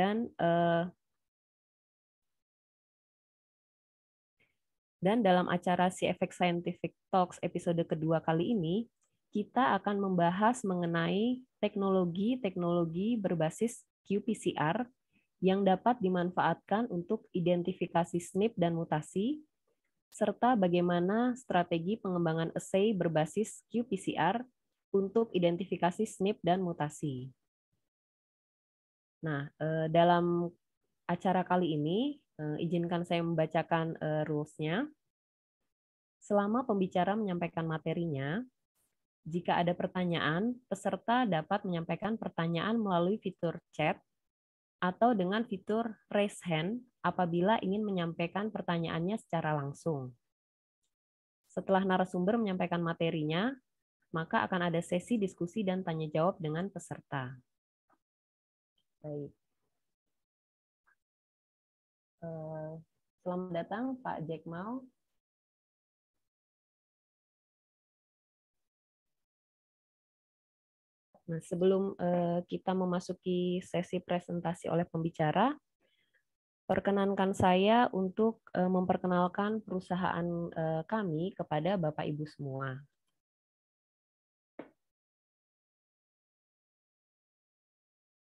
dan uh, Dan dalam acara Si Efek Scientific Talks episode kedua kali ini, kita akan membahas mengenai teknologi-teknologi berbasis qPCR yang dapat dimanfaatkan untuk identifikasi SNP dan mutasi, serta bagaimana strategi pengembangan assay berbasis qPCR untuk identifikasi SNP dan mutasi. Nah, eh, dalam acara kali ini, eh, izinkan saya membacakan eh, rules-nya. Selama pembicara menyampaikan materinya, jika ada pertanyaan, peserta dapat menyampaikan pertanyaan melalui fitur chat atau dengan fitur raise hand apabila ingin menyampaikan pertanyaannya secara langsung. Setelah narasumber menyampaikan materinya, maka akan ada sesi diskusi dan tanya jawab dengan peserta. Baik. Eh, selamat datang Pak Jack Mao. Nah, sebelum eh, kita memasuki sesi presentasi oleh pembicara, perkenankan saya untuk eh, memperkenalkan perusahaan kami kepada Bapak Ibu semua.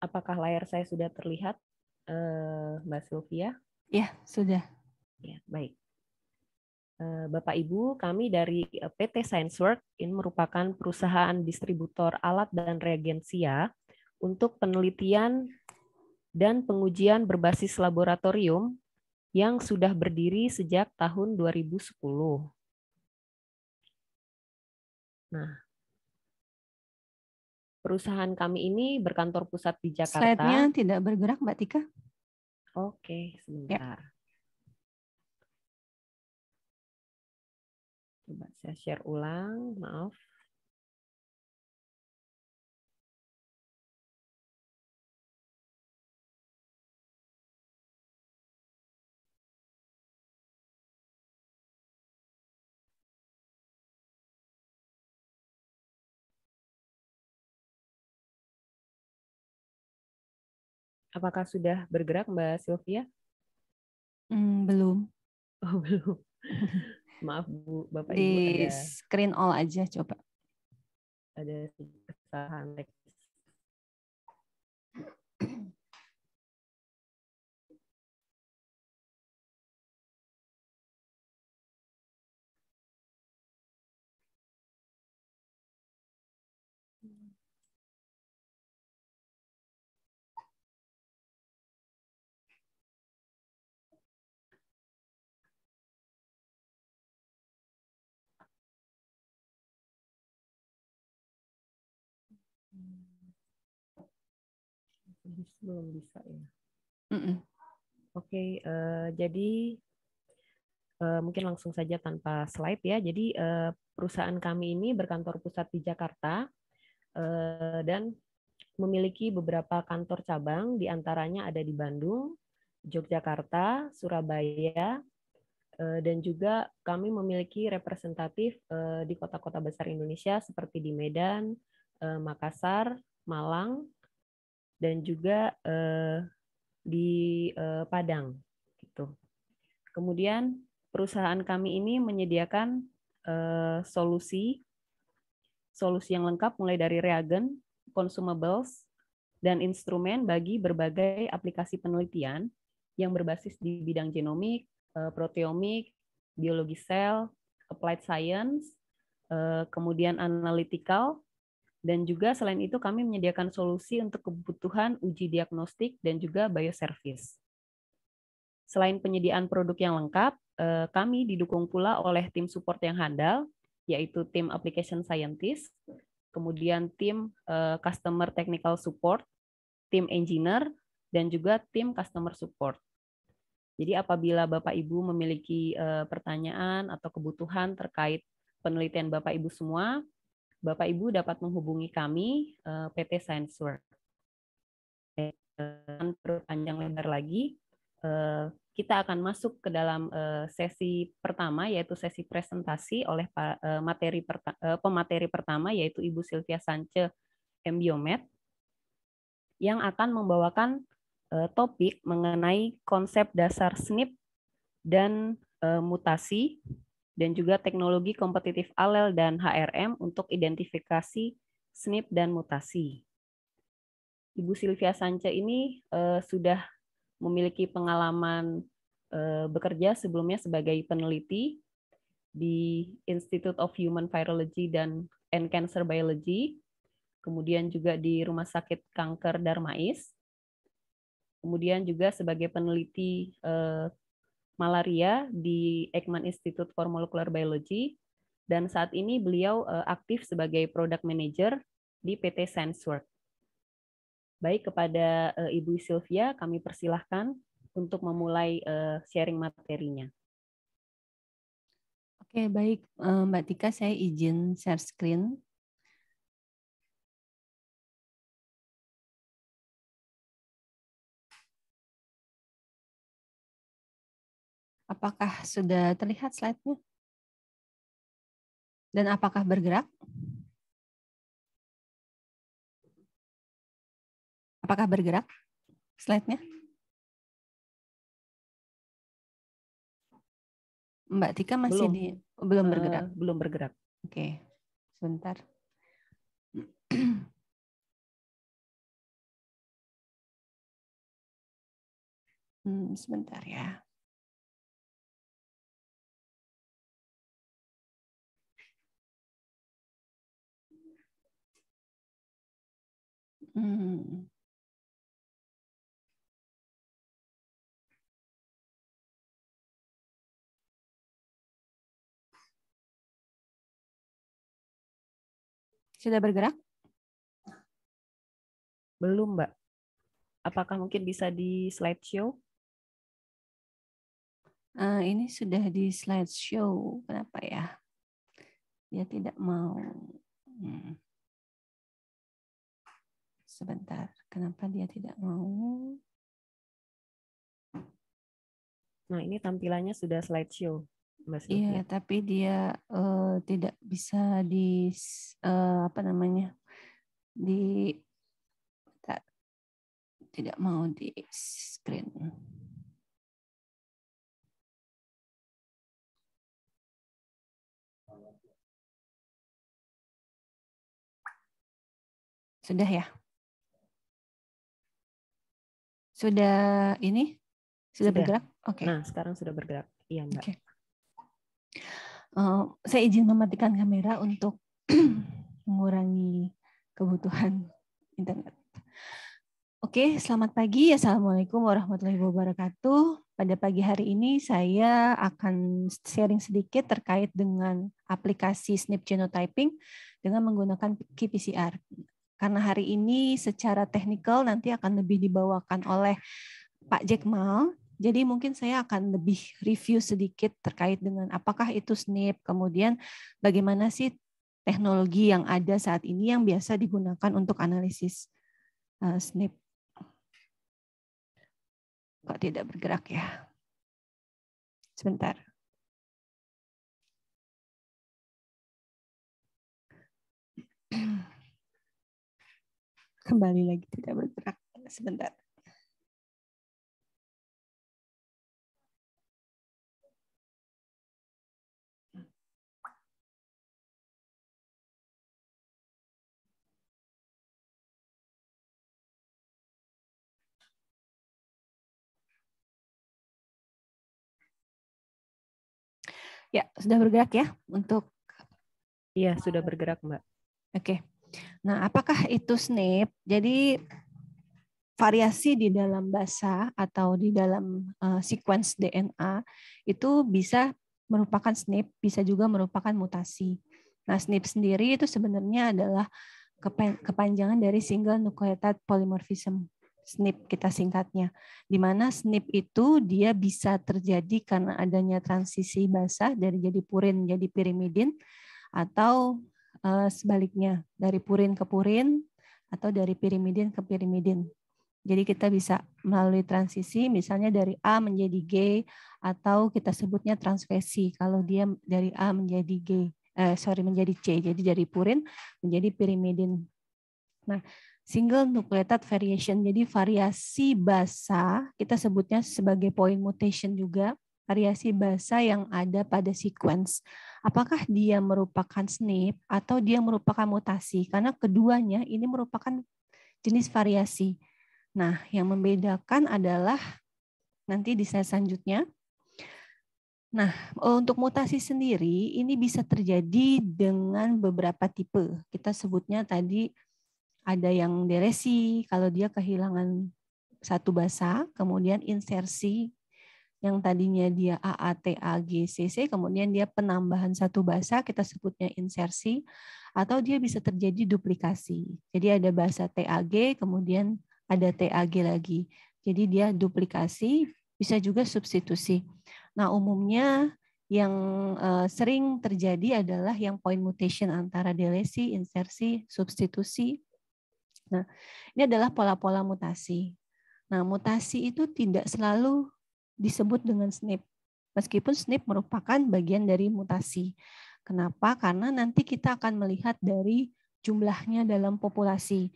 Apakah layar saya sudah terlihat, eh, Mbak Sylvia? Ya, sudah. Ya, baik. Eh, Bapak Ibu, kami dari eh, PT Sciencework ini merupakan perusahaan distributor alat dan reagensia untuk penelitian dan pengujian berbasis laboratorium yang sudah berdiri sejak tahun 2010. Nah, perusahaan kami ini berkantor pusat di Jakarta. Slide-nya tidak bergerak, Mbak Tika. Oke, ya. sebentar. Ya. Coba saya share ulang, maaf. Apakah sudah bergerak Mbak Sylvia? Mm, belum. Oh, belum. Maaf Bu, Bapak Di Ibu. Di ada... screen all aja coba. Ada kesalahan teknis. belum bisa ya. Mm -mm. Oke, okay, uh, eh, jadi uh, mungkin langsung saja tanpa slide ya. Jadi uh, perusahaan kami ini berkantor pusat di Jakarta uh, dan memiliki beberapa kantor cabang, diantaranya ada di Bandung, Yogyakarta, Surabaya, uh, dan juga kami memiliki representatif uh, di kota-kota besar Indonesia seperti di Medan, uh, Makassar, Malang, dan juga eh, di eh, Padang gitu. Kemudian perusahaan kami ini menyediakan eh, solusi solusi yang lengkap mulai dari reagen, consumables, dan instrumen bagi berbagai aplikasi penelitian yang berbasis di bidang genomik, eh, proteomik, biologi sel, applied science, eh, kemudian analytical, dan juga selain itu kami menyediakan solusi untuk kebutuhan uji diagnostik dan juga bioservice. Selain penyediaan produk yang lengkap, eh, kami didukung pula oleh tim support yang handal, yaitu tim application scientist, kemudian tim eh, customer technical support, tim engineer, dan juga tim customer support. Jadi apabila Bapak Ibu memiliki eh, pertanyaan atau kebutuhan terkait penelitian Bapak Ibu semua, Bapak Ibu dapat menghubungi kami eh, PT Sciencework. Dan perpanjang lebar lagi, eh, kita akan masuk ke dalam eh, sesi pertama yaitu sesi presentasi oleh materi pemateri pertama yaitu Ibu Sylvia Sanche Mbiomed yang akan membawakan topik mengenai konsep dasar SNP dan mutasi dan juga teknologi kompetitif alel dan HRM untuk identifikasi SNP dan mutasi. Ibu Silvia Sanca ini eh, sudah memiliki pengalaman eh, bekerja sebelumnya sebagai peneliti di Institute of Human Virology dan and Cancer Biology, kemudian juga di Rumah Sakit Kanker Darmais, kemudian juga sebagai peneliti eh, malaria di Ekman Institute for Molecular Biology dan saat ini beliau eh, aktif sebagai product manager di PT Sensework. Baik kepada eh, Ibu Sylvia kami persilahkan untuk memulai eh, sharing materinya. Oke, baik Mbak Tika saya izin share screen. Apakah sudah terlihat slide-nya? Dan apakah bergerak? Apakah bergerak slide-nya? Mbak Tika masih belum, di belum eh, bergerak. Uh, belum bergerak. Oke. Okay. Sebentar. hmm, sebentar ya. Hmm. Sudah bergerak? Belum, Mbak. Apakah mungkin bisa di slideshow? Uh, ini sudah di slide show Kenapa ya? Dia tidak mau. Hmm. Sebentar, kenapa dia tidak mau? Nah, ini tampilannya sudah slideshow. Iya, tapi dia uh, tidak bisa di uh, apa namanya? di tak, tidak mau di screen. Sudah ya? Sudah ini? Sudah, sudah. bergerak? Oke. Okay. Nah, sekarang sudah bergerak. Iya, Mbak. Okay. Uh, eh, saya izin mematikan kamera untuk mengurangi kebutuhan internet. Oke, okay, selamat pagi. Assalamualaikum warahmatullahi wabarakatuh. Pada pagi hari ini saya akan sharing sedikit terkait dengan aplikasi SNP Genotyping dengan menggunakan qPCR. Karena hari ini secara teknikal nanti akan lebih dibawakan oleh Pak Jack Jekmal. Jadi mungkin saya akan lebih review sedikit terkait dengan apakah itu SNIP, kemudian bagaimana sih teknologi yang ada saat ini yang biasa digunakan untuk analisis eh, SNIP. Kok tidak bergerak ya? Sebentar. kembali lagi tidak bergerak sebentar. Ya, sudah bergerak ya untuk Iya, sudah bergerak, Mbak. Oke. Okay. Nah, apakah itu SNP? Jadi variasi di dalam basa atau di dalam uh, sequence DNA itu bisa merupakan SNP, bisa juga merupakan mutasi. Nah, SNP sendiri itu sebenarnya adalah kepanjangan dari single nucleotide polymorphism. SNP kita singkatnya. Di mana SNP itu dia bisa terjadi karena adanya transisi basa dari jadi purin jadi pirimidin atau Eh, sebaliknya dari purin ke purin atau dari pirimidin ke pirimidin. Jadi kita bisa melalui transisi misalnya dari A menjadi G atau kita sebutnya transkresi kalau dia dari A menjadi G eh, sorry menjadi C. Jadi dari purin menjadi pirimidin. Nah, single nucleated variation. Jadi variasi basa kita sebutnya sebagai point mutation juga variasi bahasa yang ada pada sequence. Apakah dia merupakan SNP atau dia merupakan mutasi? Karena keduanya ini merupakan jenis variasi. Nah, yang membedakan adalah nanti di slide selanjutnya. Nah, eh, untuk mutasi sendiri ini bisa terjadi dengan beberapa tipe. Kita sebutnya tadi ada yang deresi kalau dia kehilangan satu bahasa, kemudian insersi yang tadinya dia AATAGCC kemudian dia penambahan satu bahasa kita sebutnya insersi atau dia bisa terjadi duplikasi. Jadi ada bahasa TAG kemudian ada TAG lagi. Jadi dia duplikasi bisa juga substitusi. Nah, umumnya yang eh, sering terjadi adalah yang point mutation antara delesi, insersi, substitusi. Nah, ini adalah pola-pola mutasi. Nah, mutasi itu tidak selalu disebut dengan SNP. Meskipun SNP merupakan bagian dari mutasi. Kenapa? Karena nanti kita akan melihat dari jumlahnya dalam populasi.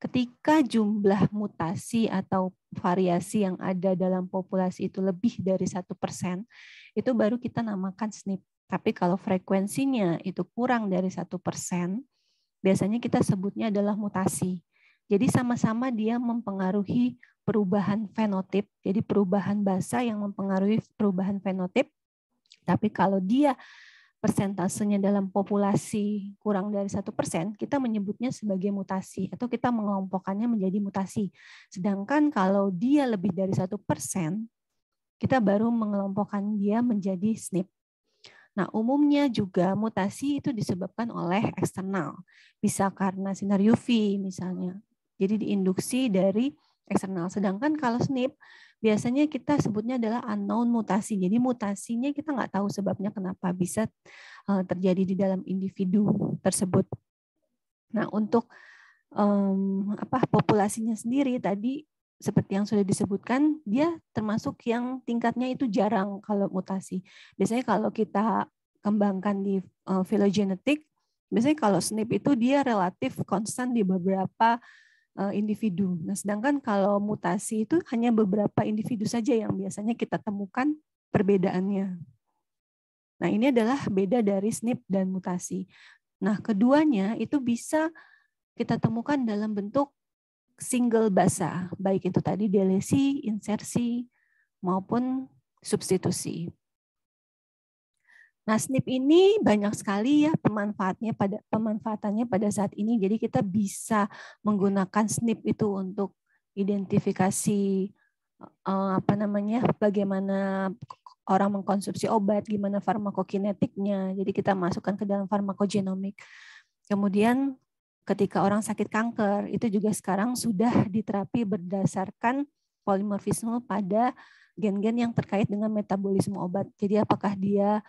Ketika jumlah mutasi atau variasi yang ada dalam populasi itu lebih dari satu persen, itu baru kita namakan SNP. Tapi kalau frekuensinya itu kurang dari satu persen, biasanya kita sebutnya adalah mutasi. Jadi sama-sama dia mempengaruhi perubahan fenotip, jadi perubahan bahasa yang mempengaruhi perubahan fenotip. Tapi kalau dia persentasenya dalam populasi kurang dari satu persen, kita menyebutnya sebagai mutasi atau kita mengelompokkannya menjadi mutasi. Sedangkan kalau dia lebih dari satu persen, kita baru mengelompokkan dia menjadi SNP. Nah, umumnya juga mutasi itu disebabkan oleh eksternal. Bisa karena sinar UV misalnya. Jadi diinduksi dari eksternal. Sedangkan kalau SNP biasanya kita sebutnya adalah unknown mutasi. Jadi mutasinya kita nggak tahu sebabnya kenapa bisa eh, terjadi di dalam individu tersebut. Nah untuk um, apa populasinya sendiri tadi seperti yang sudah disebutkan dia termasuk yang tingkatnya itu jarang kalau mutasi. Biasanya kalau kita kembangkan di eh, filogenetik, biasanya kalau SNP itu dia relatif konstan di beberapa Eh, individu. Nah, sedangkan kalau mutasi itu hanya beberapa individu saja yang biasanya kita temukan perbedaannya. Nah, ini adalah beda dari SNP dan mutasi. Nah, keduanya itu bisa kita temukan dalam bentuk single basa, baik itu tadi delesi, insersi, maupun substitusi. Nah, SNP ini banyak sekali ya pemanfaatnya pada pemanfaatannya pada saat ini. Jadi kita bisa menggunakan SNP itu untuk identifikasi eh, apa namanya? bagaimana orang mengkonsumsi obat, gimana farmakokinetiknya. Jadi kita masukkan ke dalam farmakogenomik. Kemudian ketika orang sakit kanker itu juga sekarang sudah diterapi berdasarkan polimorfisme pada gen-gen yang terkait dengan metabolisme obat. Jadi apakah dia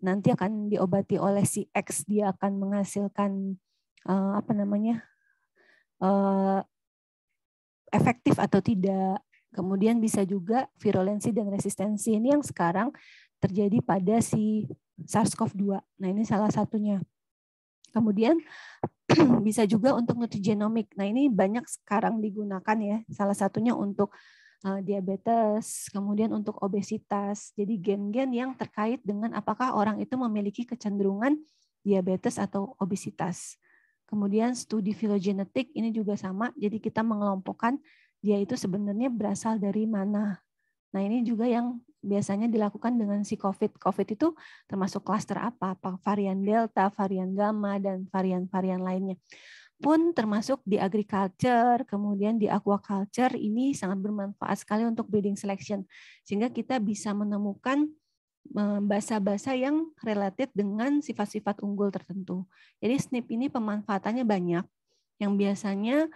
nanti akan diobati oleh si X dia akan menghasilkan uh, apa namanya uh, efektif atau tidak kemudian bisa juga virulensi dan resistensi ini yang sekarang terjadi pada si SARS-CoV-2 nah ini salah satunya kemudian bisa juga untuk nutrigenomik nah ini banyak sekarang digunakan ya salah satunya untuk Eh, diabetes, kemudian untuk obesitas. Jadi gen-gen yang terkait dengan apakah orang itu memiliki kecenderungan diabetes atau obesitas. Kemudian studi filogenetik ini juga sama, jadi kita mengelompokkan dia itu sebenarnya berasal dari mana. Nah ini juga yang biasanya dilakukan dengan si COVID. COVID itu termasuk klaster Apa varian Delta, varian Gamma, dan varian-varian lainnya pun termasuk di agriculture, kemudian di aquaculture ini sangat bermanfaat sekali untuk breeding selection sehingga kita bisa menemukan eh, bahasa-bahasa yang related dengan sifat-sifat unggul tertentu. Jadi SNP ini pemanfaatannya banyak yang biasanya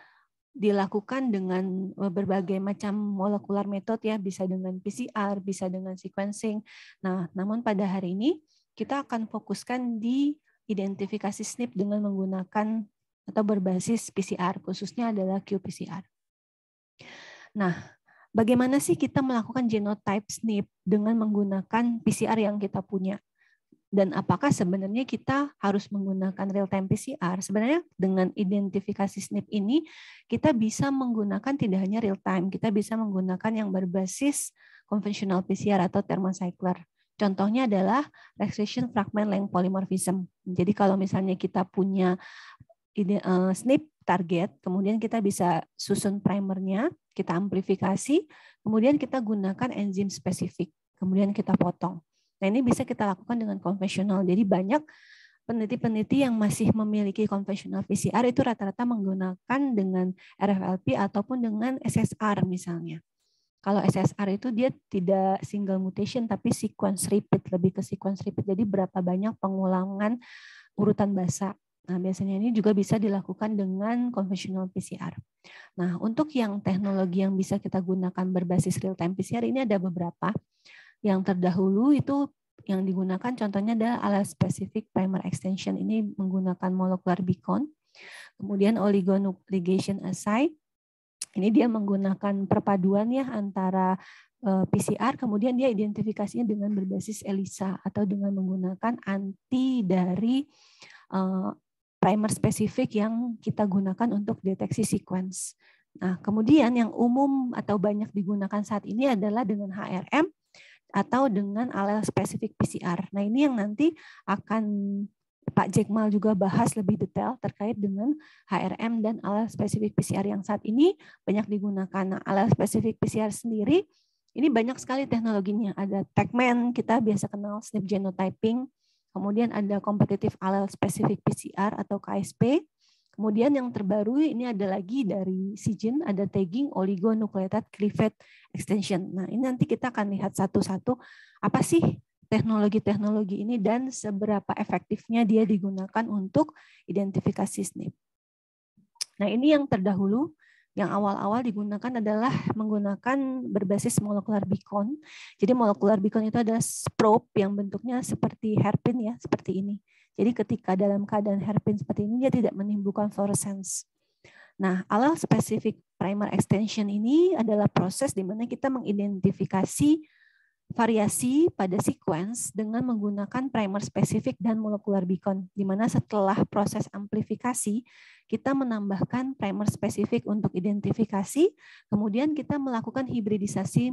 dilakukan dengan eh, berbagai macam molekular metode ya, bisa dengan PCR, bisa dengan sequencing. Nah, namun pada hari ini kita akan fokuskan di identifikasi SNP dengan menggunakan atau berbasis PCR, khususnya adalah qPCR. Nah, bagaimana sih kita melakukan genotype SNP dengan menggunakan PCR yang kita punya? Dan apakah sebenarnya kita harus menggunakan real-time PCR? Sebenarnya dengan identifikasi SNP ini, kita bisa menggunakan tidak hanya real-time, kita bisa menggunakan yang berbasis konvensional PCR atau thermocycler. Contohnya adalah restriction fragment length polymorphism. Jadi kalau misalnya kita punya ini uh, snip target, kemudian kita bisa susun primernya, kita amplifikasi, kemudian kita gunakan enzim spesifik, kemudian kita potong. Nah, ini bisa kita lakukan dengan konvensional. Jadi banyak peneliti-peneliti yang masih memiliki konvensional PCR itu rata-rata menggunakan dengan RFLP ataupun dengan SSR misalnya. Kalau SSR itu dia tidak single mutation tapi sequence repeat, lebih ke sequence repeat. Jadi berapa banyak pengulangan urutan basa Nah, biasanya ini juga bisa dilakukan dengan konvensional PCR. Nah, untuk yang teknologi yang bisa kita gunakan berbasis real time PCR ini ada beberapa. Yang terdahulu itu yang digunakan contohnya adalah alat specific primer extension ini menggunakan molecular beacon. Kemudian oligonucleation assay ini dia menggunakan perpaduan ya antara eh, PCR, kemudian dia identifikasinya dengan berbasis ELISA atau dengan menggunakan anti dari eh, primer spesifik yang kita gunakan untuk deteksi sequence. Nah, kemudian yang umum atau banyak digunakan saat ini adalah dengan HRM atau dengan alel spesifik PCR. Nah, ini yang nanti akan Pak Jekmal juga bahas lebih detail terkait dengan HRM dan alel spesifik PCR yang saat ini banyak digunakan. Nah, alel spesifik PCR sendiri ini banyak sekali teknologinya. Ada Tagman, e e kita biasa kenal SNP genotyping, Kemudian ada kompetitif allele spesifik PCR atau KSP. Kemudian yang terbaru ini ada lagi dari Sijin, ada tagging oligonucleotide cleavage extension. Nah ini nanti kita akan lihat satu-satu apa sih teknologi-teknologi ini dan seberapa efektifnya dia digunakan untuk identifikasi SNP. Nah ini yang terdahulu yang awal-awal digunakan adalah menggunakan berbasis molekular beacon. Jadi molekular beacon itu adalah probe yang bentuknya seperti hairpin ya, seperti ini. Jadi ketika dalam keadaan hairpin seperti ini, dia tidak menimbulkan fluorescence. Nah, alat spesifik primer extension ini adalah proses di mana kita mengidentifikasi variasi pada sequence dengan menggunakan primer spesifik dan molekular beacon, di mana setelah proses amplifikasi, kita menambahkan primer spesifik untuk identifikasi, kemudian kita melakukan hibridisasi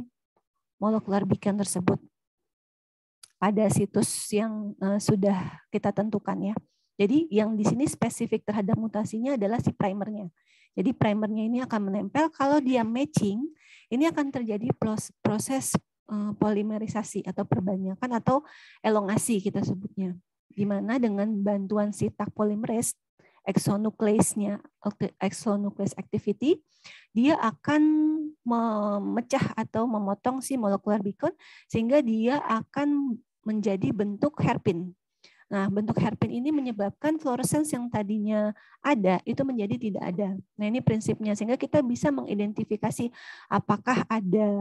molekular beacon tersebut pada situs yang eh, sudah kita tentukan ya. Jadi yang di sini spesifik terhadap mutasinya adalah si primernya. Jadi primernya ini akan menempel, kalau dia matching, ini akan terjadi proses Eh, polimerisasi atau perbanyakan atau elongasi kita sebutnya. Di mana dengan bantuan sitak polimerase exonuclease-nya exonuclease activity, dia akan memecah atau memotong si molekular beacon sehingga dia akan menjadi bentuk hairpin. Nah, bentuk hairpin ini menyebabkan fluoresens yang tadinya ada itu menjadi tidak ada. Nah, ini prinsipnya sehingga kita bisa mengidentifikasi apakah ada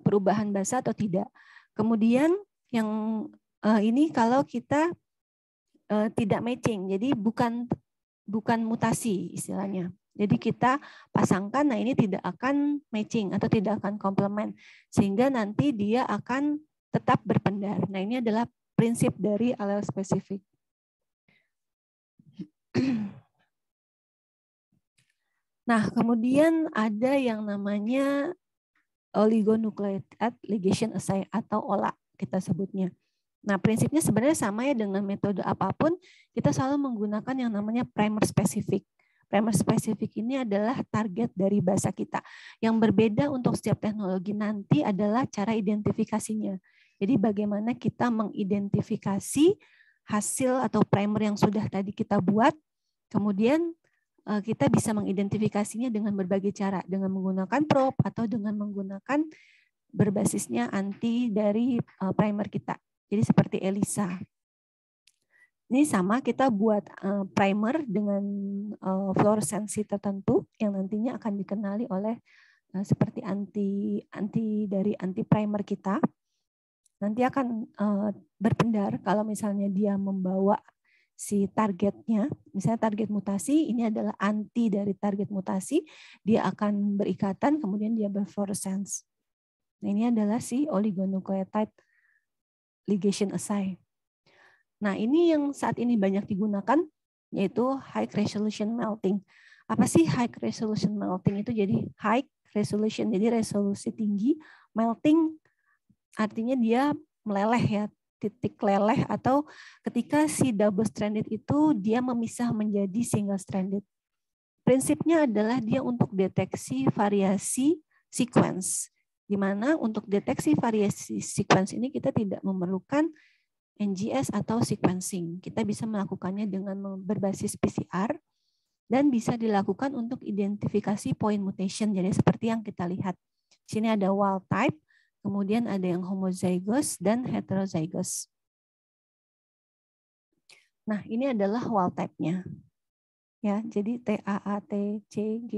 perubahan bahasa atau tidak. Kemudian yang uh, ini kalau kita uh, tidak matching, jadi bukan bukan mutasi istilahnya. Jadi kita pasangkan, nah ini tidak akan matching atau tidak akan komplement, sehingga nanti dia akan tetap berpendar. Nah ini adalah prinsip dari alel spesifik. Nah kemudian ada yang namanya oligonucleotide ligation assay atau OLA kita sebutnya. Nah, prinsipnya sebenarnya sama ya dengan metode apapun, kita selalu menggunakan yang namanya primer spesifik. Primer spesifik ini adalah target dari bahasa kita. Yang berbeda untuk setiap teknologi nanti adalah cara identifikasinya. Jadi bagaimana kita mengidentifikasi hasil atau primer yang sudah tadi kita buat, kemudian Eh, kita bisa mengidentifikasinya dengan berbagai cara, dengan menggunakan probe atau dengan menggunakan berbasisnya anti dari eh, primer kita. Jadi seperti Elisa. Ini sama kita buat eh, primer dengan fluoresensi tertentu yang nantinya akan dikenali oleh seperti anti anti dari anti primer kita. Nanti akan berpendar kalau misalnya dia membawa si targetnya. Misalnya target mutasi ini adalah anti dari target mutasi, dia akan berikatan kemudian dia berfluorescence. Nah, ini adalah si oligonucleotide ligation assay. Nah, ini yang saat ini banyak digunakan yaitu high resolution melting. Apa sih high resolution melting itu? Jadi high resolution, jadi resolusi tinggi, melting artinya dia meleleh ya, titik leleh atau ketika si double stranded itu dia memisah menjadi single stranded. Prinsipnya adalah dia untuk deteksi variasi sequence, di mana untuk deteksi variasi sequence ini kita tidak memerlukan NGS atau sequencing. Kita bisa melakukannya dengan berbasis PCR dan bisa dilakukan untuk identifikasi point mutation. Jadi seperti yang kita lihat. Di sini ada wild type, Kemudian ada yang homozygous dan heterozygous. Nah, ini adalah wild type-nya. Ya, jadi TAATCG.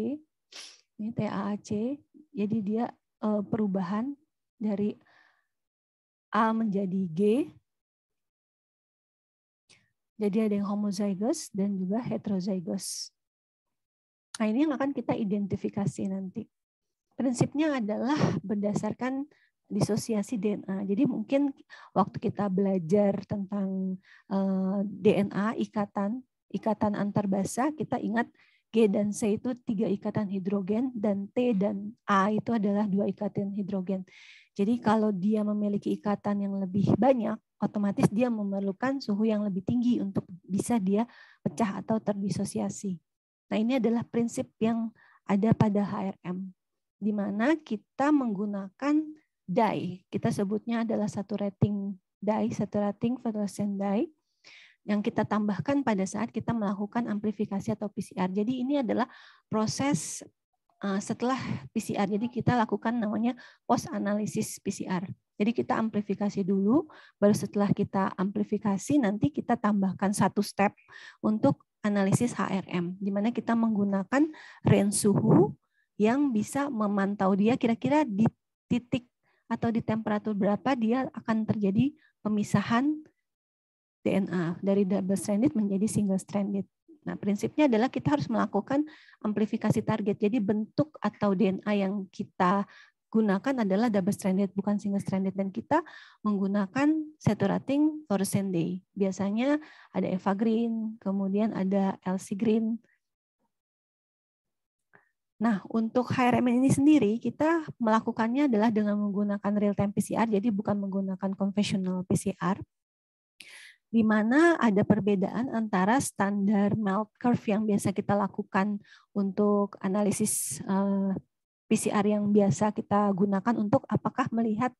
Ini TAAC. Jadi dia eh, perubahan dari A menjadi G. Jadi ada yang homozygous dan juga heterozygous. Nah, ini yang akan kita identifikasi nanti. Prinsipnya adalah berdasarkan disosiasi DNA. Jadi mungkin waktu kita belajar tentang eh, DNA ikatan ikatan antar basa, kita ingat G dan C itu tiga ikatan hidrogen dan T dan A itu adalah dua ikatan hidrogen. Jadi kalau dia memiliki ikatan yang lebih banyak, otomatis dia memerlukan suhu yang lebih tinggi untuk bisa dia pecah atau terdisosiasi. Nah, ini adalah prinsip yang ada pada HRM di mana kita menggunakan dye. Kita sebutnya adalah satu saturating dye, saturating fluorescent dye yang kita tambahkan pada saat kita melakukan amplifikasi atau PCR. Jadi ini adalah proses eh, setelah PCR. Jadi kita lakukan namanya post analisis PCR. Jadi kita amplifikasi dulu, baru setelah kita amplifikasi nanti kita tambahkan satu step untuk analisis HRM, di mana kita menggunakan range suhu yang bisa memantau dia kira-kira di titik atau di temperatur berapa dia akan terjadi pemisahan DNA dari double stranded menjadi single stranded. Nah, prinsipnya adalah kita harus melakukan amplifikasi target. Jadi bentuk atau DNA yang kita gunakan adalah double stranded bukan single stranded dan kita menggunakan saturating fluorescent day. Biasanya ada Eva Green, kemudian ada LC Green, Nah, untuk HRM ini sendiri kita melakukannya adalah dengan menggunakan real time PCR, jadi bukan menggunakan konvensional PCR. Di mana ada perbedaan antara standar melt curve yang biasa kita lakukan untuk analisis eh, PCR yang biasa kita gunakan untuk apakah melihat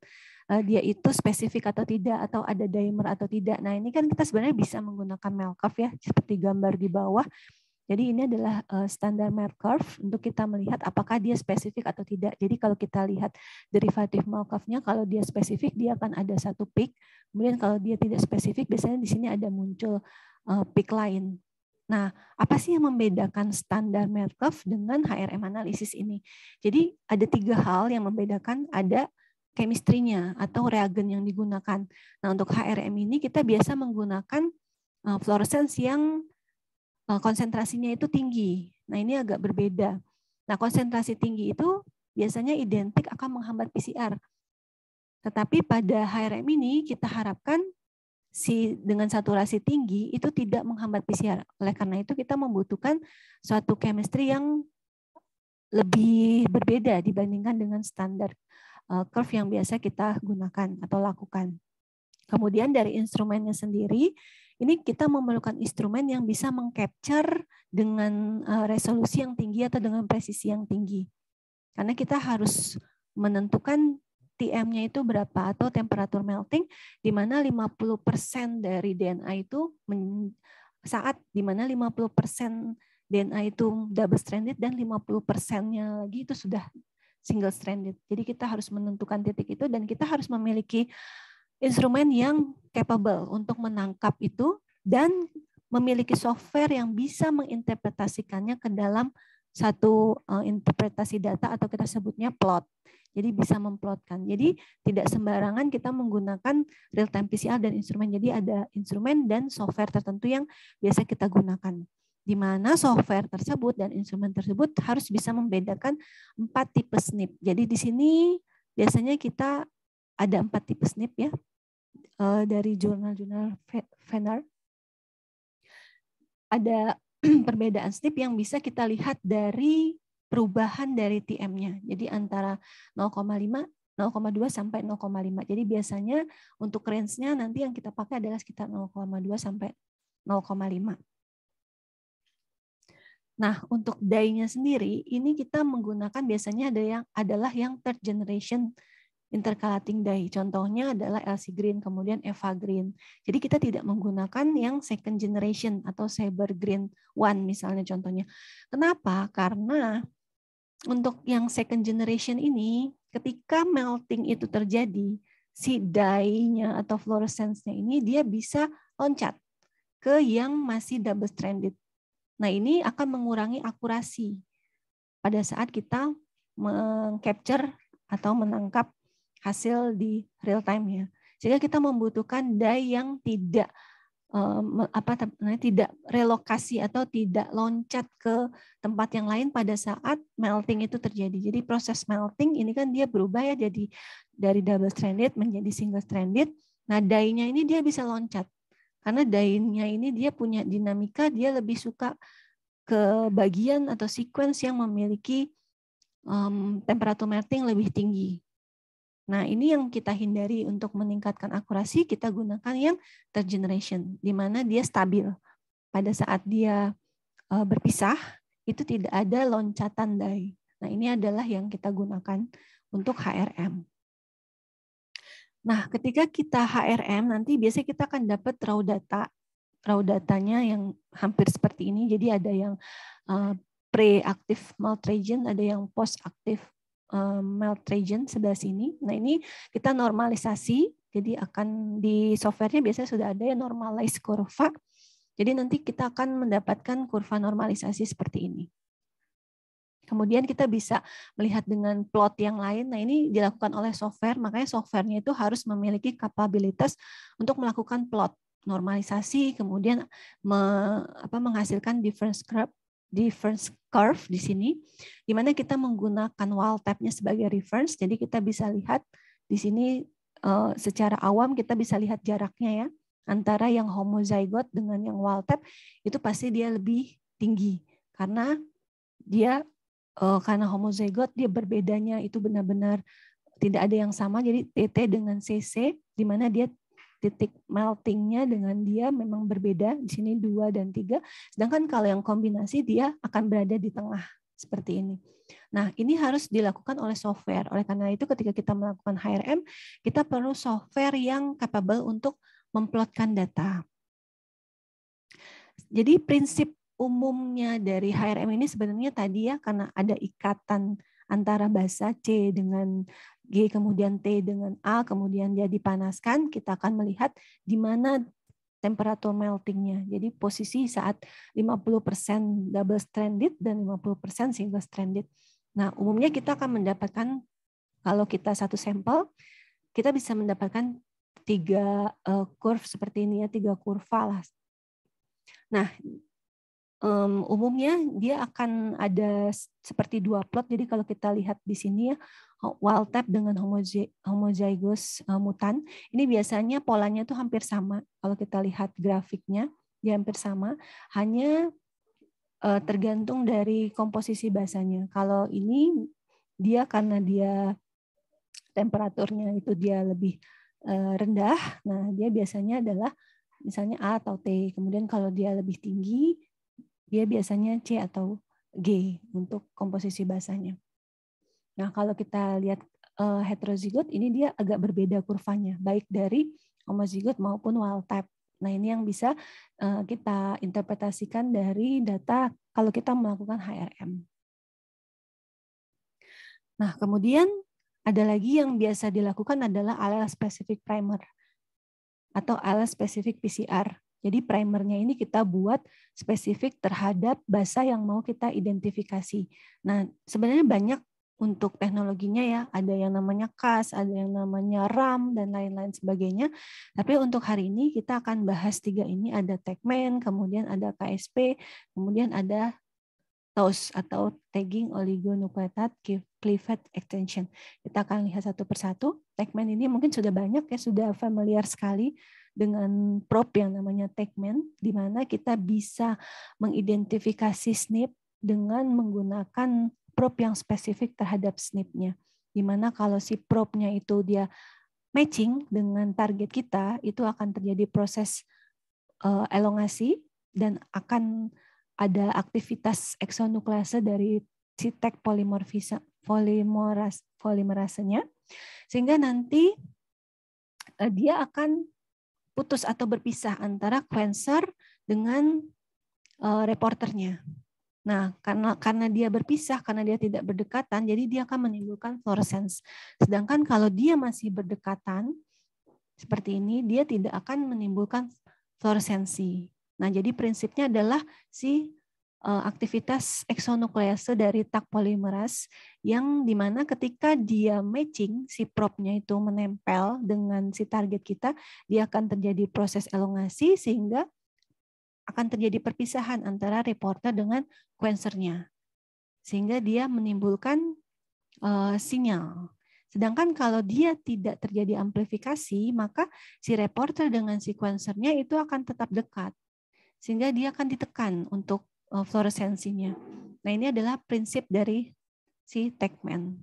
eh, dia itu spesifik atau tidak atau ada dimer atau tidak. Nah, ini kan kita sebenarnya bisa menggunakan melt curve ya seperti gambar di bawah jadi ini adalah eh, standar Merck curve untuk kita melihat apakah dia spesifik atau tidak. Jadi kalau kita lihat derivatif Markovnya, kalau dia spesifik dia akan ada satu peak. Kemudian kalau dia tidak spesifik, biasanya di sini ada muncul eh, peak lain. Nah, apa sih yang membedakan standar Markov curve dengan HRM analisis ini? Jadi ada tiga hal yang membedakan. Ada chemistry-nya atau reagen yang digunakan. Nah, untuk HRM ini kita biasa menggunakan eh, fluorescence yang Eh, konsentrasinya itu tinggi. Nah, ini agak berbeda. Nah, konsentrasi tinggi itu biasanya identik akan menghambat PCR. Tetapi pada HRM ini kita harapkan si dengan saturasi tinggi itu tidak menghambat PCR. Oleh karena itu kita membutuhkan suatu chemistry yang lebih berbeda dibandingkan dengan standar eh, curve yang biasa kita gunakan atau lakukan. Kemudian dari instrumennya sendiri ini kita memerlukan instrumen yang bisa mengcapture dengan eh, resolusi yang tinggi atau dengan presisi yang tinggi. Karena kita harus menentukan TM-nya itu berapa atau temperatur melting di mana 50% dari DNA itu saat di mana 50% DNA itu double stranded dan 50%-nya lagi itu sudah single stranded. Jadi kita harus menentukan titik itu dan kita harus memiliki instrumen yang capable untuk menangkap itu dan memiliki software yang bisa menginterpretasikannya ke dalam satu eh, interpretasi data atau kita sebutnya plot. Jadi bisa memplotkan. Jadi tidak sembarangan kita menggunakan real time PCR dan instrumen. Jadi ada instrumen dan software tertentu yang biasa kita gunakan. Di mana software tersebut dan instrumen tersebut harus bisa membedakan empat tipe SNP. Jadi di sini biasanya kita ada empat tipe SNP ya uh, dari jurnal-jurnal Fenner. ada perbedaan SNP yang bisa kita lihat dari perubahan dari TM-nya. Jadi antara 0,5 0,2 sampai 0,5. Jadi biasanya untuk range-nya nanti yang kita pakai adalah sekitar 0,2 sampai 0,5. Nah, untuk day nya sendiri ini kita menggunakan biasanya ada yang adalah yang third generation intercalating dye. Contohnya adalah LC Green, kemudian Eva Green. Jadi kita tidak menggunakan yang second generation atau Cyber Green One misalnya contohnya. Kenapa? Karena untuk yang second generation ini, ketika melting itu terjadi, si dye-nya atau fluorescence-nya ini dia bisa loncat ke yang masih double stranded. Nah, ini akan mengurangi akurasi pada saat kita mengcapture atau menangkap hasil di real time ya. Sehingga kita membutuhkan dai yang tidak um, apa tidak relokasi atau tidak loncat ke tempat yang lain pada saat melting itu terjadi. Jadi proses melting ini kan dia berubah ya jadi dari double stranded menjadi single stranded. Nah, DAI-nya ini dia bisa loncat. Karena DAI-nya ini dia punya dinamika, dia lebih suka ke bagian atau sequence yang memiliki um, temperatur melting lebih tinggi. Nah, ini yang kita hindari untuk meningkatkan akurasi, kita gunakan yang third generation, di mana dia stabil. Pada saat dia e, berpisah, itu tidak ada loncatan dai. Nah, ini adalah yang kita gunakan untuk HRM. Nah, ketika kita HRM, nanti biasanya kita akan dapat raw data. Raw datanya yang hampir seperti ini, jadi ada yang e, pre-active region, ada yang post-active um, melt region sebelah sini. Nah ini kita normalisasi, jadi akan di softwarenya biasanya sudah ada ya normalize kurva. Jadi nanti kita akan mendapatkan kurva normalisasi seperti ini. Kemudian kita bisa melihat dengan plot yang lain. Nah, ini dilakukan oleh software, makanya softwarenya itu harus memiliki kapabilitas untuk melakukan plot normalisasi, kemudian me, apa, menghasilkan difference curve difference curve di sini, di mana kita menggunakan wall tab-nya sebagai reference, jadi kita bisa lihat di sini eh, secara awam kita bisa lihat jaraknya ya, antara yang homozygot dengan yang wall tab, itu pasti dia lebih tinggi, karena dia eh, karena homozygot dia berbedanya itu benar-benar tidak ada yang sama, jadi TT dengan CC, di mana dia titik meltingnya dengan dia memang berbeda di sini dua dan tiga sedangkan kalau yang kombinasi dia akan berada di tengah seperti ini. Nah, ini harus dilakukan oleh software. Oleh karena itu, ketika kita melakukan HRM, kita perlu software yang capable untuk memplotkan data. Jadi prinsip umumnya dari HRM ini sebenarnya tadi ya, karena ada ikatan antara bahasa C dengan G, kemudian T dengan A, kemudian dia dipanaskan, kita akan melihat di mana temperatur meltingnya. Jadi posisi saat 50% double stranded dan 50% single stranded. Nah, umumnya kita akan mendapatkan kalau kita satu sampel, kita bisa mendapatkan tiga uh, curve seperti ini ya, tiga kurva lah. Nah, um, umumnya dia akan ada seperti dua plot. Jadi kalau kita lihat di sini ya, wild type dengan homozygous uh, eh, mutan, ini biasanya polanya tuh hampir sama. Kalau kita lihat grafiknya, dia hampir sama. Hanya uh, tergantung dari komposisi basanya. Kalau ini dia karena dia temperaturnya itu dia lebih eh, rendah, nah dia biasanya adalah misalnya A atau T. Kemudian kalau dia lebih tinggi, dia biasanya C atau G untuk komposisi basahnya. Nah, kalau kita lihat eh, heterozigot ini dia agak berbeda kurvanya, baik dari homozigot maupun wild type. Nah, ini yang bisa eh, kita interpretasikan dari data kalau kita melakukan HRM. Nah, kemudian ada lagi yang biasa dilakukan adalah allele specific primer atau allele specific PCR. Jadi primernya ini kita buat spesifik terhadap bahasa yang mau kita identifikasi. Nah, sebenarnya banyak untuk teknologinya ya, ada yang namanya CAS, ada yang namanya RAM, dan lain-lain sebagainya. Tapi untuk hari ini kita akan bahas tiga ini, ada Tagman, kemudian ada KSP, kemudian ada TOS atau Tagging Oligonucleotide Cleavage Extension. Kita akan lihat satu persatu. Tagman ini mungkin sudah banyak ya, sudah familiar sekali dengan prop yang namanya Tagman, di mana kita bisa mengidentifikasi SNP dengan menggunakan prop yang spesifik terhadap SNP-nya. Di mana kalau si probe-nya itu dia matching dengan target kita, itu akan terjadi proses uh, elongasi dan akan ada aktivitas eksonuklease dari si tag polimorfisa, polimeras, polimerasenya, sehingga nanti eh, dia akan putus atau berpisah antara Quencer dengan uh, reporternya. Nah, karena karena dia berpisah, karena dia tidak berdekatan, jadi dia akan menimbulkan fluorescence. Sedangkan kalau dia masih berdekatan seperti ini, dia tidak akan menimbulkan fluoresensi. Nah, jadi prinsipnya adalah si Eh, aktivitas eksonuklease dari tak polimeras yang dimana ketika dia matching si propnya itu menempel dengan si target kita, dia akan terjadi proses elongasi sehingga akan terjadi perpisahan antara reporter dengan quencernya. Sehingga dia menimbulkan uh, sinyal. Sedangkan kalau dia tidak terjadi amplifikasi, maka si reporter dengan sequencernya itu akan tetap dekat. Sehingga dia akan ditekan untuk Eh, fluoresensinya. Nah, ini adalah prinsip dari si Techman.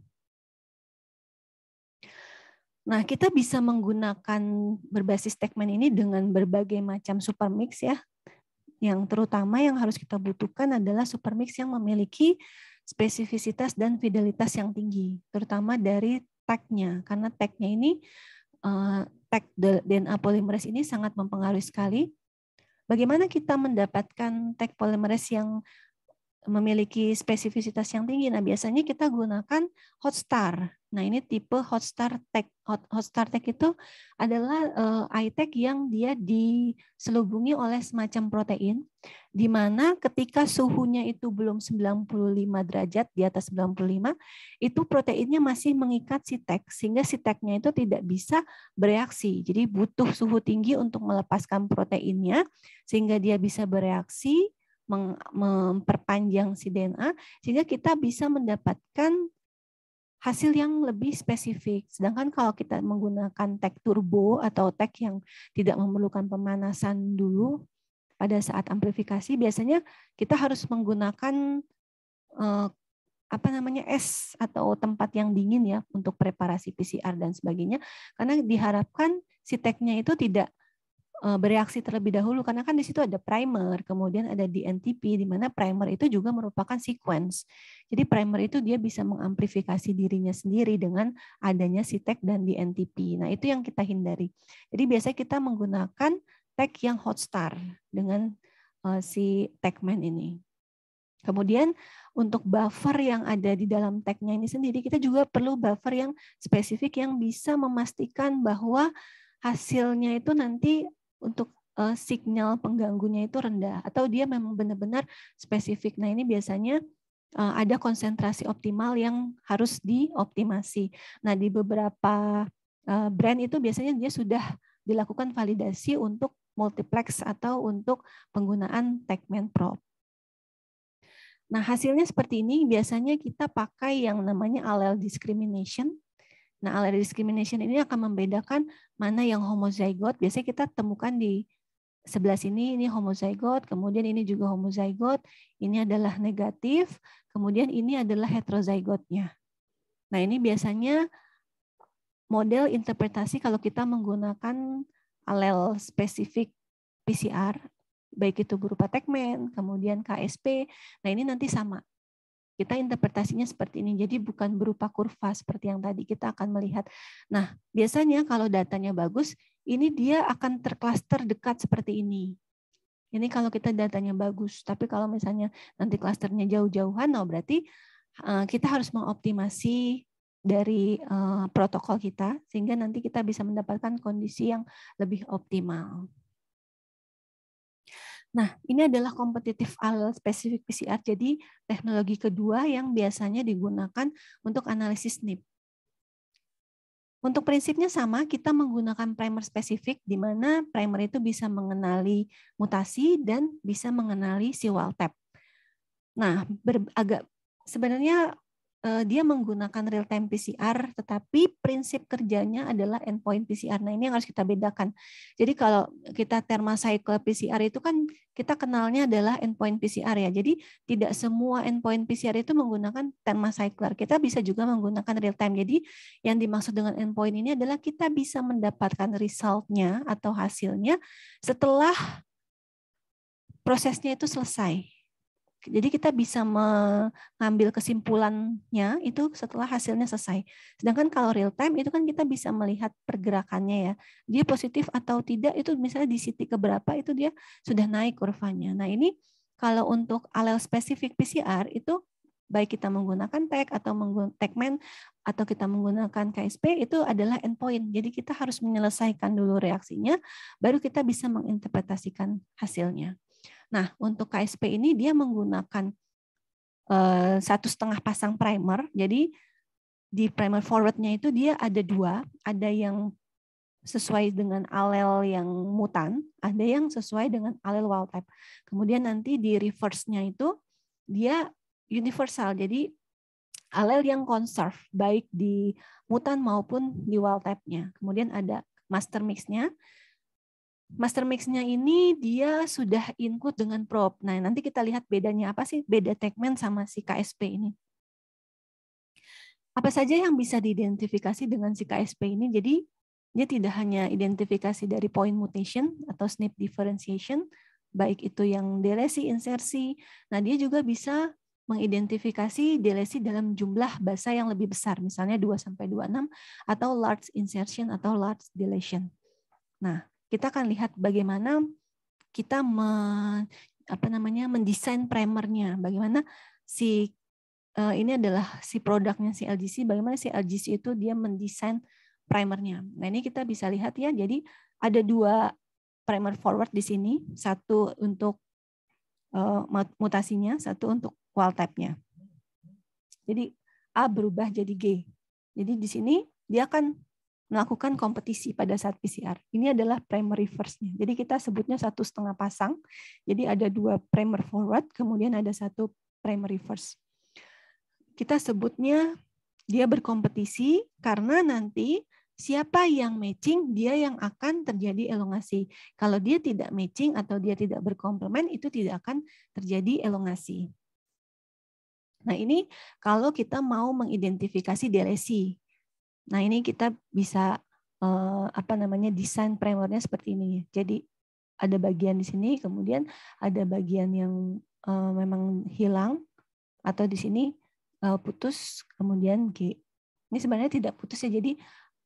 Nah, kita bisa menggunakan berbasis Techman ini dengan berbagai macam supermix ya. Yang terutama yang harus kita butuhkan adalah supermix yang memiliki spesifisitas dan fidelitas yang tinggi, terutama dari tag-nya. Karena tag-nya ini eh, tag DNA polymerase ini sangat mempengaruhi sekali bagaimana kita mendapatkan tag polymerase yang memiliki spesifisitas yang tinggi. Nah, biasanya kita gunakan Hotstar. Nah, ini tipe Hotstar Tech. Hotstar Tech itu adalah uh, eh, iTech yang dia diselubungi oleh semacam protein, di mana ketika suhunya itu belum 95 derajat, di atas 95, itu proteinnya masih mengikat si tag, sehingga si tagnya itu tidak bisa bereaksi. Jadi butuh suhu tinggi untuk melepaskan proteinnya, sehingga dia bisa bereaksi memperpanjang si DNA sehingga kita bisa mendapatkan hasil yang lebih spesifik. Sedangkan kalau kita menggunakan tag turbo atau tag yang tidak memerlukan pemanasan dulu pada saat amplifikasi biasanya kita harus menggunakan eh, apa namanya es atau tempat yang dingin ya untuk preparasi PCR dan sebagainya karena diharapkan si tagnya itu tidak Eh, bereaksi terlebih dahulu karena kan di situ ada primer, kemudian ada DNTP di mana primer itu juga merupakan sequence. Jadi primer itu dia bisa mengamplifikasi dirinya sendiri dengan adanya si tag dan DNTP. Nah, itu yang kita hindari. Jadi biasanya kita menggunakan tag yang hot hotstar dengan eh, si si tagman ini. Kemudian untuk buffer yang ada di dalam tagnya ini sendiri kita juga perlu buffer yang spesifik yang bisa memastikan bahwa hasilnya itu nanti untuk uh, signal pengganggunya itu rendah atau dia memang benar-benar spesifik. Nah, ini biasanya uh, ada konsentrasi optimal yang harus dioptimasi. Nah, di beberapa uh, brand itu biasanya dia sudah dilakukan validasi untuk multiplex atau untuk penggunaan tagman Pro. Nah, hasilnya seperti ini biasanya kita pakai yang namanya allele discrimination Nah, alat discrimination ini akan membedakan mana yang homozygot. Biasanya kita temukan di sebelah sini ini homozygot, kemudian ini juga homozygot, ini adalah negatif, kemudian ini adalah heterozygotnya. Nah, ini biasanya model interpretasi kalau kita menggunakan alel spesifik PCR, baik itu berupa tegmen, kemudian KSP. Nah, ini nanti sama. Kita interpretasinya seperti ini. Jadi bukan berupa kurva seperti yang tadi kita akan melihat. Nah, biasanya kalau datanya bagus, ini dia akan terklaster dekat seperti ini. Ini kalau kita datanya bagus. Tapi kalau misalnya nanti klasternya jauh-jauhan, nah berarti eh, kita harus mengoptimasi dari eh, protokol kita sehingga nanti kita bisa mendapatkan kondisi yang lebih optimal. Nah, ini adalah kompetitif allele spesifik PCR, jadi teknologi kedua yang biasanya digunakan untuk analisis SNP. Untuk prinsipnya sama, kita menggunakan primer spesifik, di mana primer itu bisa mengenali mutasi dan bisa mengenali si wild type. Nah, ber, agak sebenarnya Eh, dia menggunakan real time PCR tetapi prinsip kerjanya adalah endpoint PCR. Nah, ini yang harus kita bedakan. Jadi kalau kita thermocycle PCR itu kan kita kenalnya adalah endpoint PCR ya. Jadi tidak semua endpoint PCR itu menggunakan thermocycler. Kita bisa juga menggunakan real time. Jadi yang dimaksud dengan endpoint ini adalah kita bisa mendapatkan resultnya atau hasilnya setelah prosesnya itu selesai jadi kita bisa mengambil kesimpulannya itu setelah hasilnya selesai. Sedangkan kalau real time itu kan kita bisa melihat pergerakannya ya. Dia positif atau tidak itu misalnya di titik keberapa itu dia sudah naik kurvanya. Nah ini kalau untuk alel spesifik PCR itu baik kita menggunakan tag atau menggunakan tagman atau kita menggunakan KSP itu adalah endpoint. Jadi kita harus menyelesaikan dulu reaksinya, baru kita bisa menginterpretasikan hasilnya. Nah, untuk KSP ini dia menggunakan eh, satu setengah pasang primer. Jadi di primer forwardnya itu dia ada dua, ada yang sesuai dengan alel yang mutan, ada yang sesuai dengan alel wild type. Kemudian nanti di reverse-nya itu dia universal, jadi alel yang conserve baik di mutan maupun di wild type-nya. Kemudian ada master mix-nya master mix-nya ini dia sudah include dengan prop. Nah, nanti kita lihat bedanya apa sih beda tagman sama si KSP ini. Apa saja yang bisa diidentifikasi dengan si KSP ini? Jadi dia tidak hanya identifikasi dari point mutation atau SNP differentiation, baik itu yang delesi, insersi. Nah, dia juga bisa mengidentifikasi delesi dalam jumlah basa yang lebih besar, misalnya 2 sampai 26 atau large insertion atau large deletion. Nah, kita akan lihat bagaimana kita me, apa namanya mendesain primernya, bagaimana si eh, ini adalah si produknya si LGC, bagaimana si LGC itu dia mendesain primernya. Nah ini kita bisa lihat ya, jadi ada dua primer forward di sini, satu untuk eh, mutasinya, satu untuk wall type-nya. Jadi A berubah jadi G. Jadi di sini dia akan melakukan kompetisi pada saat PCR. Ini adalah primary first nya Jadi kita sebutnya satu setengah pasang. Jadi ada dua primer forward, kemudian ada satu primary first. Kita sebutnya dia berkompetisi karena nanti siapa yang matching, dia yang akan terjadi elongasi. Kalau dia tidak matching atau dia tidak berkomplement, itu tidak akan terjadi elongasi. Nah ini kalau kita mau mengidentifikasi delesi. Nah ini kita bisa uh, apa namanya desain primernya seperti ini. Jadi ada bagian di sini, kemudian ada bagian yang uh, memang hilang atau di sini uh, putus, kemudian G. Ini sebenarnya tidak putus ya, jadi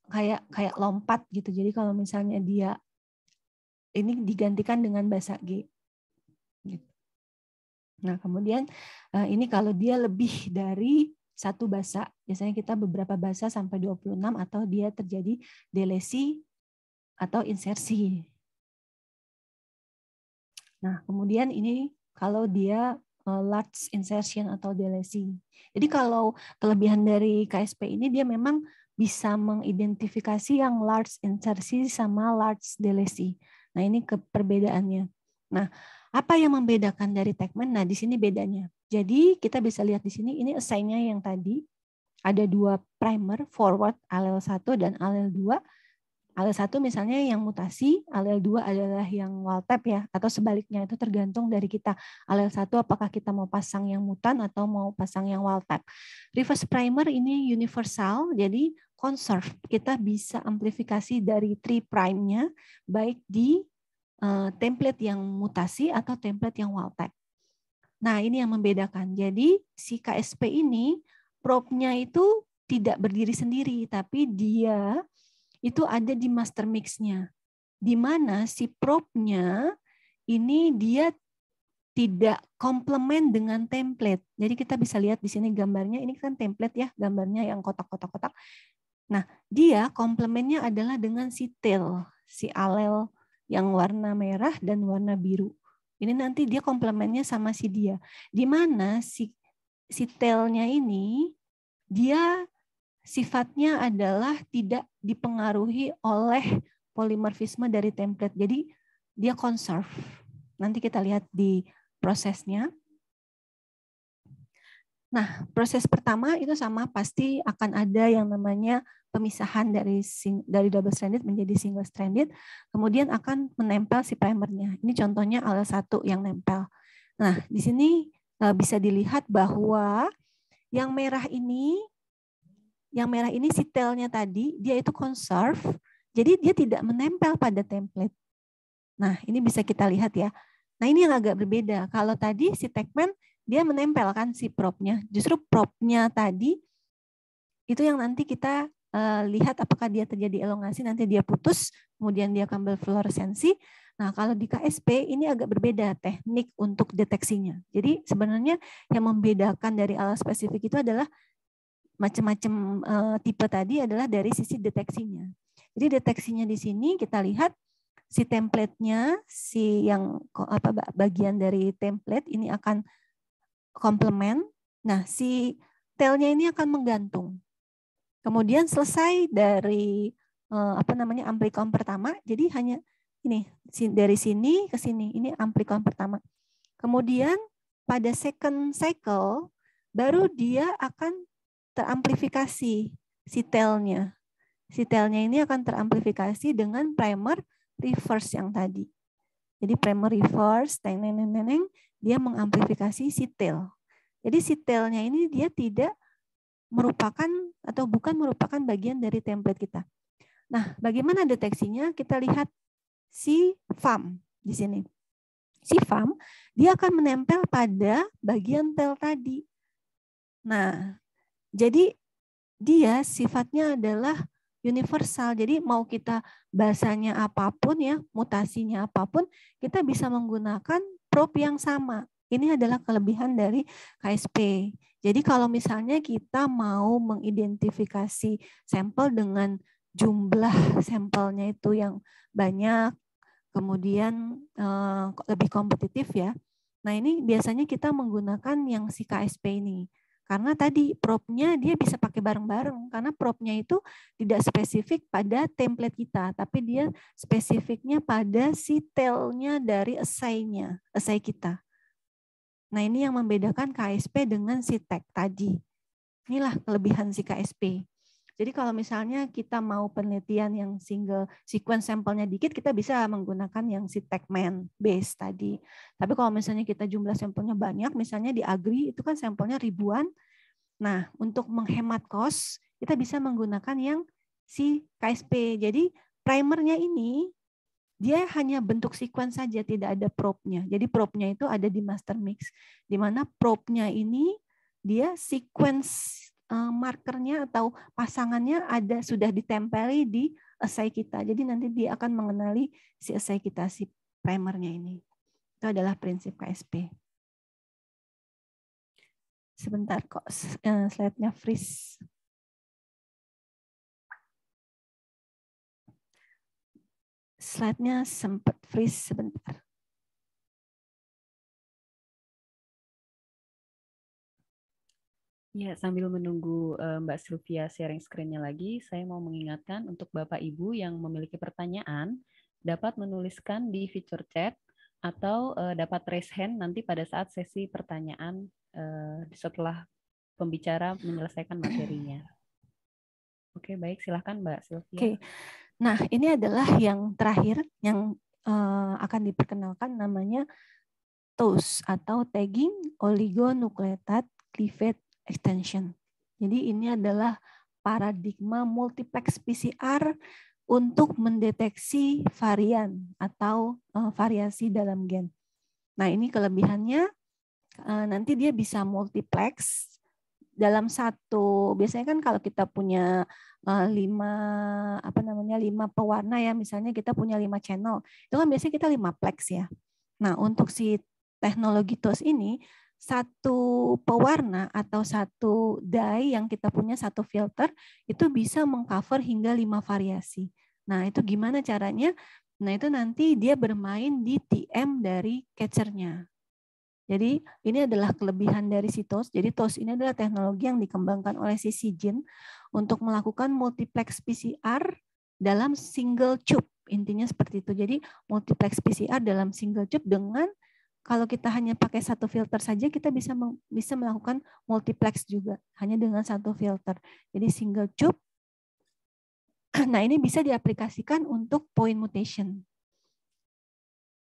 kayak kayak lompat gitu. Jadi kalau misalnya dia ini digantikan dengan bahasa G. Gitu. Nah kemudian ini kalau dia lebih dari satu bahasa. Biasanya kita beberapa bahasa sampai 26 atau dia terjadi delesi atau insersi. Nah, kemudian ini kalau dia eh, large insertion atau delesi. Jadi kalau kelebihan dari KSP ini dia memang bisa mengidentifikasi yang large insersi sama large delesi. Nah, ini perbedaannya. Nah, apa yang membedakan dari Techman? Nah, di sini bedanya. Jadi kita bisa lihat di sini ini assignnya yang tadi ada dua primer forward alel 1 dan alel 2. Alel 1 misalnya yang mutasi, alel 2 adalah yang wild type ya atau sebaliknya itu tergantung dari kita. Alel 1 apakah kita mau pasang yang mutan atau mau pasang yang wild type Reverse primer ini universal jadi conserve kita bisa amplifikasi dari three prime-nya baik di eh, template yang mutasi atau template yang wild type. Nah, ini yang membedakan. Jadi si KSP ini propnya itu tidak berdiri sendiri, tapi dia itu ada di master mix-nya. Di mana si propnya ini dia tidak komplement dengan template. Jadi kita bisa lihat di sini gambarnya, ini kan template ya, gambarnya yang kotak-kotak-kotak. Nah, dia komplementnya adalah dengan si tail, si alel yang warna merah dan warna biru. Ini nanti dia komplementnya sama si dia. Di mana si si telnya ini dia sifatnya adalah tidak dipengaruhi oleh polimorfisme dari template. Jadi dia conserve. Nanti kita lihat di prosesnya. Nah, proses pertama itu sama pasti akan ada yang namanya pemisahan dari sing, dari double stranded menjadi single stranded, kemudian akan menempel si primernya. Ini contohnya al satu yang nempel. Nah, di sini eh, bisa dilihat bahwa yang merah ini yang merah ini si telnya tadi dia itu conserve, jadi dia tidak menempel pada template. Nah, ini bisa kita lihat ya. Nah, ini yang agak berbeda. Kalau tadi si tagman dia menempelkan si propnya. Justru propnya tadi itu yang nanti kita Eh, lihat apakah dia terjadi elongasi nanti dia putus kemudian dia akan berfluoresensi Nah, kalau di KSP ini agak berbeda teknik untuk deteksinya. Jadi sebenarnya yang membedakan dari alat spesifik itu adalah macam-macam uh, tipe tadi adalah dari sisi deteksinya. Jadi deteksinya di sini kita lihat si templatenya si yang apa bagian dari template ini akan komplement. Nah, si telnya ini akan menggantung. Kemudian selesai dari eh, apa namanya amplikon pertama, jadi hanya ini dari sini ke sini, ini amplikon pertama. Kemudian pada second cycle baru dia akan teramplifikasi si telnya. Si telnya ini akan teramplifikasi dengan primer reverse yang tadi. Jadi primer reverse, neng neng neng neng, dia mengamplifikasi si tail. Jadi si tailnya ini dia tidak merupakan atau bukan merupakan bagian dari template kita. Nah, bagaimana deteksinya? Kita lihat si farm di sini. Si farm dia akan menempel pada bagian tel tadi. Nah, jadi dia sifatnya adalah universal. Jadi mau kita bahasanya apapun ya, mutasinya apapun, kita bisa menggunakan prop yang sama. Ini adalah kelebihan dari KSP. Jadi kalau misalnya kita mau mengidentifikasi sampel dengan jumlah sampelnya itu yang banyak, kemudian eh, lebih kompetitif ya. Nah ini biasanya kita menggunakan yang si KSP ini. Karena tadi propnya dia bisa pakai bareng-bareng, karena propnya itu tidak spesifik pada template kita, tapi dia spesifiknya pada si tail-nya dari assay-nya, esai kita. Nah ini yang membedakan KSP dengan SITEK tadi. Inilah kelebihan si KSP. Jadi kalau misalnya kita mau penelitian yang single sequence sampelnya dikit, kita bisa menggunakan yang si tagman base tadi. Tapi kalau misalnya kita jumlah sampelnya banyak, misalnya di agri itu kan sampelnya ribuan. Nah, untuk menghemat cost kita bisa menggunakan yang si KSP. Jadi primernya ini dia hanya bentuk sequence saja, tidak ada probe-nya. Jadi probe-nya itu ada di master mix, di mana probe-nya ini dia sequence eh, markernya atau pasangannya ada sudah ditempeli di esai kita. Jadi nanti dia akan mengenali si esai kita, si primernya ini. Itu adalah prinsip KSP. Sebentar kok eh, slide-nya freeze. slide-nya sempat freeze sebentar. Ya, sambil menunggu eh, Mbak Sylvia sharing screen-nya lagi, saya mau mengingatkan untuk Bapak Ibu yang memiliki pertanyaan dapat menuliskan di fitur chat atau eh, dapat raise hand nanti pada saat sesi pertanyaan eh, setelah pembicara menyelesaikan materinya. Oke, baik silahkan Mbak Sylvia. Oke. Okay. Nah, ini adalah yang terakhir yang uh, akan diperkenalkan namanya TOS atau tagging oligonukleotide cleavage extension. Jadi ini adalah paradigma multiplex PCR untuk mendeteksi varian atau uh, variasi dalam gen. Nah, ini kelebihannya uh, nanti dia bisa multiplex dalam satu biasanya kan kalau kita punya Eh, lima apa namanya lima pewarna ya misalnya kita punya lima channel itu kan biasanya kita lima plex ya nah untuk si teknologi TOS ini satu pewarna atau satu dye yang kita punya satu filter itu bisa mengcover hingga lima variasi nah itu gimana caranya nah itu nanti dia bermain di TM dari catchernya jadi ini adalah kelebihan dari si TOS. Jadi TOS ini adalah teknologi yang dikembangkan oleh si Sijin untuk melakukan multiplex PCR dalam single tube. Intinya seperti itu. Jadi multiplex PCR dalam single tube dengan kalau kita hanya pakai satu filter saja kita bisa bisa melakukan multiplex juga hanya dengan satu filter. Jadi single tube. Nah, ini bisa diaplikasikan untuk point mutation.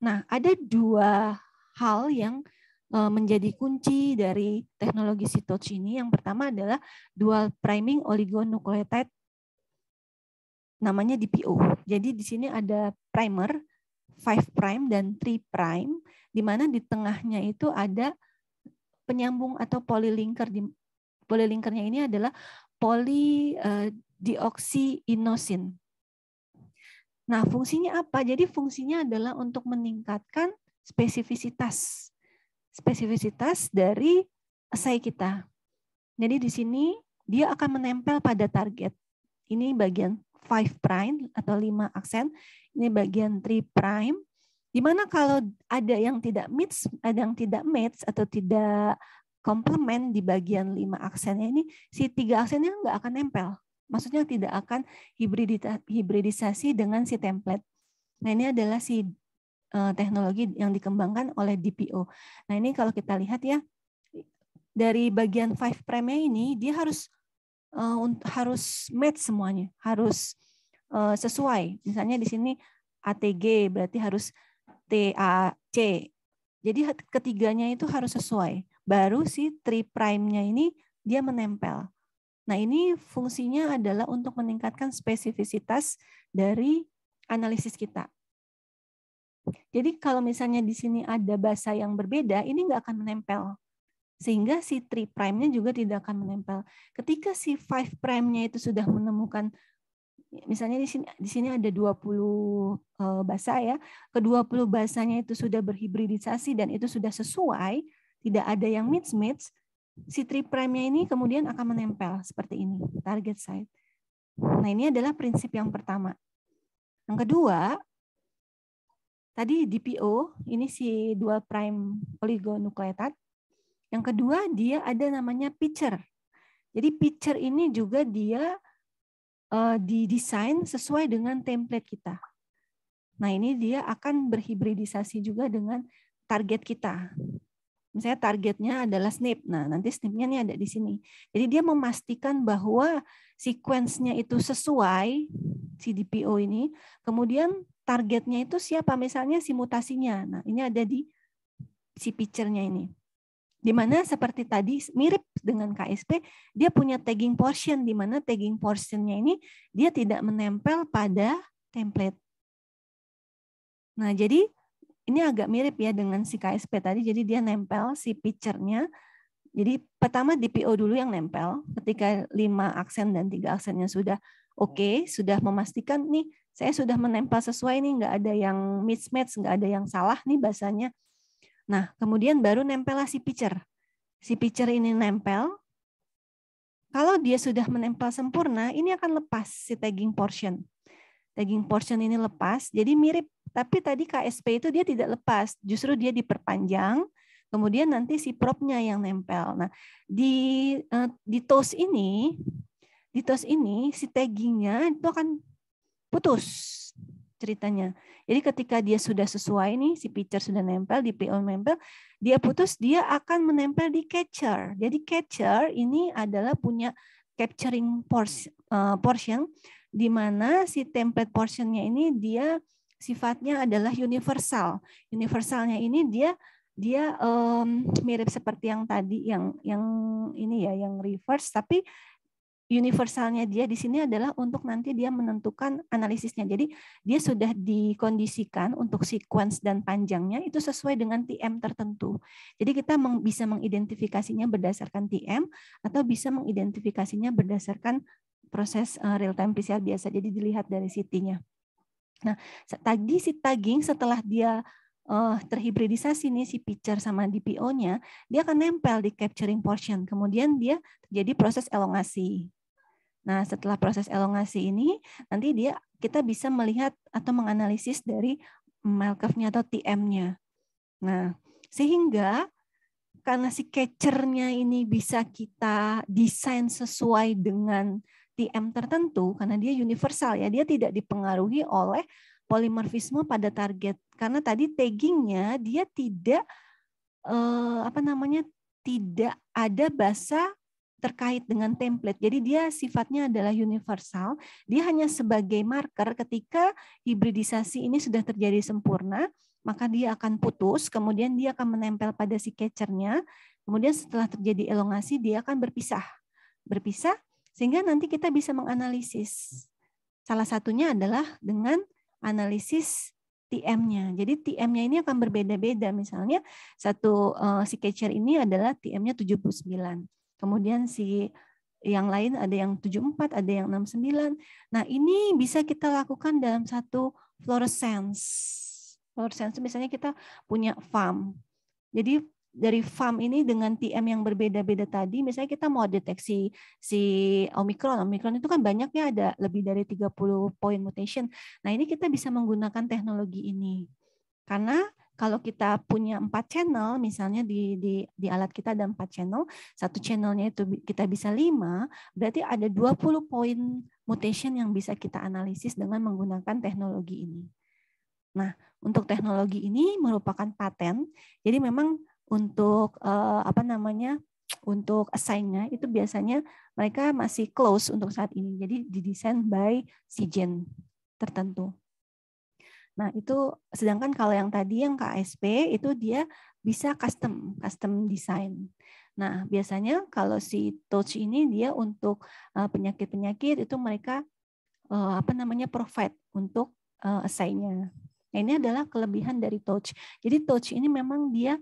Nah, ada dua hal yang Eh, menjadi kunci dari teknologi sitoch ini yang pertama adalah dual priming oligonukleotide namanya DPO. Jadi di sini ada primer 5 prime dan 3 prime di mana di tengahnya itu ada penyambung atau polylinker di polylinkernya ini adalah poli uh, eh, Nah, fungsinya apa? Jadi fungsinya adalah untuk meningkatkan spesifisitas spesifisitas dari esai kita. Jadi di sini dia akan menempel pada target. Ini bagian 5 prime atau 5 aksen, ini bagian 3 prime. Di mana kalau ada yang tidak match, ada yang tidak match atau tidak komplement di bagian 5 aksennya ini, si 3 aksennya nggak akan nempel. Maksudnya tidak akan hibridisasi dengan si template. Nah ini adalah si Eh, teknologi yang dikembangkan oleh DPO. Nah ini kalau kita lihat ya dari bagian five prime ini dia harus uh, harus match semuanya, harus eh, sesuai. Misalnya di sini ATG berarti harus TAC. Jadi ketiganya itu harus sesuai. Baru si three prime-nya ini dia menempel. Nah, ini fungsinya adalah untuk meningkatkan spesifisitas dari analisis kita. Jadi kalau misalnya di sini ada bahasa yang berbeda, ini nggak akan menempel. Sehingga si 3 prime-nya juga tidak akan menempel. Ketika si 5 prime-nya itu sudah menemukan misalnya di sini di sini ada 20 eh, bahasa ya. Ke-20 bahasanya itu sudah berhibridisasi dan itu sudah sesuai, tidak ada yang mismatch, si 3 prime-nya ini kemudian akan menempel seperti ini, target site. Nah, ini adalah prinsip yang pertama. Yang kedua, Tadi DPO, ini si dual prime oligonukleotide. Yang kedua, dia ada namanya pitcher. Jadi pitcher ini juga dia uh, didesain sesuai dengan template kita. Nah, ini dia akan berhibridisasi juga dengan target kita misalnya targetnya adalah SNP. Nah, nanti SNP-nya ini ada di sini. Jadi dia memastikan bahwa sequence-nya itu sesuai cdpo ini. Kemudian targetnya itu siapa misalnya si mutasinya. Nah, ini ada di si picture-nya ini. Di mana seperti tadi mirip dengan KSP, dia punya tagging portion di mana tagging portion-nya ini dia tidak menempel pada template. Nah, jadi ini agak mirip ya dengan si KSP tadi, jadi dia nempel si picture-nya. Jadi pertama DPO dulu yang nempel, ketika lima aksen dan tiga aksennya sudah oke, okay, sudah memastikan nih saya sudah menempel sesuai nih, nggak ada yang mismatch, nggak ada yang salah nih bahasanya. Nah, kemudian baru nempel si picture. Si picture ini nempel, kalau dia sudah menempel sempurna, ini akan lepas si tagging portion. Tagging portion ini lepas, jadi mirip tapi tadi KSP itu dia tidak lepas, justru dia diperpanjang. Kemudian nanti si propnya yang nempel. Nah, di eh, di tos ini, di tos ini si taggingnya itu akan putus ceritanya. Jadi ketika dia sudah sesuai nih, si pitcher sudah nempel, di PO nempel, dia putus, dia akan menempel di catcher. Jadi catcher ini adalah punya capturing portion, uh, eh, portion di mana si template portionnya ini dia sifatnya adalah universal. Universalnya ini dia dia um, mirip seperti yang tadi yang yang ini ya yang reverse tapi universalnya dia di sini adalah untuk nanti dia menentukan analisisnya. Jadi dia sudah dikondisikan untuk sequence dan panjangnya itu sesuai dengan TM tertentu. Jadi kita bisa mengidentifikasinya berdasarkan TM atau bisa mengidentifikasinya berdasarkan proses eh, real time PCR biasa. Jadi dilihat dari CT-nya. Nah, tadi si tagging setelah dia uh, terhibridisasi nih si pitcher sama DPO-nya, dia akan nempel di capturing portion. Kemudian dia terjadi proses elongasi. Nah, setelah proses elongasi ini, nanti dia kita bisa melihat atau menganalisis dari Malkovnya atau TM-nya. Nah, sehingga karena si catcher-nya ini bisa kita desain sesuai dengan TM tertentu karena dia universal ya, dia tidak dipengaruhi oleh polimorfisme pada target. Karena tadi taggingnya dia tidak eh, apa namanya tidak ada bahasa terkait dengan template. Jadi dia sifatnya adalah universal. Dia hanya sebagai marker ketika hibridisasi ini sudah terjadi sempurna, maka dia akan putus, kemudian dia akan menempel pada si catchernya. Kemudian setelah terjadi elongasi, dia akan berpisah. Berpisah sehingga nanti kita bisa menganalisis. Salah satunya adalah dengan analisis TM-nya. Jadi TM-nya ini akan berbeda-beda. Misalnya satu uh, si catcher ini adalah TM-nya 79. Kemudian si yang lain ada yang 74, ada yang 69. Nah, ini bisa kita lakukan dalam satu fluorescence. Fluorescence misalnya kita punya farm. Jadi dari farm ini dengan TM yang berbeda-beda tadi, misalnya kita mau deteksi si Omicron, Omicron itu kan banyaknya ada lebih dari 30 point mutation. Nah ini kita bisa menggunakan teknologi ini. Karena kalau kita punya empat channel, misalnya di, di, di alat kita ada empat channel, satu channelnya itu kita bisa lima, berarti ada 20 point mutation yang bisa kita analisis dengan menggunakan teknologi ini. Nah, untuk teknologi ini merupakan paten, jadi memang untuk uh, apa namanya untuk assignnya itu biasanya mereka masih close untuk saat ini. Jadi didesain by sijen tertentu. Nah, itu sedangkan kalau yang tadi yang KSP itu dia bisa custom, custom design. Nah, biasanya kalau si touch ini dia untuk eh, penyakit-penyakit itu mereka eh, apa namanya provide untuk assign-nya. Nah, ini adalah kelebihan dari touch. Jadi touch ini memang dia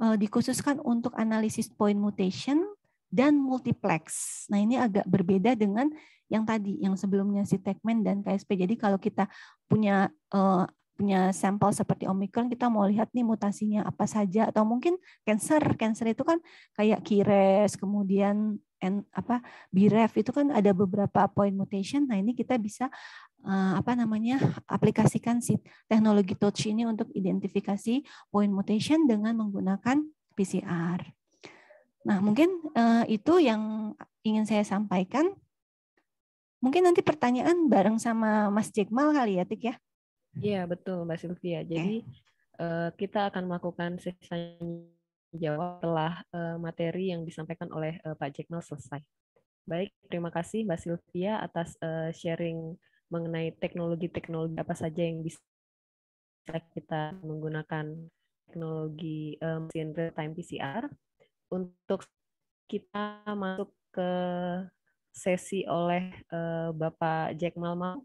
Eh, dikhususkan untuk analisis point mutation dan multiplex. Nah ini agak berbeda dengan yang tadi, yang sebelumnya si tekmen dan KSP. Jadi kalau kita punya uh, punya sampel seperti Omicron, kita mau lihat nih mutasinya apa saja atau mungkin cancer. Cancer itu kan kayak Kires, kemudian N, apa BREF itu kan ada beberapa point mutation. Nah ini kita bisa Eh, apa namanya aplikasikan si teknologi touch ini untuk identifikasi point mutation dengan menggunakan PCR. Nah, mungkin eh, itu yang ingin saya sampaikan. Mungkin nanti pertanyaan bareng sama Mas Jekmal kali ya, Tik ya. Iya, betul Mbak Sylvia. Jadi okay. Eh, kita akan melakukan sisanya jawab setelah materi yang disampaikan oleh uh, Pak Jekmal selesai. Baik, terima kasih Mbak Sylvia atas sharing mengenai teknologi-teknologi apa saja yang bisa kita menggunakan teknologi um, mesin real time PCR untuk kita masuk ke sesi oleh uh, Bapak Jack Malma.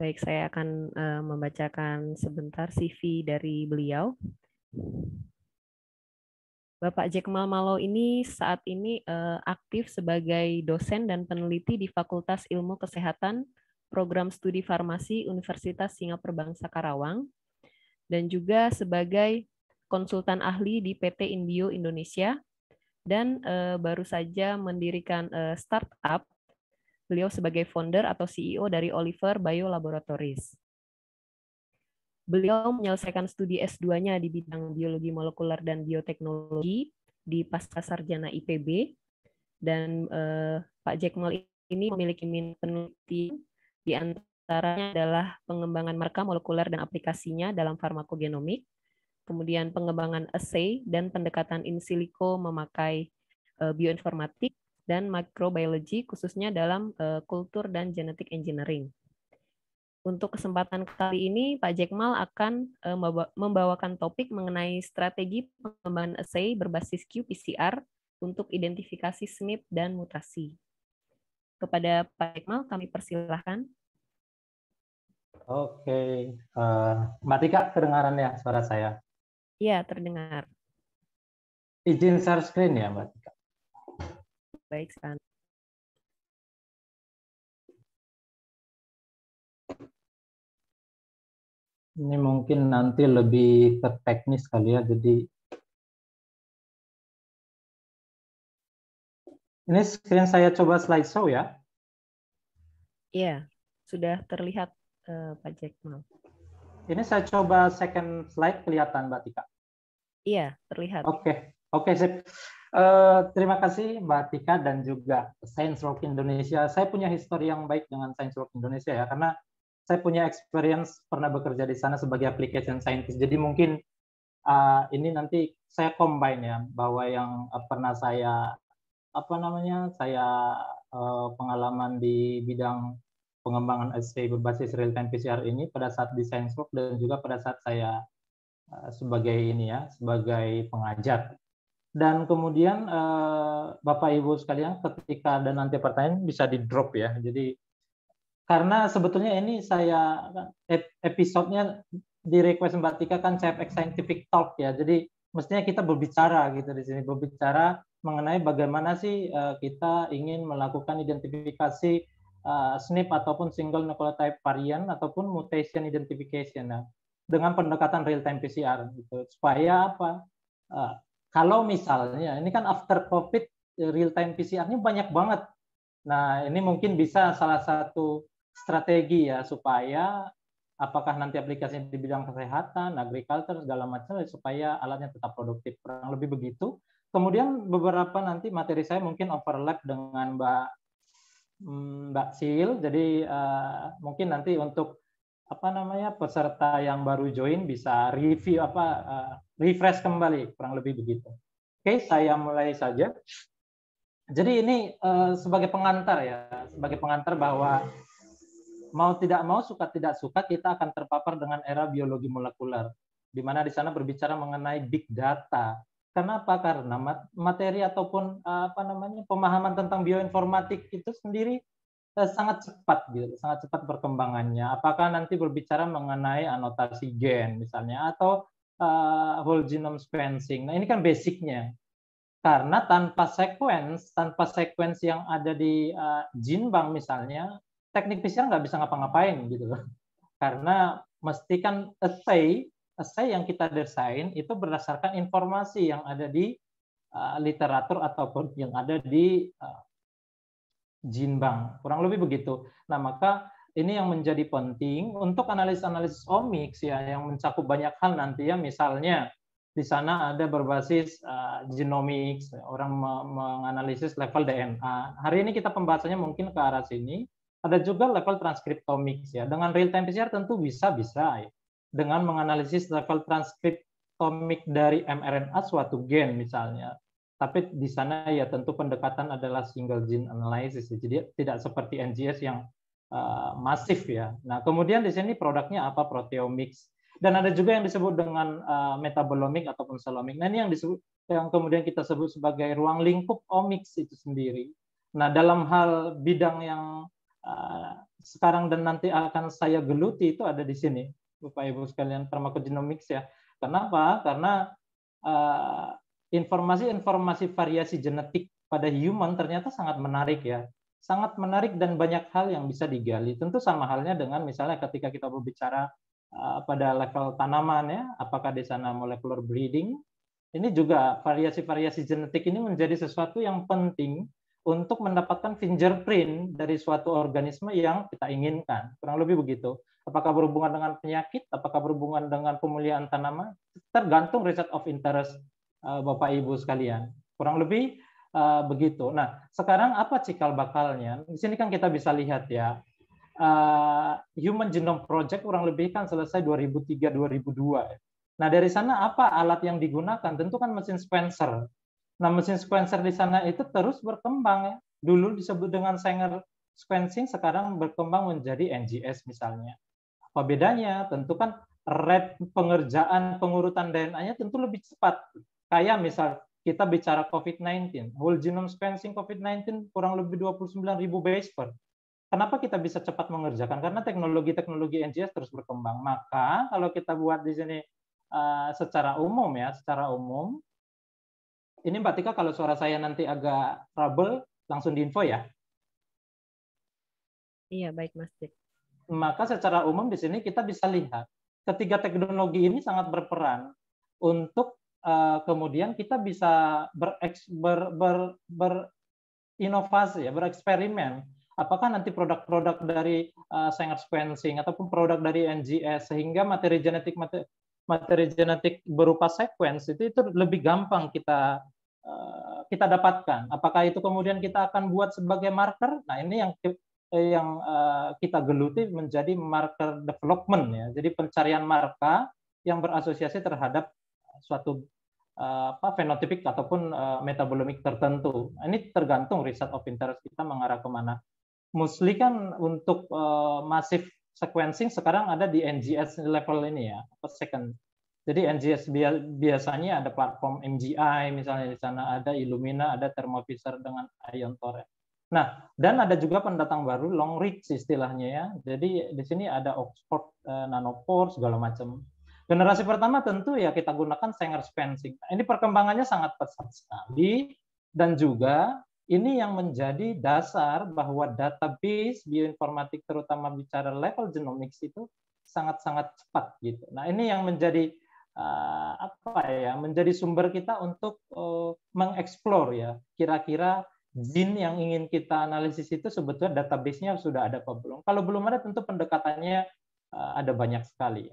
Baik, saya akan uh, membacakan sebentar CV dari beliau. Bapak Jack Malmalo ini saat ini uh, aktif sebagai dosen dan peneliti di Fakultas Ilmu Kesehatan program studi farmasi Universitas Singapura Bangsa Karawang dan juga sebagai konsultan ahli di PT Indio Indonesia dan uh, baru saja mendirikan uh, startup beliau sebagai founder atau CEO dari Oliver Bio Laboratories. Beliau menyelesaikan studi S2-nya di bidang biologi molekuler dan bioteknologi di Pasca Sarjana IPB dan uh, Pak Jackmal ini memiliki minat penelitian di antaranya adalah pengembangan marka molekuler dan aplikasinya dalam farmakogenomik, kemudian pengembangan assay dan pendekatan in silico memakai e, bioinformatik dan microbiology khususnya dalam e, kultur dan genetik engineering. Untuk kesempatan kali ini, Pak Jekmal akan e, membawakan topik mengenai strategi pengembangan assay berbasis qPCR untuk identifikasi SNP dan mutasi. Kepada Pak Jekmal, kami persilahkan. Oke, uh, eh, Mbak Tika kedengaran ya suara saya? Iya, terdengar. Izin share screen ya Mbak Tika. Baik, Ini mungkin nanti lebih ke teknis kali ya, jadi ini screen saya coba slide show ya? Iya, sudah terlihat uh, Pak Jackmal. Ini saya coba second slide kelihatan Mbak Tika. Iya, terlihat. Oke, okay. oke okay, sip. Uh, terima kasih Mbak Tika dan juga Science Rock Indonesia. Saya punya histori yang baik dengan Science Rock Indonesia ya, karena saya punya experience pernah bekerja di sana sebagai application scientist. Jadi mungkin uh, ini nanti saya combine ya bahwa yang eh, pernah saya apa namanya saya uh, pengalaman di bidang pengembangan SCI berbasis real time PCR ini pada saat desain swab dan juga pada saat saya eh, sebagai ini ya sebagai pengajar dan kemudian eh, Bapak Ibu sekalian ketika dan nanti pertanyaan bisa di drop ya jadi karena sebetulnya ini saya eh, episodenya di request Mbak Tika kan CFX Scientific Talk ya jadi mestinya kita berbicara gitu di sini berbicara mengenai bagaimana sih kita ingin melakukan identifikasi Eh, SNP ataupun single nucleotide variant ataupun mutation identification nah, dengan pendekatan real time PCR gitu. Supaya apa? Uh, kalau misalnya ini kan after covid eh, real time PCR-nya banyak banget. Nah, ini mungkin bisa salah satu strategi ya supaya apakah nanti aplikasi di bidang kesehatan, agriculture segala macam ya, supaya alatnya tetap produktif. Kurang lebih begitu. Kemudian beberapa nanti materi saya mungkin overlap dengan Mbak Hmm, Mbak Sil. Jadi uh, mungkin nanti untuk apa namanya peserta yang baru join bisa review apa uh, refresh kembali kurang lebih begitu. Oke, saya mulai saja. Jadi ini uh, sebagai pengantar ya, sebagai pengantar bahwa mau tidak mau suka tidak suka kita akan terpapar dengan era biologi molekuler di mana di sana berbicara mengenai big data Kenapa? Karena materi ataupun eh, apa namanya pemahaman tentang bioinformatik itu sendiri eh, sangat cepat gitu, sangat cepat perkembangannya. Apakah nanti berbicara mengenai anotasi gen misalnya atau uh, whole genome sequencing. Nah, ini kan basicnya. Karena tanpa sequence, tanpa sequence yang ada di uh, gene bank misalnya, teknik PCR nggak bisa ngapa-ngapain gitu Karena mesti kan assay saya yang kita desain itu berdasarkan informasi yang ada di uh, literatur ataupun yang ada di uh, eh, jinbang. Kurang lebih begitu. Nah, maka ini yang menjadi penting untuk analis-analis omics ya yang mencakup banyak hal nanti ya misalnya di sana ada berbasis uh, genomics, orang me menganalisis level DNA. Hari ini kita pembahasannya mungkin ke arah sini. Ada juga level transcriptomics ya. Dengan real time PCR tentu bisa bisa ya dengan menganalisis level transkriptomik dari mRNA suatu gen misalnya. Tapi di sana ya tentu pendekatan adalah single gene analysis, ya. jadi tidak seperti NGS yang uh, masif ya. Nah kemudian di sini produknya apa proteomics dan ada juga yang disebut dengan uh, metabolomic ataupun selomik. Nah ini yang disebut yang kemudian kita sebut sebagai ruang lingkup omics itu sendiri. Nah dalam hal bidang yang uh, sekarang dan nanti akan saya geluti itu ada di sini Bapak Ibu sekalian pharmacogenomics ya. Kenapa? Karena eh, informasi-informasi uh, variasi genetik pada human ternyata sangat menarik ya. Sangat menarik dan banyak hal yang bisa digali. Tentu sama halnya dengan misalnya ketika kita berbicara uh, pada level tanaman ya, apakah di sana molecular breeding? Ini juga variasi-variasi genetik ini menjadi sesuatu yang penting untuk mendapatkan fingerprint dari suatu organisme yang kita inginkan. Kurang lebih begitu apakah berhubungan dengan penyakit, apakah berhubungan dengan pemulihan tanaman, tergantung riset of interest eh, Bapak Ibu sekalian. Kurang lebih eh, begitu. Nah, sekarang apa cikal bakalnya? Di sini kan kita bisa lihat ya. Eh, Human Genome Project kurang lebih kan selesai 2003-2002. Nah, dari sana apa alat yang digunakan? Tentu kan mesin Spencer. Nah, mesin Spencer di sana itu terus berkembang ya. Dulu disebut dengan Sanger sequencing, sekarang berkembang menjadi NGS misalnya. Apa bedanya? Tentu kan red pengerjaan pengurutan DNA-nya tentu lebih cepat. Kayak misal kita bicara COVID-19, whole genome sequencing COVID-19 kurang lebih 29 ribu base per Kenapa kita bisa cepat mengerjakan? Karena teknologi-teknologi NGS terus berkembang. Maka kalau kita buat di sini uh, secara umum ya, secara umum, ini Mbak Tika kalau suara saya nanti agak trouble, langsung diinfo ya. Iya, baik Mas Dik. Maka secara umum di sini kita bisa lihat ketiga teknologi ini sangat berperan untuk uh, kemudian kita bisa bereks, ber, ber, berinovasi ya, bereksperimen apakah nanti produk-produk dari uh, Sanger sequencing ataupun produk dari NGS sehingga materi genetik materi, materi genetik berupa sequence itu itu lebih gampang kita uh, kita dapatkan. Apakah itu kemudian kita akan buat sebagai marker? Nah, ini yang Eh, yang eh, kita geluti menjadi marker development ya. Jadi pencarian marka yang berasosiasi terhadap suatu eh, apa fenotipik ataupun uh, metabolomik tertentu. Nah, ini tergantung riset of interest kita mengarah kemana. Mostly kan untuk uh, masif sequencing sekarang ada di NGS level ini ya, per second. Jadi NGS biasanya ada platform MGI misalnya di sana ada Illumina, ada Thermo Fisher dengan Ion Torrent Nah, dan ada juga pendatang baru long reach istilahnya ya. Jadi di sini ada Oxford eh, nanopore segala macam. Generasi pertama tentu ya kita gunakan Sanger sequencing. Nah, ini perkembangannya sangat pesat sekali dan juga ini yang menjadi dasar bahwa database bioinformatik terutama bicara level genomics itu sangat-sangat cepat gitu. Nah, ini yang menjadi eh, apa ya? menjadi sumber kita untuk eh, mengeksplor ya kira-kira Jin yang ingin kita analisis itu sebetulnya database-nya sudah ada apa belum? Kalau belum ada tentu pendekatannya eh, ada banyak sekali.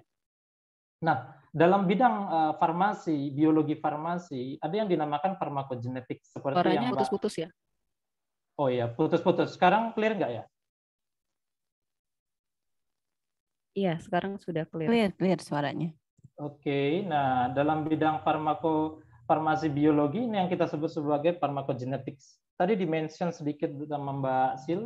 Nah, dalam bidang eh, farmasi, biologi farmasi, ada yang dinamakan farmakogenetik seperti Suaranya yang putus-putus ya. Oh iya, putus-putus. Sekarang clear nggak ya? Iya, sekarang sudah clear. Clear, clear suaranya. Oke, okay, nah dalam bidang farmako farmasi biologi ini yang kita sebut sebagai farmakogenetik tadi dimention sedikit sama Mbak Sil,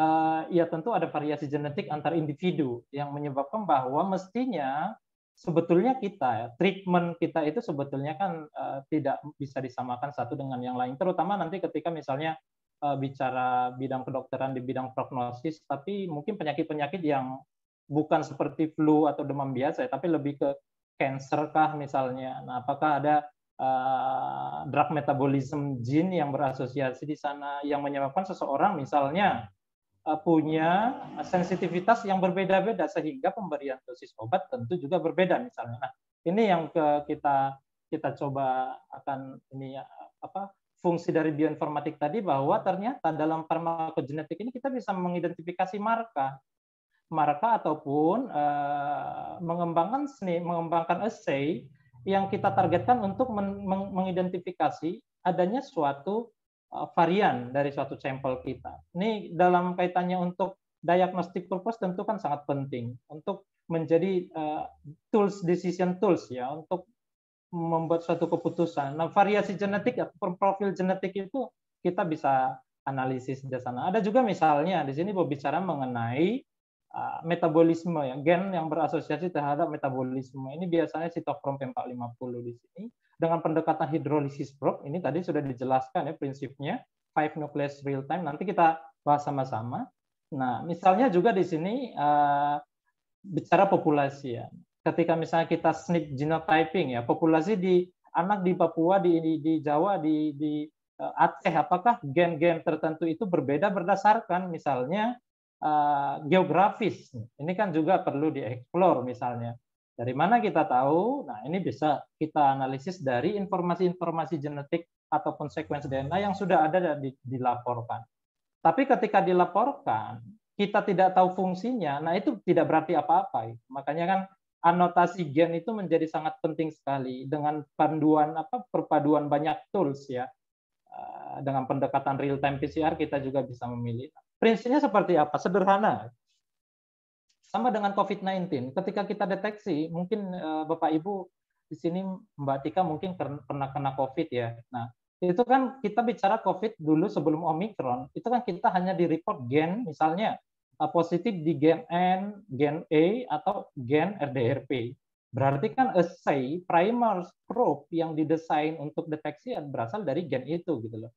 uh, ya tentu ada variasi genetik antar individu yang menyebabkan bahwa mestinya sebetulnya kita ya, treatment kita itu sebetulnya kan uh, tidak bisa disamakan satu dengan yang lain, terutama nanti ketika misalnya uh, bicara bidang kedokteran di bidang prognosis, tapi mungkin penyakit-penyakit yang bukan seperti flu atau demam biasa, ya, tapi lebih ke cancer kah misalnya. Nah, apakah ada uh, drug metabolism gene yang berasosiasi di sana yang menyebabkan seseorang misalnya uh, punya sensitivitas yang berbeda-beda sehingga pemberian dosis obat tentu juga berbeda misalnya. Nah, ini yang ke kita kita coba akan ini apa fungsi dari bioinformatik tadi bahwa ternyata dalam farmakogenetik ini kita bisa mengidentifikasi marka marka ataupun uh, mengembangkan seni mengembangkan assay yang kita targetkan untuk mengidentifikasi adanya suatu uh, varian dari suatu sampel kita. Ini dalam kaitannya untuk diagnostic purpose tentu kan sangat penting untuk menjadi uh, tools decision tools ya untuk membuat suatu keputusan. Nah, variasi genetik atau ya, profil genetik itu kita bisa analisis di sana. Ada juga misalnya di sini berbicara mengenai Ah, metabolisme ya gen yang berasosiasi terhadap metabolisme ini biasanya sitokrom P450 di sini dengan pendekatan hidrolisis probe ini tadi sudah dijelaskan ya prinsipnya five nucleus real time nanti kita bahas sama-sama nah misalnya juga di sini uh, bicara populasi ya ketika misalnya kita snip genotyping ya populasi di anak di Papua di di, di Jawa di di eh, Aceh apakah gen-gen tertentu itu berbeda berdasarkan misalnya Eh, geografis. Ini kan juga perlu dieksplor misalnya. Dari mana kita tahu? Nah, ini bisa kita analisis dari informasi-informasi genetik ataupun sequence DNA yang sudah ada dan dilaporkan. Tapi ketika dilaporkan, kita tidak tahu fungsinya, nah itu tidak berarti apa-apa. Makanya kan anotasi gen itu menjadi sangat penting sekali dengan panduan apa perpaduan banyak tools ya. Eh, dengan pendekatan real time PCR kita juga bisa memilih Prinsipnya seperti apa? Sederhana. Sama dengan COVID-19, ketika kita deteksi, mungkin eh, Bapak Ibu di sini Mbak Tika mungkin pernah kena COVID ya. Nah, itu kan kita bicara COVID dulu sebelum Omicron, itu kan kita hanya di report gen misalnya eh, positif di gen N, gen A e, atau gen RDRP. Berarti kan assay, primer, probe yang didesain untuk deteksi berasal dari gen itu gitu loh.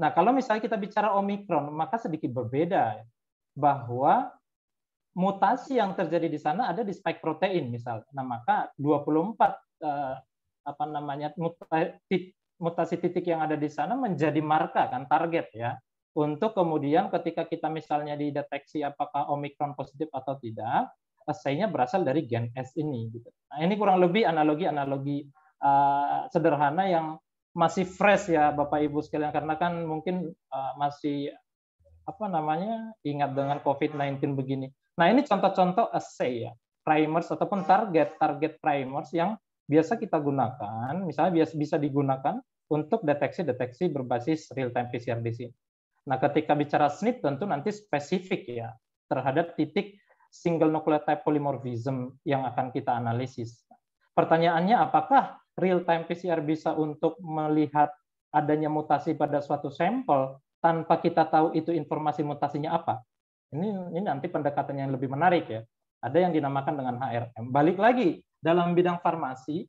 Nah, kalau misalnya kita bicara Omikron, maka sedikit berbeda ya, bahwa mutasi yang terjadi di sana ada di spike protein misalnya. Nah, maka 24 eh, apa namanya mutasi, mutasi titik yang ada di sana menjadi marka kan target ya. Untuk kemudian ketika kita misalnya dideteksi apakah Omikron positif atau tidak, assay berasal dari gen S ini gitu. Nah, ini kurang lebih analogi-analogi uh, sederhana yang masih fresh ya Bapak Ibu sekalian karena kan mungkin uh, masih apa namanya ingat dengan COVID-19 begini. Nah ini contoh-contoh assay ya, primers ataupun target target primers yang biasa kita gunakan, misalnya biasa bisa digunakan untuk deteksi-deteksi berbasis real-time PCR di sini. Nah ketika bicara SNP tentu nanti spesifik ya terhadap titik single nucleotide polymorphism yang akan kita analisis. Pertanyaannya apakah real time PCR bisa untuk melihat adanya mutasi pada suatu sampel tanpa kita tahu itu informasi mutasinya apa. Ini ini nanti pendekatan yang lebih menarik ya. Ada yang dinamakan dengan HRM. Balik lagi dalam bidang farmasi,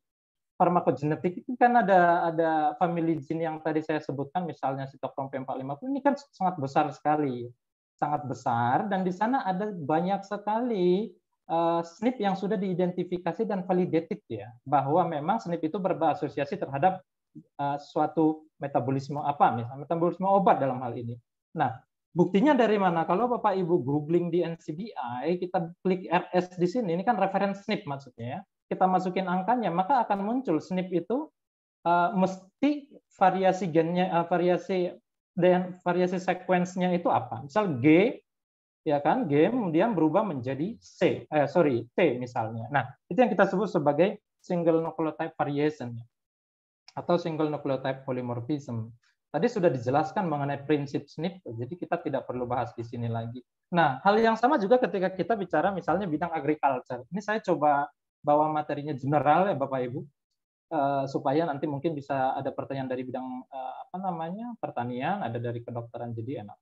farmakogenetik itu kan ada ada family gene yang tadi saya sebutkan misalnya sitokrom P450 ini kan sangat besar sekali sangat besar dan di sana ada banyak sekali Eh, SNP yang sudah diidentifikasi dan validated ya, bahwa memang SNP itu berasosiasi terhadap eh, suatu metabolisme apa, misalnya metabolisme obat dalam hal ini. Nah, buktinya dari mana? Kalau Bapak Ibu googling di NCBI, kita klik RS di sini, ini kan reference SNP maksudnya ya. Kita masukin angkanya, maka akan muncul SNP itu uh, mesti variasi gennya, uh, variasi dan variasi sekuensnya itu apa? Misal G ya kan game kemudian berubah menjadi C eh, sorry T misalnya nah itu yang kita sebut sebagai single nucleotide variation ya. atau single nucleotide polymorphism tadi sudah dijelaskan mengenai prinsip SNP jadi kita tidak perlu bahas di sini lagi nah hal yang sama juga ketika kita bicara misalnya bidang agriculture ini saya coba bawa materinya general ya bapak ibu Uh, supaya nanti mungkin bisa ada pertanyaan dari bidang uh, apa namanya pertanian, ada dari kedokteran jadi enak.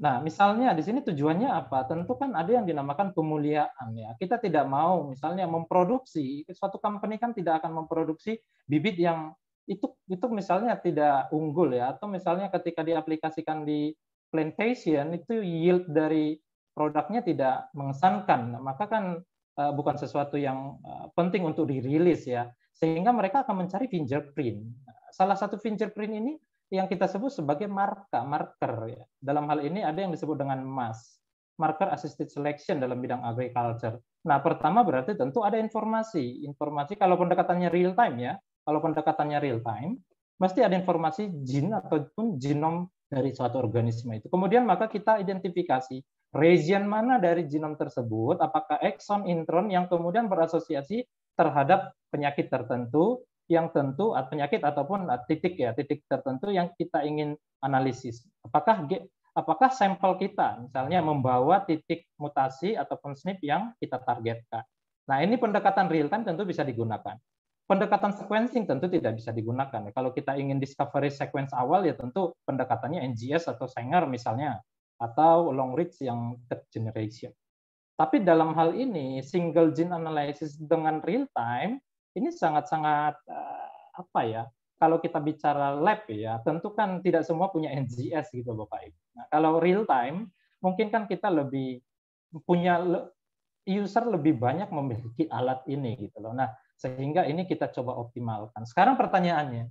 Nah, misalnya di sini tujuannya apa? Tentu kan ada yang dinamakan pemuliaan ya. Kita tidak mau misalnya memproduksi suatu company kan tidak akan memproduksi bibit yang itu itu misalnya tidak unggul ya atau misalnya ketika diaplikasikan di plantation itu yield dari produknya tidak mengesankan. Nah, maka kan e, bukan sesuatu yang e, penting untuk dirilis ya. Sehingga mereka akan mencari fingerprint. Salah satu fingerprint ini yang kita sebut sebagai marka, marker. Ya. Dalam hal ini ada yang disebut dengan MAS, Marker Assisted Selection dalam bidang agriculture. Nah, pertama berarti tentu ada informasi. Informasi kalau pendekatannya real time ya, kalau pendekatannya real time, mesti ada informasi gen ataupun genom dari suatu organisme itu. Kemudian maka kita identifikasi region mana dari genom tersebut, apakah exon, intron yang kemudian berasosiasi terhadap penyakit tertentu, yang tentu penyakit ataupun titik ya titik tertentu yang kita ingin analisis. Apakah apakah sampel kita misalnya membawa titik mutasi ataupun SNP yang kita targetkan. Nah, ini pendekatan real time tentu bisa digunakan. Pendekatan sequencing tentu tidak bisa digunakan. Ya. Kalau kita ingin discovery sequence awal ya tentu pendekatannya NGS atau Sanger misalnya atau long read yang third generation. Tapi dalam hal ini single gene analysis dengan real time ini sangat-sangat eh, apa ya? Kalau kita bicara lab ya, tentu kan tidak semua punya NGS gitu Bapak Ibu. Nah, kalau real time, mungkin kan kita lebih punya user lebih banyak memiliki alat ini gitu loh. Nah, sehingga ini kita coba optimalkan. Sekarang pertanyaannya,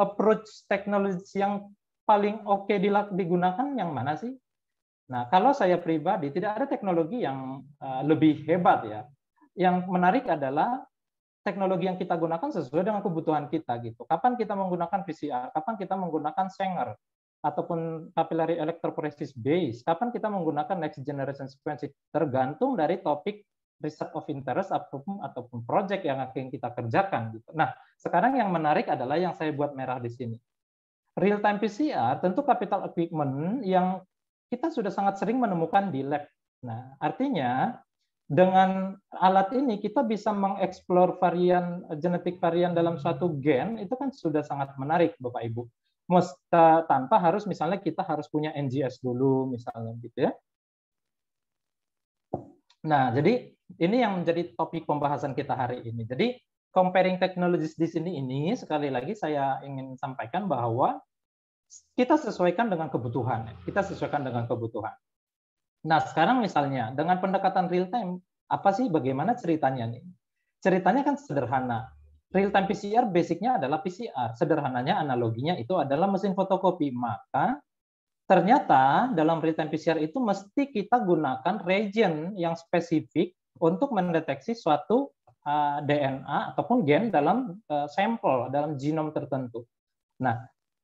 approach teknologi yang paling oke okay digunakan yang mana sih? Nah, kalau saya pribadi tidak ada teknologi yang eh, lebih hebat ya. Yang menarik adalah teknologi yang kita gunakan sesuai dengan kebutuhan kita gitu. Kapan kita menggunakan PCR, kapan kita menggunakan Sanger ataupun capillary electrophoresis base, kapan kita menggunakan next generation sequencing tergantung dari topik research of interest ataupun ataupun project yang akan kita kerjakan gitu. Nah, sekarang yang menarik adalah yang saya buat merah di sini. Real time PCR tentu capital equipment yang kita sudah sangat sering menemukan di lab. Nah, artinya dengan alat ini kita bisa mengeksplor varian genetik varian dalam suatu gen itu kan sudah sangat menarik Bapak Ibu. Mesta, tanpa harus misalnya kita harus punya NGS dulu misalnya gitu ya. Nah, jadi ini yang menjadi topik pembahasan kita hari ini. Jadi comparing technologies di sini ini sekali lagi saya ingin sampaikan bahwa kita sesuaikan dengan kebutuhan. Kita sesuaikan dengan kebutuhan. Nah, sekarang misalnya dengan pendekatan real time, apa sih bagaimana ceritanya nih? Ceritanya kan sederhana. Real time PCR basicnya adalah PCR. Sederhananya analoginya itu adalah mesin fotokopi. Maka ternyata dalam real time PCR itu mesti kita gunakan region yang spesifik untuk mendeteksi suatu eh, DNA ataupun gen dalam eh, sampel, dalam genom tertentu. Nah,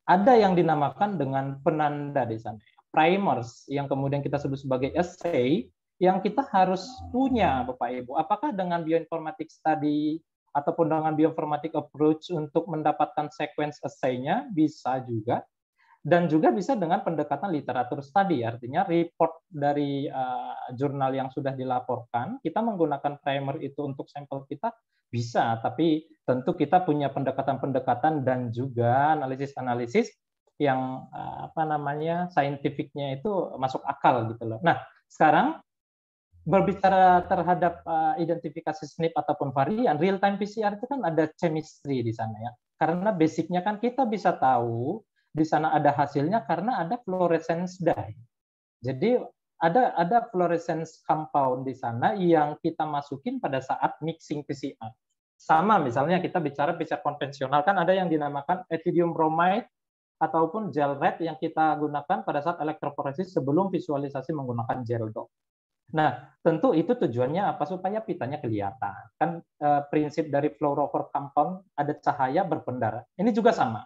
ada yang dinamakan dengan penanda di sana primers yang kemudian kita sebut sebagai essay yang kita harus punya Bapak Ibu. Apakah dengan bioinformatics study ataupun dengan bioinformatics approach untuk mendapatkan sequence essay-nya bisa juga dan juga bisa dengan pendekatan literatur study artinya report dari uh, jurnal yang sudah dilaporkan kita menggunakan primer itu untuk sampel kita bisa tapi tentu kita punya pendekatan-pendekatan dan juga analisis-analisis yang eh, apa namanya saintifiknya itu masuk akal gitu loh. Nah sekarang berbicara terhadap uh, identifikasi SNP ataupun varian real time PCR itu kan ada chemistry di sana ya. Karena basicnya kan kita bisa tahu di sana ada hasilnya karena ada fluorescence dye. Jadi ada ada fluorescence compound di sana yang kita masukin pada saat mixing PCR. Sama misalnya kita bicara PCR konvensional kan ada yang dinamakan ethidium bromide ataupun gel red yang kita gunakan pada saat elektroforesis sebelum visualisasi menggunakan gel dok. Nah, tentu itu tujuannya apa supaya pitanya kelihatan. Kan e, prinsip dari fluorophore compound ada cahaya berpendar Ini juga sama.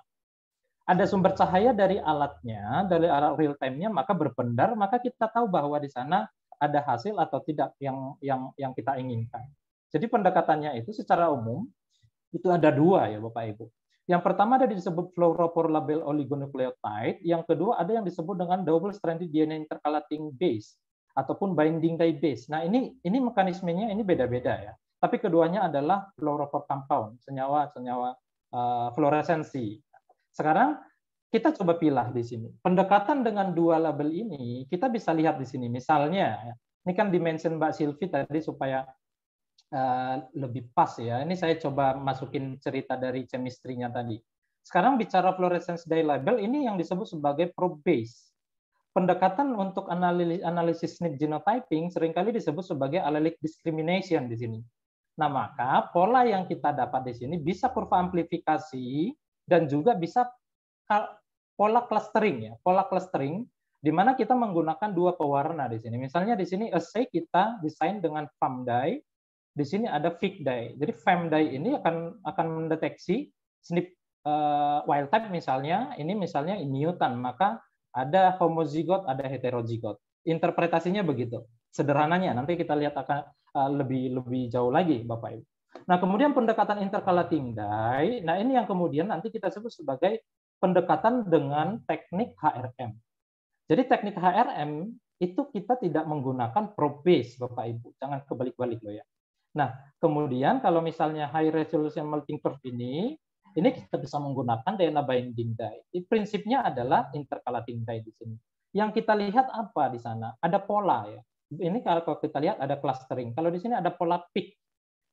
Ada sumber cahaya dari alatnya, dari alat real time-nya, maka berpendar, maka kita tahu bahwa di sana ada hasil atau tidak yang yang yang kita inginkan. Jadi pendekatannya itu secara umum itu ada dua ya Bapak Ibu. Yang pertama ada disebut fluoropor label oligonucleotide, yang kedua ada yang disebut dengan double stranded DNA intercalating base ataupun binding tie base. Nah, ini ini mekanismenya ini beda-beda ya. Tapi keduanya adalah fluoropor compound, senyawa-senyawa uh, eh, fluoresensi. Sekarang kita coba pilah di sini. Pendekatan dengan dua label ini kita bisa lihat di sini. Misalnya, ini kan dimention Mbak Silvi tadi supaya Eh, lebih pas ya. Ini saya coba masukin cerita dari chemistry-nya tadi. Sekarang bicara fluorescence dye label ini yang disebut sebagai probe base. Pendekatan untuk analisis, SNP genotyping seringkali disebut sebagai allelic discrimination di sini. Nah, maka pola yang kita dapat di sini bisa kurva amplifikasi dan juga bisa pola clustering ya, pola clustering di mana kita menggunakan dua pewarna di sini. Misalnya di sini assay kita desain dengan FAM dye di sini ada fake die. Jadi die ini akan akan mendeteksi snip uh, wild type misalnya, ini misalnya mutant, maka ada homozigot, ada heterozigot. Interpretasinya begitu. Sederhananya nanti kita lihat akan uh, lebih lebih jauh lagi Bapak Ibu. Nah, kemudian pendekatan intercalating dye. Nah, ini yang kemudian nanti kita sebut sebagai pendekatan dengan teknik HRM. Jadi teknik HRM itu kita tidak menggunakan probe Bapak Ibu. Jangan kebalik-balik loh ya. Nah, kemudian kalau misalnya high resolution melting curve ini, ini kita bisa menggunakan DNA binding dye. Prinsipnya adalah intercalating dye di sini. Yang kita lihat apa di sana? Ada pola ya. Ini kalau kita lihat ada clustering. Kalau di sini ada pola peak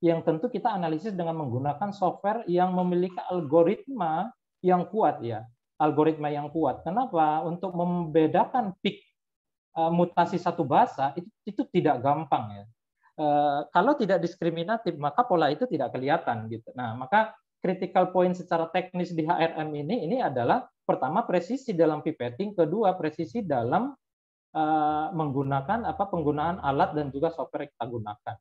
yang tentu kita analisis dengan menggunakan software yang memiliki algoritma yang kuat ya algoritma yang kuat. Kenapa? Untuk membedakan peak eh, mutasi satu bahasa itu, itu tidak gampang ya. Eh, kalau tidak diskriminatif maka pola itu tidak kelihatan gitu. Nah, maka critical point secara teknis di HRM ini ini adalah pertama presisi dalam pipetting, kedua presisi dalam uh, menggunakan apa penggunaan alat dan juga software yang kita gunakan.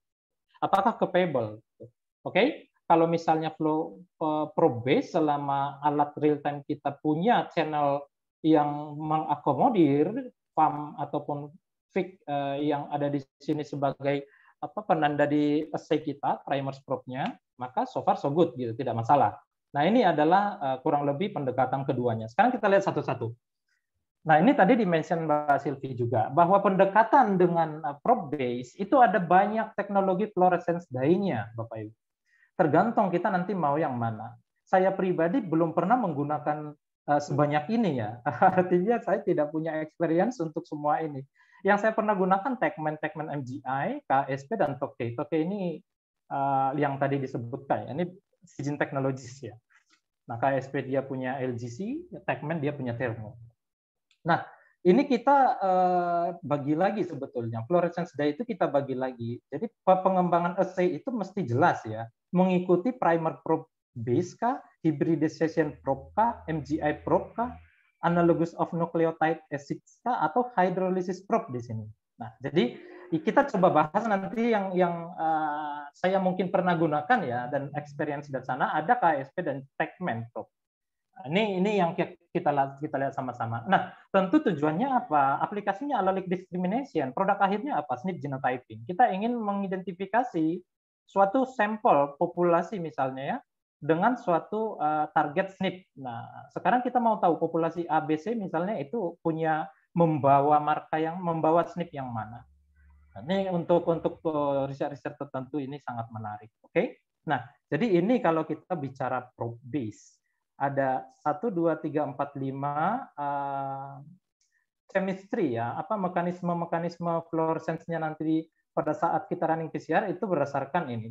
Apakah capable? Oke, okay? kalau misalnya flow uh, probe selama alat real time kita punya channel yang mengakomodir PAM ataupun fig yang ada di sini sebagai apa penanda di essay kita, primers probe-nya, maka so far so good gitu, tidak masalah. Nah, ini adalah uh, kurang lebih pendekatan keduanya. Sekarang kita lihat satu-satu. Nah, ini tadi dimention Mbak Silvi juga bahwa pendekatan dengan uh, probe base itu ada banyak teknologi fluorescence dye nya Bapak Ibu. Tergantung kita nanti mau yang mana. Saya pribadi belum pernah menggunakan uh, sebanyak ini ya. Artinya saya tidak punya experience untuk semua ini. Yang saya pernah gunakan tagman-tagman MGI, KSP, dan Tokei. Tokei ini uh, yang tadi disebutkan. Ya, ini Sijin teknologis ya. Nah, KSP dia punya LGC, Tagman dia punya Thermo. Nah, ini kita uh, bagi lagi sebetulnya. Fluorescence dye itu kita bagi lagi. Jadi pengembangan assay itu mesti jelas ya. Mengikuti primer probe base kah, hybridization probe kah, MGI probe kah, analogous of nucleotide acids atau hydrolysis probe di sini. Nah, jadi kita coba bahas nanti yang yang uh, saya mungkin pernah gunakan ya dan experience dari sana ada KSP dan Tegmen probe. Nah, ini ini yang kita kita lihat sama-sama. Nah, tentu tujuannya apa? Aplikasinya allelic discrimination. Produk akhirnya apa? SNP genotyping. Kita ingin mengidentifikasi suatu sampel populasi misalnya ya dengan suatu uh, target SNP. Nah, sekarang kita mau tahu populasi ABC misalnya itu punya membawa marka yang membawa SNP yang mana. Nah, ini untuk untuk eh, riset-riset tertentu ini sangat menarik. Oke. Okay? Nah, jadi ini kalau kita bicara probe base ada satu dua tiga empat lima uh, chemistry ya, apa mekanisme-mekanisme fluorescence-nya nanti pada saat kita running PCR itu berdasarkan ini.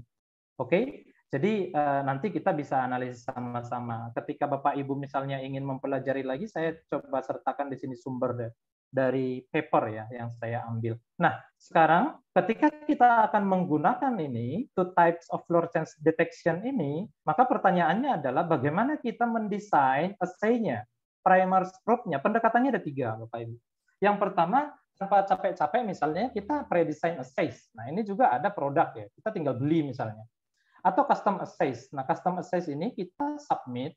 Oke. Okay? Jadi uh, nanti kita bisa analisis sama-sama. Ketika Bapak Ibu misalnya ingin mempelajari lagi, saya coba sertakan di sini sumber deh, dari paper ya yang saya ambil. Nah, sekarang ketika kita akan menggunakan ini, two types of fluorescence detection ini, maka pertanyaannya adalah bagaimana kita mendesain assay-nya, primer probe-nya. Pendekatannya ada tiga, Bapak Ibu. Yang pertama, tanpa capek-capek misalnya kita predesign assays. Nah, ini juga ada produk ya. Kita tinggal beli misalnya atau custom assays. Nah, custom assays ini kita submit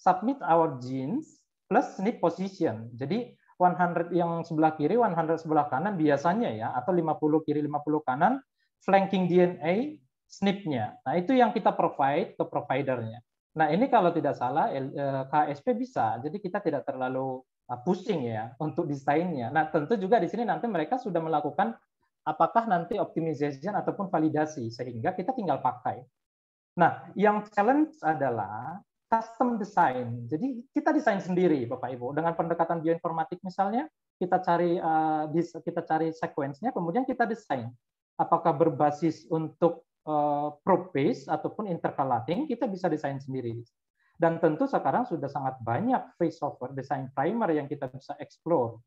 submit our genes plus SNP position. Jadi 100 yang sebelah kiri, 100 sebelah kanan biasanya ya atau 50 kiri 50 kanan flanking DNA SNP-nya. Nah, itu yang kita provide ke providernya. Nah, ini kalau tidak salah eh, KSP bisa. Jadi kita tidak terlalu eh, pusing ya untuk desainnya. Nah, tentu juga di sini nanti mereka sudah melakukan apakah nanti optimization ataupun validasi sehingga kita tinggal pakai. Nah, yang challenge adalah custom design. Jadi kita desain sendiri, Bapak Ibu. Dengan pendekatan bioinformatik misalnya, kita cari uh, kita cari sequence-nya, kemudian kita desain. Apakah berbasis untuk uh, probe ataupun intercalating, kita bisa desain sendiri. Dan tentu sekarang sudah sangat banyak free software design primer yang kita bisa explore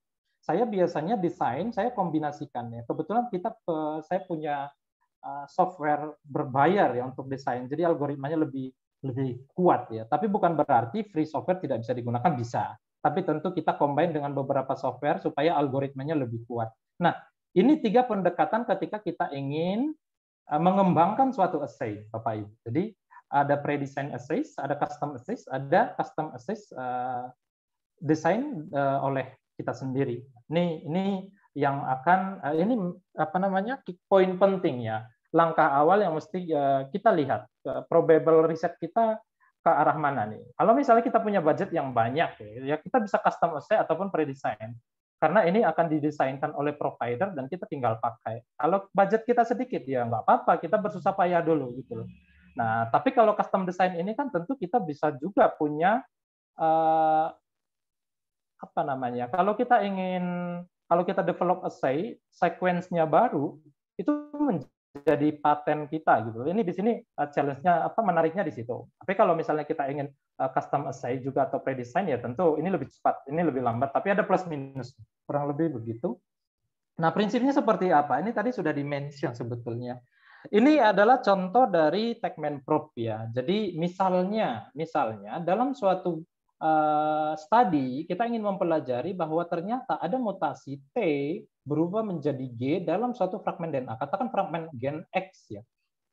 saya biasanya desain saya kombinasikannya. Kebetulan kita eh, saya punya eh, software berbayar ya untuk desain. Jadi algoritmanya lebih lebih kuat ya. Tapi bukan berarti free software tidak bisa digunakan bisa. Tapi tentu kita combine dengan beberapa software supaya algoritmanya lebih kuat. Nah, ini tiga pendekatan ketika kita ingin eh, mengembangkan suatu essay, Bapak Ibu. Jadi ada pre-design essays, ada custom essays, ada custom essays uh, desain uh, oleh kita sendiri. Ini ini yang akan eh, ini apa namanya poin penting ya langkah awal yang mesti eh, kita lihat eh, probable riset kita ke arah mana nih. Kalau misalnya kita punya budget yang banyak ya, ya kita bisa custom assay ataupun predesign karena ini akan didesainkan oleh provider dan kita tinggal pakai. Kalau budget kita sedikit ya nggak apa-apa kita bersusah payah dulu gitu loh. Nah tapi kalau custom design ini kan tentu kita bisa juga punya apa namanya? Kalau kita ingin kalau kita develop assay, sequence-nya baru itu menjadi paten kita gitu. Ini di sini uh, challenge-nya apa menariknya di situ. Tapi kalau misalnya kita ingin uh, custom assay juga atau predesign ya tentu ini lebih cepat, ini lebih lambat, tapi ada plus minus. Kurang lebih begitu. Nah, prinsipnya seperti apa? Ini tadi sudah di-mention sebetulnya. Ini adalah contoh dari tagman Probe ya. Jadi misalnya, misalnya dalam suatu uh, study, kita ingin mempelajari bahwa ternyata ada mutasi T berubah menjadi G dalam suatu fragmen DNA. Katakan fragmen gen X ya,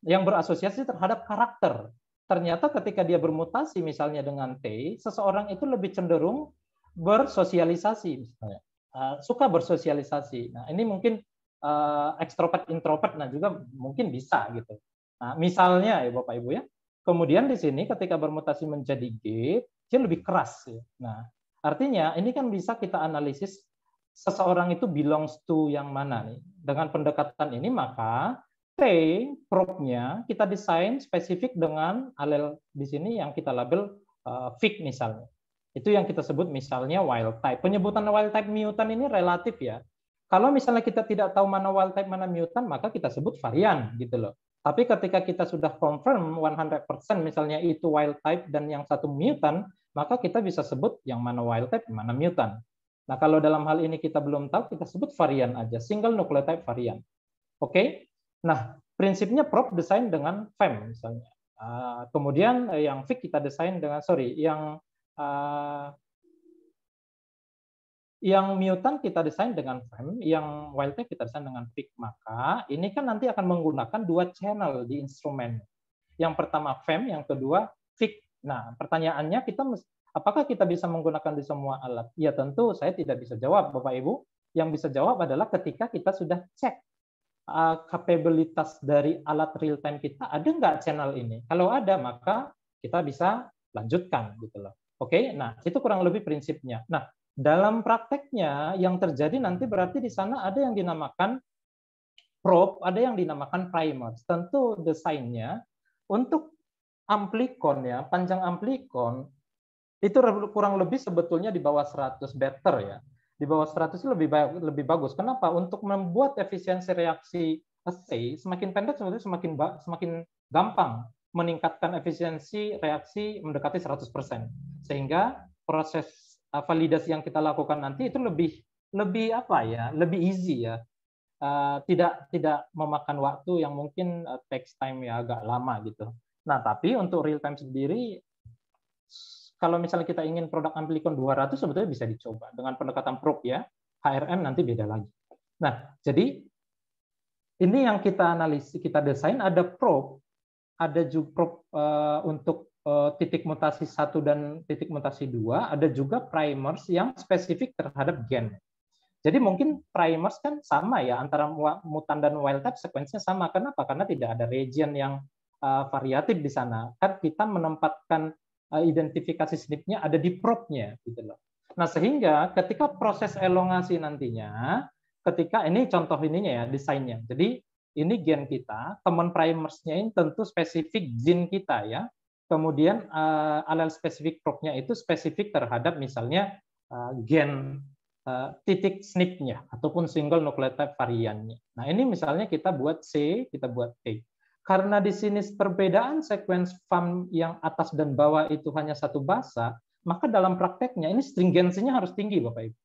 yang berasosiasi terhadap karakter. Ternyata ketika dia bermutasi misalnya dengan T, seseorang itu lebih cenderung bersosialisasi misalnya. Eh, suka bersosialisasi. Nah, ini mungkin uh, eh, ekstrovert introvert nah juga mungkin bisa gitu. Nah, misalnya ya Bapak Ibu ya. Kemudian di sini ketika bermutasi menjadi G, dia lebih keras. Nah, artinya ini kan bisa kita analisis seseorang itu belongs to yang mana nih. Dengan pendekatan ini maka T probe-nya kita desain spesifik dengan alel di sini yang kita label uh, fig misalnya. Itu yang kita sebut misalnya wild type. Penyebutan wild type mutant ini relatif ya. Kalau misalnya kita tidak tahu mana wild type, mana mutant, maka kita sebut varian gitu loh. Tapi ketika kita sudah confirm 100% misalnya itu wild type dan yang satu mutant, maka kita bisa sebut yang mana wild type, yang mana mutant. Nah, kalau dalam hal ini kita belum tahu, kita sebut varian aja, single nucleotide varian. Oke? Okay? Nah, prinsipnya prop desain dengan FEM misalnya. Uh, kemudian yang fix kita desain dengan sorry, yang uh, yang mutant kita desain dengan fem, yang wild type kita desain dengan fix. Maka ini kan nanti akan menggunakan dua channel di instrumen. Yang pertama fem, yang kedua Nah, pertanyaannya kita apakah kita bisa menggunakan di semua alat? Ya tentu saya tidak bisa jawab Bapak Ibu. Yang bisa jawab adalah ketika kita sudah cek eh, kapabilitas dari alat real time kita ada nggak channel ini? Kalau ada maka kita bisa lanjutkan gitu loh. Oke, nah itu kurang lebih prinsipnya. Nah dalam prakteknya yang terjadi nanti berarti di sana ada yang dinamakan probe, ada yang dinamakan primers. Tentu desainnya untuk amplikon ya, panjang amplikon itu kurang lebih sebetulnya di bawah 100 better ya. Di bawah 100 lebih baik, lebih bagus. Kenapa? Untuk membuat efisiensi reaksi assay semakin pendek sebetulnya semakin semakin gampang meningkatkan efisiensi reaksi mendekati 100%. Sehingga proses uh, validasi yang kita lakukan nanti itu lebih lebih apa ya? Lebih easy ya. Uh, tidak tidak memakan waktu yang mungkin uh, takes time ya agak lama gitu. Nah, tapi untuk real time sendiri kalau misalnya kita ingin produk Amplicon 200 sebetulnya bisa dicoba dengan pendekatan probe ya. HRM nanti beda lagi. Nah, jadi ini yang kita analisis, kita desain ada probe, ada juga probe uh, untuk eh, titik mutasi satu dan titik mutasi dua, ada juga primers yang spesifik terhadap gen. Jadi mungkin primers kan sama ya antara mutan dan wild type sekuensinya sama. Kenapa? Karena tidak ada region yang uh, variatif di sana, kan kita menempatkan uh, identifikasi SNP-nya ada di probe-nya gitu loh. Nah, sehingga ketika proses elongasi nantinya, ketika ini contoh ininya ya desainnya. Jadi ini gen kita, common primers-nya ini tentu spesifik gen kita ya. Kemudian uh, eh, alel spesifik probe-nya itu spesifik terhadap misalnya uh, gen uh, titik SNP-nya ataupun single nucleotide variannya. Nah, ini misalnya kita buat C, kita buat T. Karena di sini perbedaan sekuens fam yang atas dan bawah itu hanya satu bahasa, maka dalam prakteknya ini stringensinya harus tinggi, Bapak Ibu.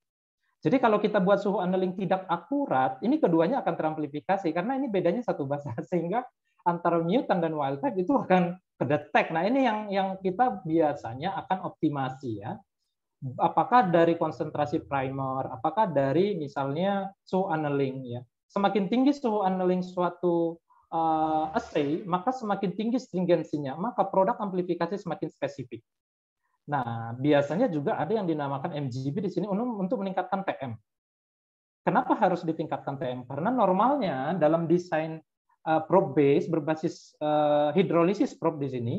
Jadi kalau kita buat suhu annealing tidak akurat, ini keduanya akan teramplifikasi karena ini bedanya satu bahasa sehingga antara mutant dan wild type itu akan kedetek. Nah, ini yang yang kita biasanya akan optimasi ya. Apakah dari konsentrasi primer, apakah dari misalnya suhu annealing ya. Semakin tinggi suhu annealing suatu uh, assay, maka semakin tinggi stringensinya, maka produk amplifikasi semakin spesifik. Nah, biasanya juga ada yang dinamakan MGB di sini untuk meningkatkan TM. Kenapa harus ditingkatkan TM? Karena normalnya dalam desain uh, probe base berbasis uh, hidrolisis probe di sini,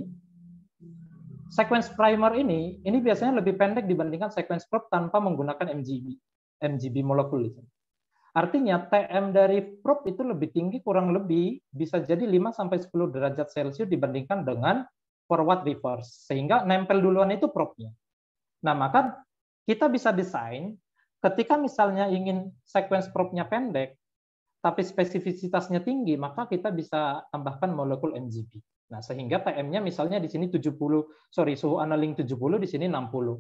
sequence primer ini ini biasanya lebih pendek dibandingkan sequence probe tanpa menggunakan MGB, MGB molekul di Artinya TM dari probe itu lebih tinggi kurang lebih bisa jadi 5 sampai 10 derajat Celcius dibandingkan dengan forward reverse sehingga nempel duluan itu probe-nya. Nah, maka kita bisa desain ketika misalnya ingin sequence probe-nya pendek tapi spesifisitasnya tinggi, maka kita bisa tambahkan molekul MGB. Nah, sehingga TM-nya misalnya di sini 70, sorry, suhu annealing 70, di sini 60.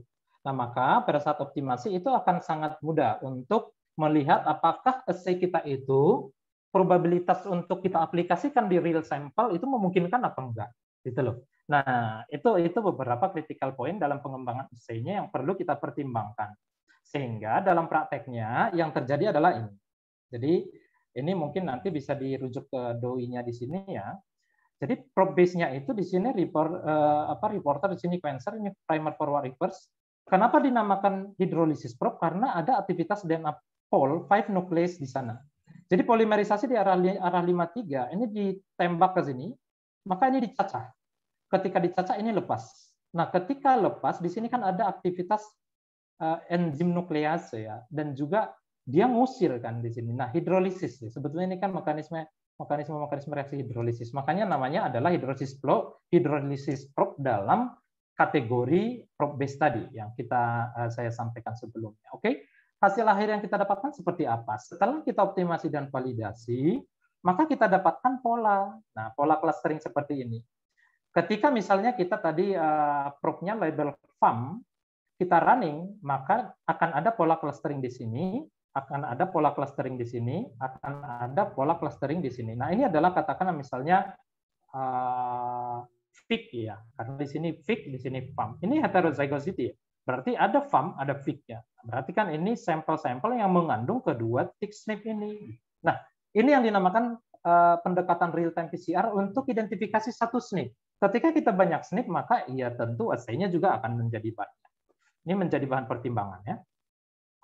Nah, maka pada saat optimasi itu akan sangat mudah untuk melihat apakah essay kita itu probabilitas untuk kita aplikasikan di real sample itu memungkinkan atau enggak gitu loh. Nah, itu itu beberapa critical point dalam pengembangan essay-nya yang perlu kita pertimbangkan. Sehingga dalam prakteknya yang terjadi adalah ini. Jadi ini mungkin nanti bisa dirujuk ke doi-nya di sini ya. Jadi probe base-nya itu di sini report, eh, apa reporter di sini quencher ini primer forward reverse. Kenapa dinamakan hidrolisis probe? Karena ada aktivitas DNA pol, five nucleus di sana. Jadi polimerisasi di arah arah 53 ini ditembak ke sini, maka ini dicacah. Ketika dicacah ini lepas. Nah, ketika lepas di sini kan ada aktivitas eh, enzim nuklease ya dan juga dia ngusir kan di sini. Nah, hidrolisis ya. sebetulnya ini kan mekanisme mekanisme mekanisme reaksi hidrolisis. Makanya namanya adalah hidrolisis flow, hidrolisis prop dalam kategori prop base tadi yang kita eh, saya sampaikan sebelumnya. Oke. Okay? hasil akhir yang kita dapatkan seperti apa. Setelah kita optimasi dan validasi, maka kita dapatkan pola. Nah, pola clustering seperti ini. Ketika misalnya kita tadi uh, probe-nya label farm, kita running, maka akan ada pola clustering di sini, akan ada pola clustering di sini, akan ada pola clustering di sini. Nah, ini adalah katakanlah misalnya uh, fig ya, karena di sini fig, di sini pump. Ini heterozygosity. Ya. Berarti ada FAM ada fig ya Berarti kan ini sampel-sampel yang mengandung kedua tick SNP ini. Nah, ini yang dinamakan eh, pendekatan real-time PCR untuk identifikasi satu snip. Ketika kita banyak snip, maka ya tentu assay-nya juga akan menjadi banyak. Ini menjadi bahan pertimbangan ya.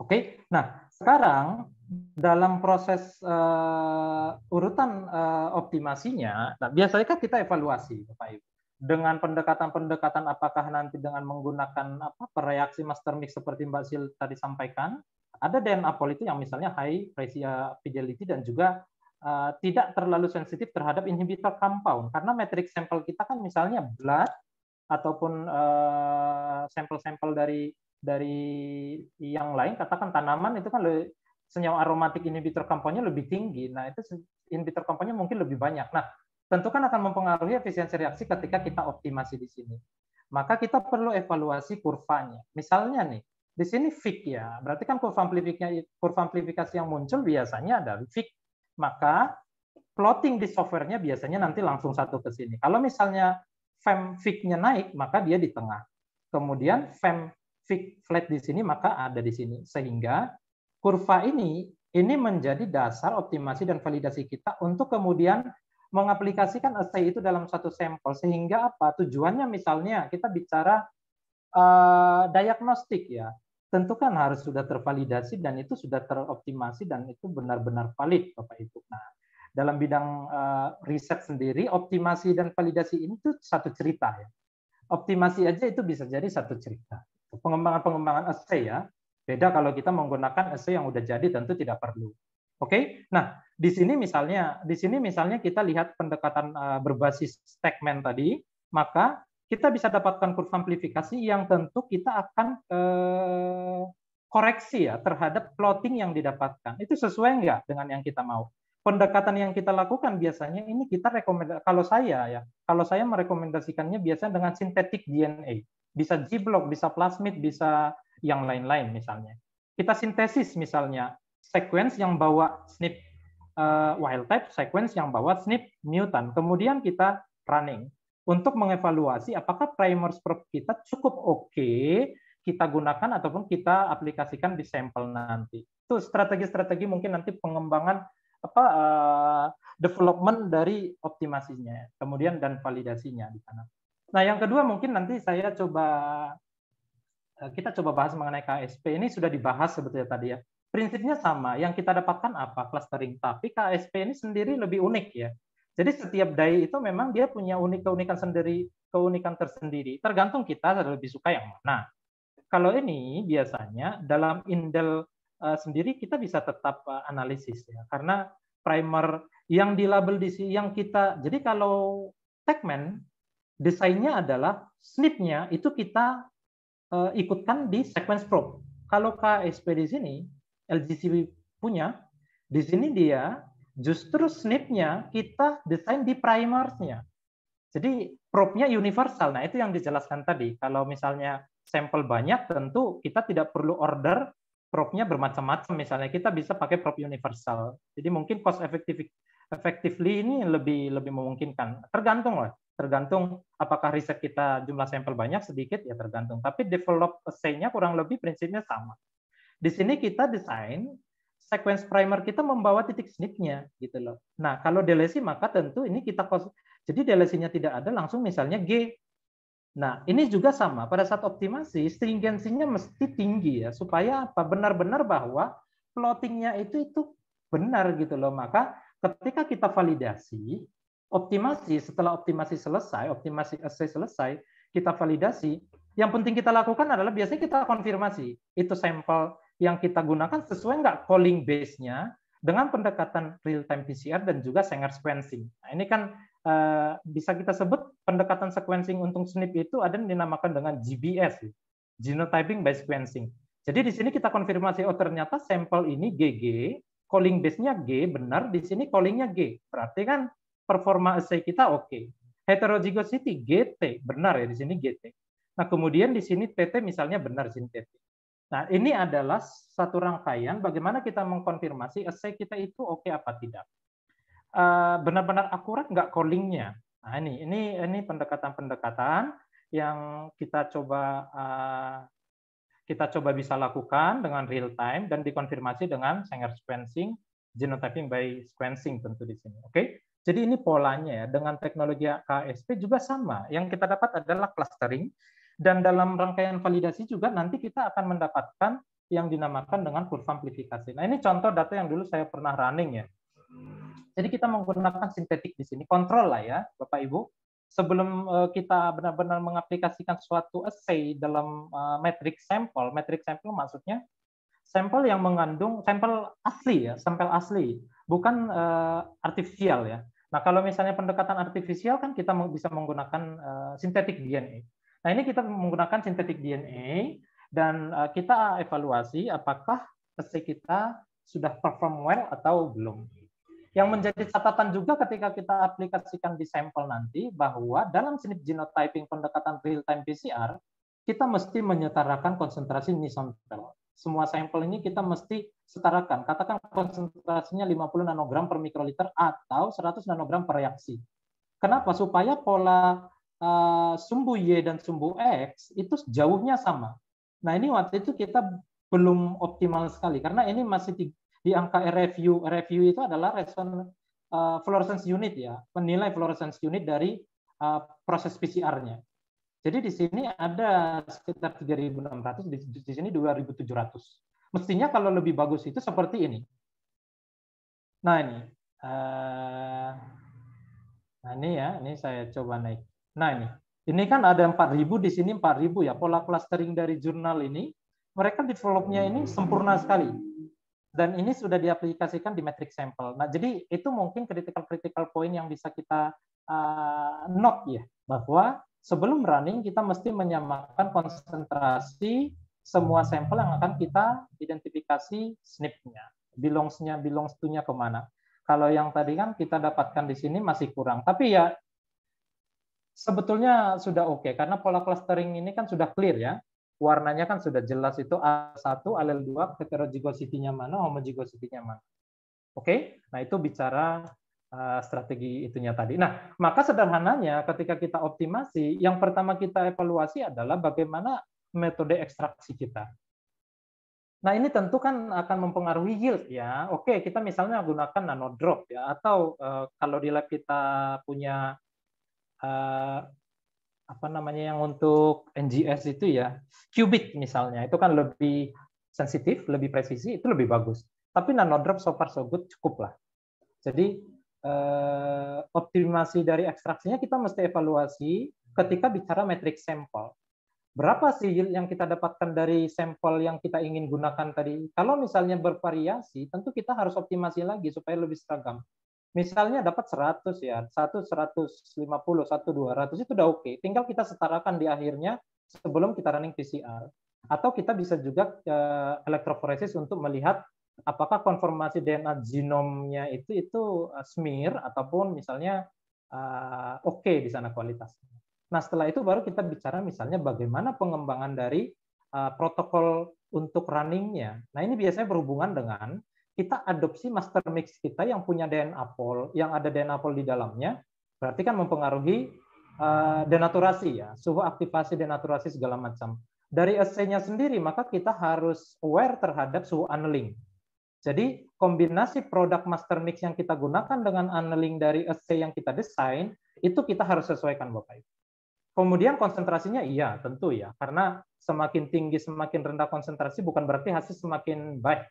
Oke, nah sekarang dalam proses uh, urutan uh, optimasinya, nah biasanya kan kita evaluasi, Bapak Ibu dengan pendekatan-pendekatan apakah nanti dengan menggunakan apa pereaksi master mix seperti Mbak Sil tadi sampaikan, ada DNA politik yang misalnya high presia fidelity dan juga uh, tidak terlalu sensitif terhadap inhibitor compound karena metrik sampel kita kan misalnya blood ataupun eh, sampel-sampel dari dari yang lain katakan tanaman itu kan lebih, senyawa aromatik inhibitor compoundnya lebih tinggi. Nah, itu inhibitor compoundnya mungkin lebih banyak. Nah, tentu kan akan mempengaruhi efisiensi reaksi ketika kita optimasi di sini. Maka kita perlu evaluasi kurvanya. Misalnya nih, di sini fik ya, berarti kan kurva amplifikasi, kurva amplifikasi yang muncul biasanya ada fik. Maka plotting di softwarenya biasanya nanti langsung satu ke sini. Kalau misalnya fem fiknya naik, maka dia di tengah. Kemudian fem fik flat di sini, maka ada di sini. Sehingga kurva ini ini menjadi dasar optimasi dan validasi kita untuk kemudian mengaplikasikan essay itu dalam satu sampel sehingga apa tujuannya misalnya kita bicara uh, diagnostik ya tentu kan harus sudah tervalidasi dan itu sudah teroptimasi dan itu benar-benar valid Bapak Ibu. Nah, dalam bidang uh, riset sendiri optimasi dan validasi ini tuh satu cerita ya. Optimasi aja itu bisa jadi satu cerita. Pengembangan-pengembangan essay ya. Beda kalau kita menggunakan essay yang udah jadi tentu tidak perlu. Oke. Okay? Nah, di sini misalnya, di sini misalnya kita lihat pendekatan eh, berbasis segmen tadi, maka kita bisa dapatkan kurva amplifikasi yang tentu kita akan eh, koreksi ya terhadap plotting yang didapatkan. Itu sesuai nggak dengan yang kita mau? Pendekatan yang kita lakukan biasanya ini kita rekomendasi kalau saya ya, kalau saya merekomendasikannya biasanya dengan sintetik DNA. Bisa G-block, bisa plasmid, bisa yang lain-lain misalnya. Kita sintesis misalnya sequence yang bawa snip Eh, wild type sequence yang bawa SNP mutant. Kemudian kita running untuk mengevaluasi apakah primer probe kita cukup oke okay, kita gunakan ataupun kita aplikasikan di sampel nanti. Itu strategi-strategi mungkin nanti pengembangan apa uh, development dari optimasinya, kemudian dan validasinya di sana. Nah, yang kedua mungkin nanti saya coba eh, kita coba bahas mengenai KSP ini sudah dibahas sebetulnya tadi ya prinsipnya sama. Yang kita dapatkan apa? Clustering. Tapi KSP ini sendiri lebih unik ya. Jadi setiap dai itu memang dia punya unik keunikan sendiri, keunikan tersendiri. Tergantung kita lebih suka yang mana. Kalau ini biasanya dalam indel eh, sendiri kita bisa tetap eh, analisis ya. Karena primer yang dilabel di yang kita jadi kalau segmen desainnya adalah snipnya itu kita eh, ikutkan di sequence probe. Kalau KSP di sini LGC punya, di sini dia justru snipnya nya kita desain di primersnya. Jadi probe-nya universal. Nah, itu yang dijelaskan tadi. Kalau misalnya sampel banyak, tentu kita tidak perlu order probe-nya bermacam-macam. Misalnya kita bisa pakai probe universal. Jadi mungkin cost effective effectively ini lebih lebih memungkinkan. Tergantung lah. Tergantung apakah riset kita jumlah sampel banyak sedikit ya tergantung. Tapi develop essay nya kurang lebih prinsipnya sama. Di sini kita desain sequence primer kita membawa titik snipnya gitu loh. Nah, kalau delesi maka tentu ini kita jadi delesinya tidak ada langsung misalnya G. Nah, ini juga sama pada saat optimasi stringensinya mesti tinggi ya supaya apa benar-benar bahwa plottingnya itu itu benar gitu loh. Maka ketika kita validasi optimasi setelah optimasi selesai, optimasi assay selesai, kita validasi, yang penting kita lakukan adalah biasanya kita konfirmasi itu sampel yang kita gunakan sesuai nggak calling base-nya dengan pendekatan real-time PCR dan juga Sanger sequencing. Nah, ini kan uh, bisa kita sebut pendekatan sequencing untuk SNP itu ada yang dinamakan dengan GBS, genotyping by sequencing. Jadi di sini kita konfirmasi, oh ternyata sampel ini GG, calling base-nya G, benar, di sini calling-nya G. Berarti kan performa assay kita oke. Okay. Heterozygosity GT, benar ya di sini GT. Nah kemudian di sini TT misalnya benar di sini TT. Nah, ini adalah satu rangkaian bagaimana kita mengkonfirmasi essay kita itu oke okay apa tidak. Eh, benar-benar akurat nggak callingnya. Nah, ini ini ini pendekatan-pendekatan yang kita coba eh, kita coba bisa lakukan dengan real time dan dikonfirmasi dengan Sanger sequencing, genotyping by sequencing tentu di sini. Oke. Jadi ini polanya ya, Dengan teknologi KSP juga sama. Yang kita dapat adalah clustering dan dalam rangkaian validasi juga nanti kita akan mendapatkan yang dinamakan dengan kurva amplifikasi. Nah ini contoh data yang dulu saya pernah running ya. Jadi kita menggunakan sintetik di sini, kontrol lah ya Bapak Ibu. Sebelum eh, kita benar-benar mengaplikasikan suatu assay dalam eh, matrix sampel, matrix sampel maksudnya sampel yang mengandung sampel asli ya, sampel asli, bukan uh, eh, artifisial ya. Nah kalau misalnya pendekatan artifisial kan kita bisa menggunakan uh, sintetik DNA. Nah, ini kita menggunakan sintetik DNA dan eh, kita evaluasi apakah testing kita sudah perform well atau belum. Yang menjadi catatan juga ketika kita aplikasikan di sampel nanti bahwa dalam SNP genotyping pendekatan real-time PCR, kita mesti menyetarakan konsentrasi ini Semua sampel ini kita mesti setarakan. Katakan konsentrasinya 50 nanogram per mikroliter atau 100 nanogram per reaksi. Kenapa? Supaya pola Eh, sumbu Y dan sumbu X itu jauhnya sama. Nah ini waktu itu kita belum optimal sekali karena ini masih di, di angka review review itu adalah respon uh, eh, fluorescence unit ya, penilai fluorescence unit dari uh, proses PCR-nya. Jadi di sini ada sekitar 3.600, di, di sini 2.700. Mestinya kalau lebih bagus itu seperti ini. Nah ini, uh, nah ini ya, ini saya coba naik. Nah ini, ini kan ada 4.000, di sini 4.000 ya. Pola clustering dari jurnal ini, mereka developnya ini sempurna sekali. Dan ini sudah diaplikasikan di metric sample Nah, jadi itu mungkin critical-critical point yang bisa kita uh, note ya, bahwa sebelum running kita mesti menyamakan konsentrasi semua sampel yang akan kita identifikasi SNP-nya, belongs-nya, belongs nya belongs nya kemana. Kalau yang tadi kan kita dapatkan di sini masih kurang. Tapi ya Sebetulnya sudah oke okay, karena pola clustering ini kan sudah clear ya. Warnanya kan sudah jelas itu A1, alel 2, heterozygosity-nya mana, homozygosity-nya mana. Oke, okay? nah itu bicara eh, strategi itunya tadi. Nah, maka sederhananya ketika kita optimasi, yang pertama kita evaluasi adalah bagaimana metode ekstraksi kita. Nah, ini tentu kan akan mempengaruhi yield ya. Oke, kita misalnya gunakan nano drop ya atau eh, kalau di lab kita punya uh, apa namanya yang untuk NGS itu ya qubit misalnya itu kan lebih sensitif, lebih presisi itu lebih bagus. Tapi nanodrop so far so good cukup lah. Jadi uh, optimasi dari ekstraksinya kita mesti evaluasi ketika bicara metrik sampel. Berapa sih yang kita dapatkan dari sampel yang kita ingin gunakan tadi? Kalau misalnya bervariasi, tentu kita harus optimasi lagi supaya lebih seragam misalnya dapat 100 ya, 1 150, 1 200 itu udah oke. Okay. Tinggal kita setarakan di akhirnya sebelum kita running PCR. Atau kita bisa juga uh, eh, elektroforesis untuk melihat apakah konformasi DNA genomnya itu itu uh, smear ataupun misalnya uh, oke okay di sana kualitasnya. Nah, setelah itu baru kita bicara misalnya bagaimana pengembangan dari uh, protokol untuk runningnya. Nah, ini biasanya berhubungan dengan kita adopsi master mix kita yang punya DNA pol, yang ada DNA pol di dalamnya, berarti kan mempengaruhi uh, denaturasi ya, suhu aktivasi denaturasi segala macam. Dari sc nya sendiri maka kita harus aware terhadap suhu annealing. Jadi kombinasi produk master mix yang kita gunakan dengan annealing dari SC yang kita desain itu kita harus sesuaikan Bapak Ibu. Kemudian konsentrasinya iya tentu ya karena semakin tinggi semakin rendah konsentrasi bukan berarti hasil semakin baik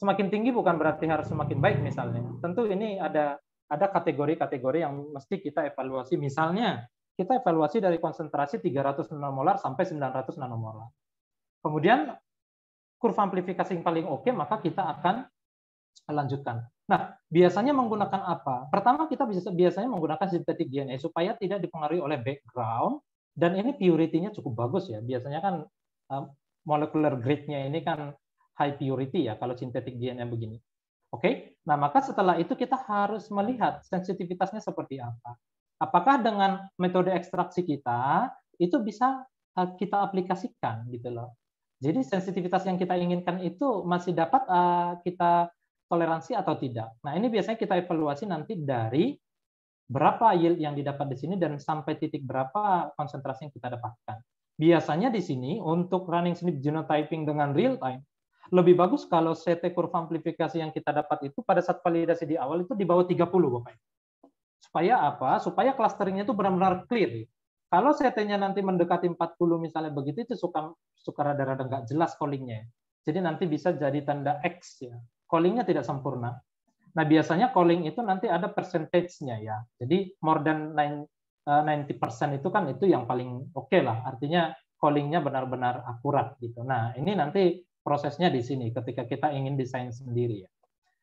semakin tinggi bukan berarti harus semakin baik misalnya. Tentu ini ada ada kategori-kategori yang mesti kita evaluasi. Misalnya kita evaluasi dari konsentrasi 300 nanomolar sampai 900 nanomolar. Kemudian kurva amplifikasi yang paling oke maka kita akan lanjutkan. Nah, biasanya menggunakan apa? Pertama kita bisa biasanya menggunakan sintetik DNA supaya tidak dipengaruhi oleh background dan ini purity-nya cukup bagus ya. Biasanya kan eh, molecular grade-nya ini kan high purity ya kalau sintetik DNA begini. Oke, okay? nah maka setelah itu kita harus melihat sensitivitasnya seperti apa. Apakah dengan metode ekstraksi kita itu bisa eh, kita aplikasikan gitu loh. Jadi sensitivitas yang kita inginkan itu masih dapat eh, kita toleransi atau tidak. Nah ini biasanya kita evaluasi nanti dari berapa yield yang didapat di sini dan sampai titik berapa konsentrasi yang kita dapatkan. Biasanya di sini untuk running snip genotyping dengan real time lebih bagus kalau CT kurva amplifikasi yang kita dapat itu pada saat validasi di awal itu di bawah 30 Bapak. Supaya apa? Supaya clusteringnya itu benar-benar clear. Kalau CT-nya nanti mendekati 40 misalnya begitu itu suka suka rada-rada nggak jelas callingnya. Jadi nanti bisa jadi tanda X ya. Callingnya tidak sempurna. Nah biasanya calling itu nanti ada percentage-nya ya. Jadi more than 90% eh, itu kan itu yang paling oke okay lah. Artinya callingnya benar-benar akurat gitu. Nah ini nanti prosesnya di sini ketika kita ingin desain sendiri ya.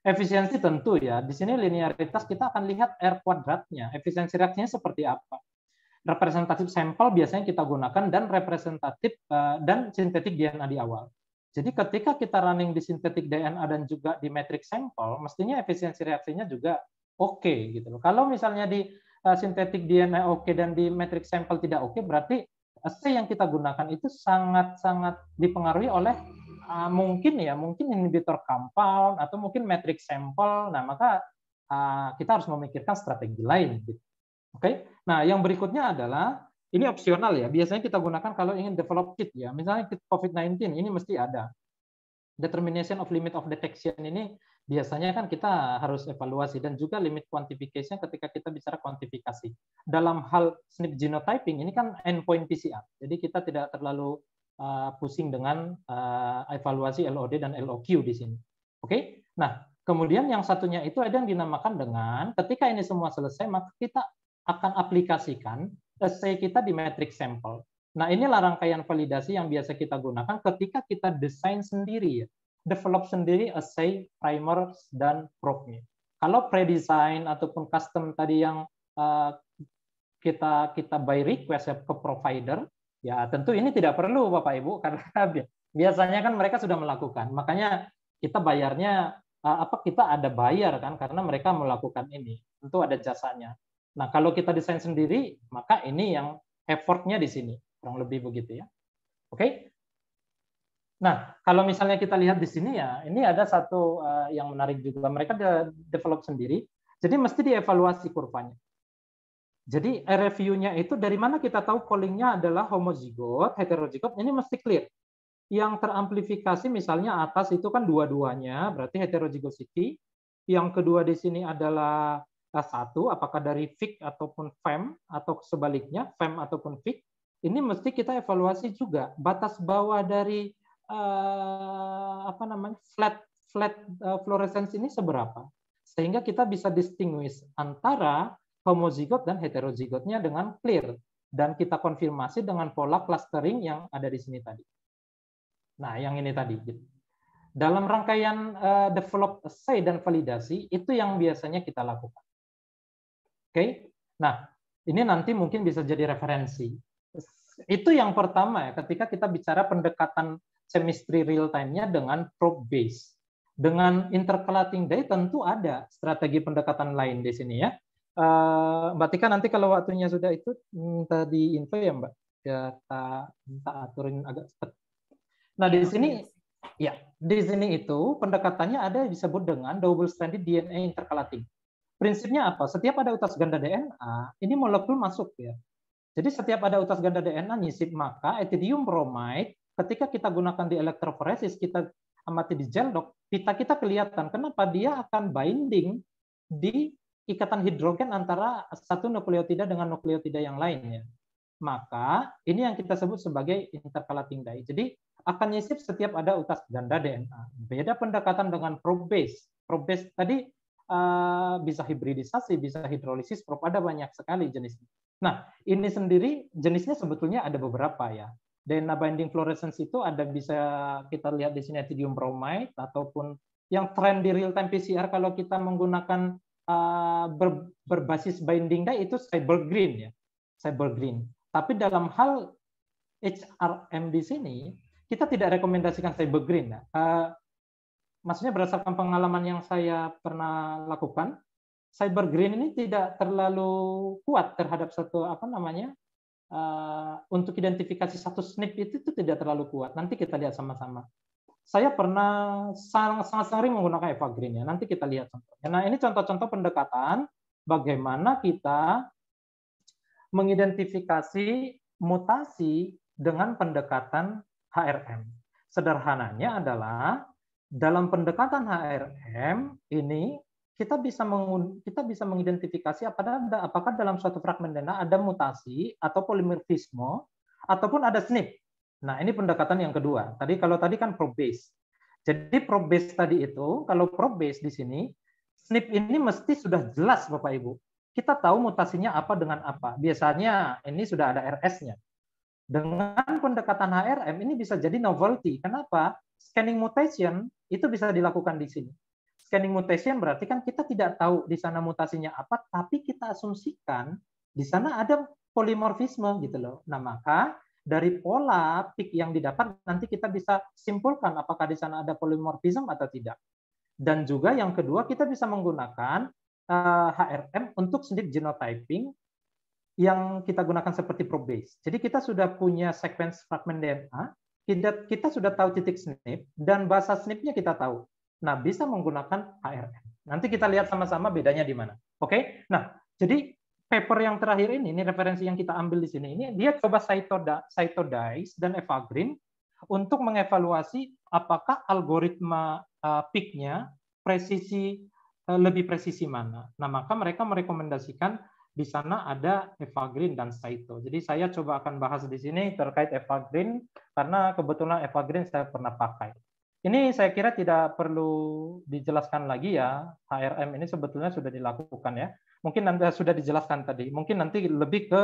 Efisiensi tentu ya, di sini linearitas kita akan lihat R kuadratnya, efisiensi reaksinya seperti apa. Representatif sampel biasanya kita gunakan dan representatif eh, dan sintetik DNA di awal. Jadi ketika kita running di sintetik DNA dan juga di metric sampel, mestinya efisiensi reaksinya juga oke okay, gitu loh. Kalau misalnya di eh, sintetik DNA oke okay dan di metric sampel tidak oke, okay, berarti eh, C yang kita gunakan itu sangat-sangat dipengaruhi oleh uh, mungkin ya mungkin inhibitor compound atau mungkin matrix sampel nah maka uh, kita harus memikirkan strategi lain gitu. oke okay? nah yang berikutnya adalah ini opsional ya biasanya kita gunakan kalau ingin develop kit ya misalnya kit covid-19 ini mesti ada determination of limit of detection ini biasanya kan kita harus evaluasi dan juga limit quantification ketika kita bicara kuantifikasi. Dalam hal SNP genotyping ini kan endpoint PCR. Jadi kita tidak terlalu Eh, pusing dengan uh, evaluasi LOD dan LOQ di sini. Oke. Okay? Nah, kemudian yang satunya itu ada yang dinamakan dengan ketika ini semua selesai maka kita akan aplikasikan essay kita di metric sample. Nah, inilah rangkaian validasi yang biasa kita gunakan ketika kita desain sendiri ya. Develop sendiri essay, primers dan probe Kalau pre design ataupun custom tadi yang eh, kita kita by request ya, ke provider Ya, tentu ini tidak perlu Bapak Ibu karena biasanya kan mereka sudah melakukan. Makanya kita bayarnya eh, apa kita ada bayar kan karena mereka melakukan ini. Tentu ada jasanya. Nah, kalau kita desain sendiri, maka ini yang effortnya di sini. Kurang lebih begitu ya. Oke? Nah, kalau misalnya kita lihat di sini ya, ini ada satu eh, yang menarik juga. Mereka develop sendiri. Jadi mesti dievaluasi kurvanya. Jadi review nya itu dari mana kita tahu callingnya adalah homozigot, heterozigot, ini mesti clear. Yang teramplifikasi misalnya atas itu kan dua-duanya, berarti heterozygosity. Yang kedua di sini adalah satu, apakah dari fik ataupun fem, atau sebaliknya, fem ataupun fik. Ini mesti kita evaluasi juga. Batas bawah dari uh, apa namanya flat flat uh, fluorescence ini seberapa? Sehingga kita bisa distinguish antara homozigot dan heterozigotnya dengan clear dan kita konfirmasi dengan pola clustering yang ada di sini tadi. Nah, yang ini tadi. Dalam rangkaian uh, develop assay dan validasi itu yang biasanya kita lakukan. Oke. Okay? Nah, ini nanti mungkin bisa jadi referensi. Itu yang pertama ya ketika kita bicara pendekatan chemistry real time-nya dengan probe base. Dengan intercalating day tentu ada strategi pendekatan lain di sini ya. Uh, Mbak Tika nanti kalau waktunya sudah itu minta di info ya Mbak. Ya tak minta aturin agak cepat. Nah di sini ya di sini itu pendekatannya ada disebut dengan double stranded DNA intercalating. Prinsipnya apa? Setiap ada utas ganda DNA, ini molekul masuk ya. Jadi setiap ada utas ganda DNA nyisip maka etidium bromide ketika kita gunakan di elektroforesis kita amati di gel dok, pita kita kelihatan. Kenapa dia akan binding di ikatan hidrogen antara satu nukleotida dengan nukleotida yang lainnya. Maka ini yang kita sebut sebagai intercalating dye. Jadi akan nyisip setiap ada utas ganda DNA. Beda pendekatan dengan probe, Probase tadi uh, bisa hibridisasi, bisa hidrolisis Probe ada banyak sekali jenisnya. Nah, ini sendiri jenisnya sebetulnya ada beberapa ya. DNA binding fluorescence itu ada bisa kita lihat di sini atidium bromide ataupun yang tren di real time PCR kalau kita menggunakan uh, ber, berbasis binding dye itu cyber green ya, cyber green. Tapi dalam hal HRM di sini kita tidak rekomendasikan cyber green. Ya. Uh, maksudnya berdasarkan pengalaman yang saya pernah lakukan, cyber green ini tidak terlalu kuat terhadap satu apa namanya uh, untuk identifikasi satu snip itu, itu tidak terlalu kuat. Nanti kita lihat sama-sama saya pernah sangat-sangat sering menggunakan evergreen ya. Nanti kita lihat contohnya. Nah, ini contoh-contoh pendekatan bagaimana kita mengidentifikasi mutasi dengan pendekatan HRM. Sederhananya adalah dalam pendekatan HRM ini kita bisa kita bisa mengidentifikasi apakah apakah dalam suatu fragmen DNA ada mutasi atau polimorfisme ataupun ada SNP Nah, ini pendekatan yang kedua. Tadi kalau tadi kan probe base. Jadi probe base tadi itu kalau probe base di sini SNP ini mesti sudah jelas Bapak Ibu. Kita tahu mutasinya apa dengan apa. Biasanya ini sudah ada RS-nya. Dengan pendekatan HRM ini bisa jadi novelty. Kenapa? Scanning mutation itu bisa dilakukan di sini. Scanning mutation berarti kan kita tidak tahu di sana mutasinya apa, tapi kita asumsikan di sana ada polimorfisme gitu loh. Nah, maka dari pola peak yang didapat nanti kita bisa simpulkan apakah di sana ada polimorfism atau tidak. Dan juga yang kedua kita bisa menggunakan HRM eh, untuk sendiri genotyping yang kita gunakan seperti probe base. Jadi kita sudah punya sequence fragment DNA, kita, sudah tahu titik SNP dan bahasa SNP-nya kita tahu. Nah, bisa menggunakan HRM. Nanti kita lihat sama-sama bedanya di mana. Oke? Nah, jadi paper yang terakhir ini, ini referensi yang kita ambil di sini, ini dia coba Cytodice dan evagrin untuk mengevaluasi apakah algoritma uh, eh, nya presisi eh, lebih presisi mana. Nah, maka mereka merekomendasikan di sana ada evagrin dan cyto. Jadi saya coba akan bahas di sini terkait evagrin karena kebetulan evagrin saya pernah pakai. Ini saya kira tidak perlu dijelaskan lagi ya, HRM ini sebetulnya sudah dilakukan ya. Mungkin nanti eh, sudah dijelaskan tadi. Mungkin nanti lebih ke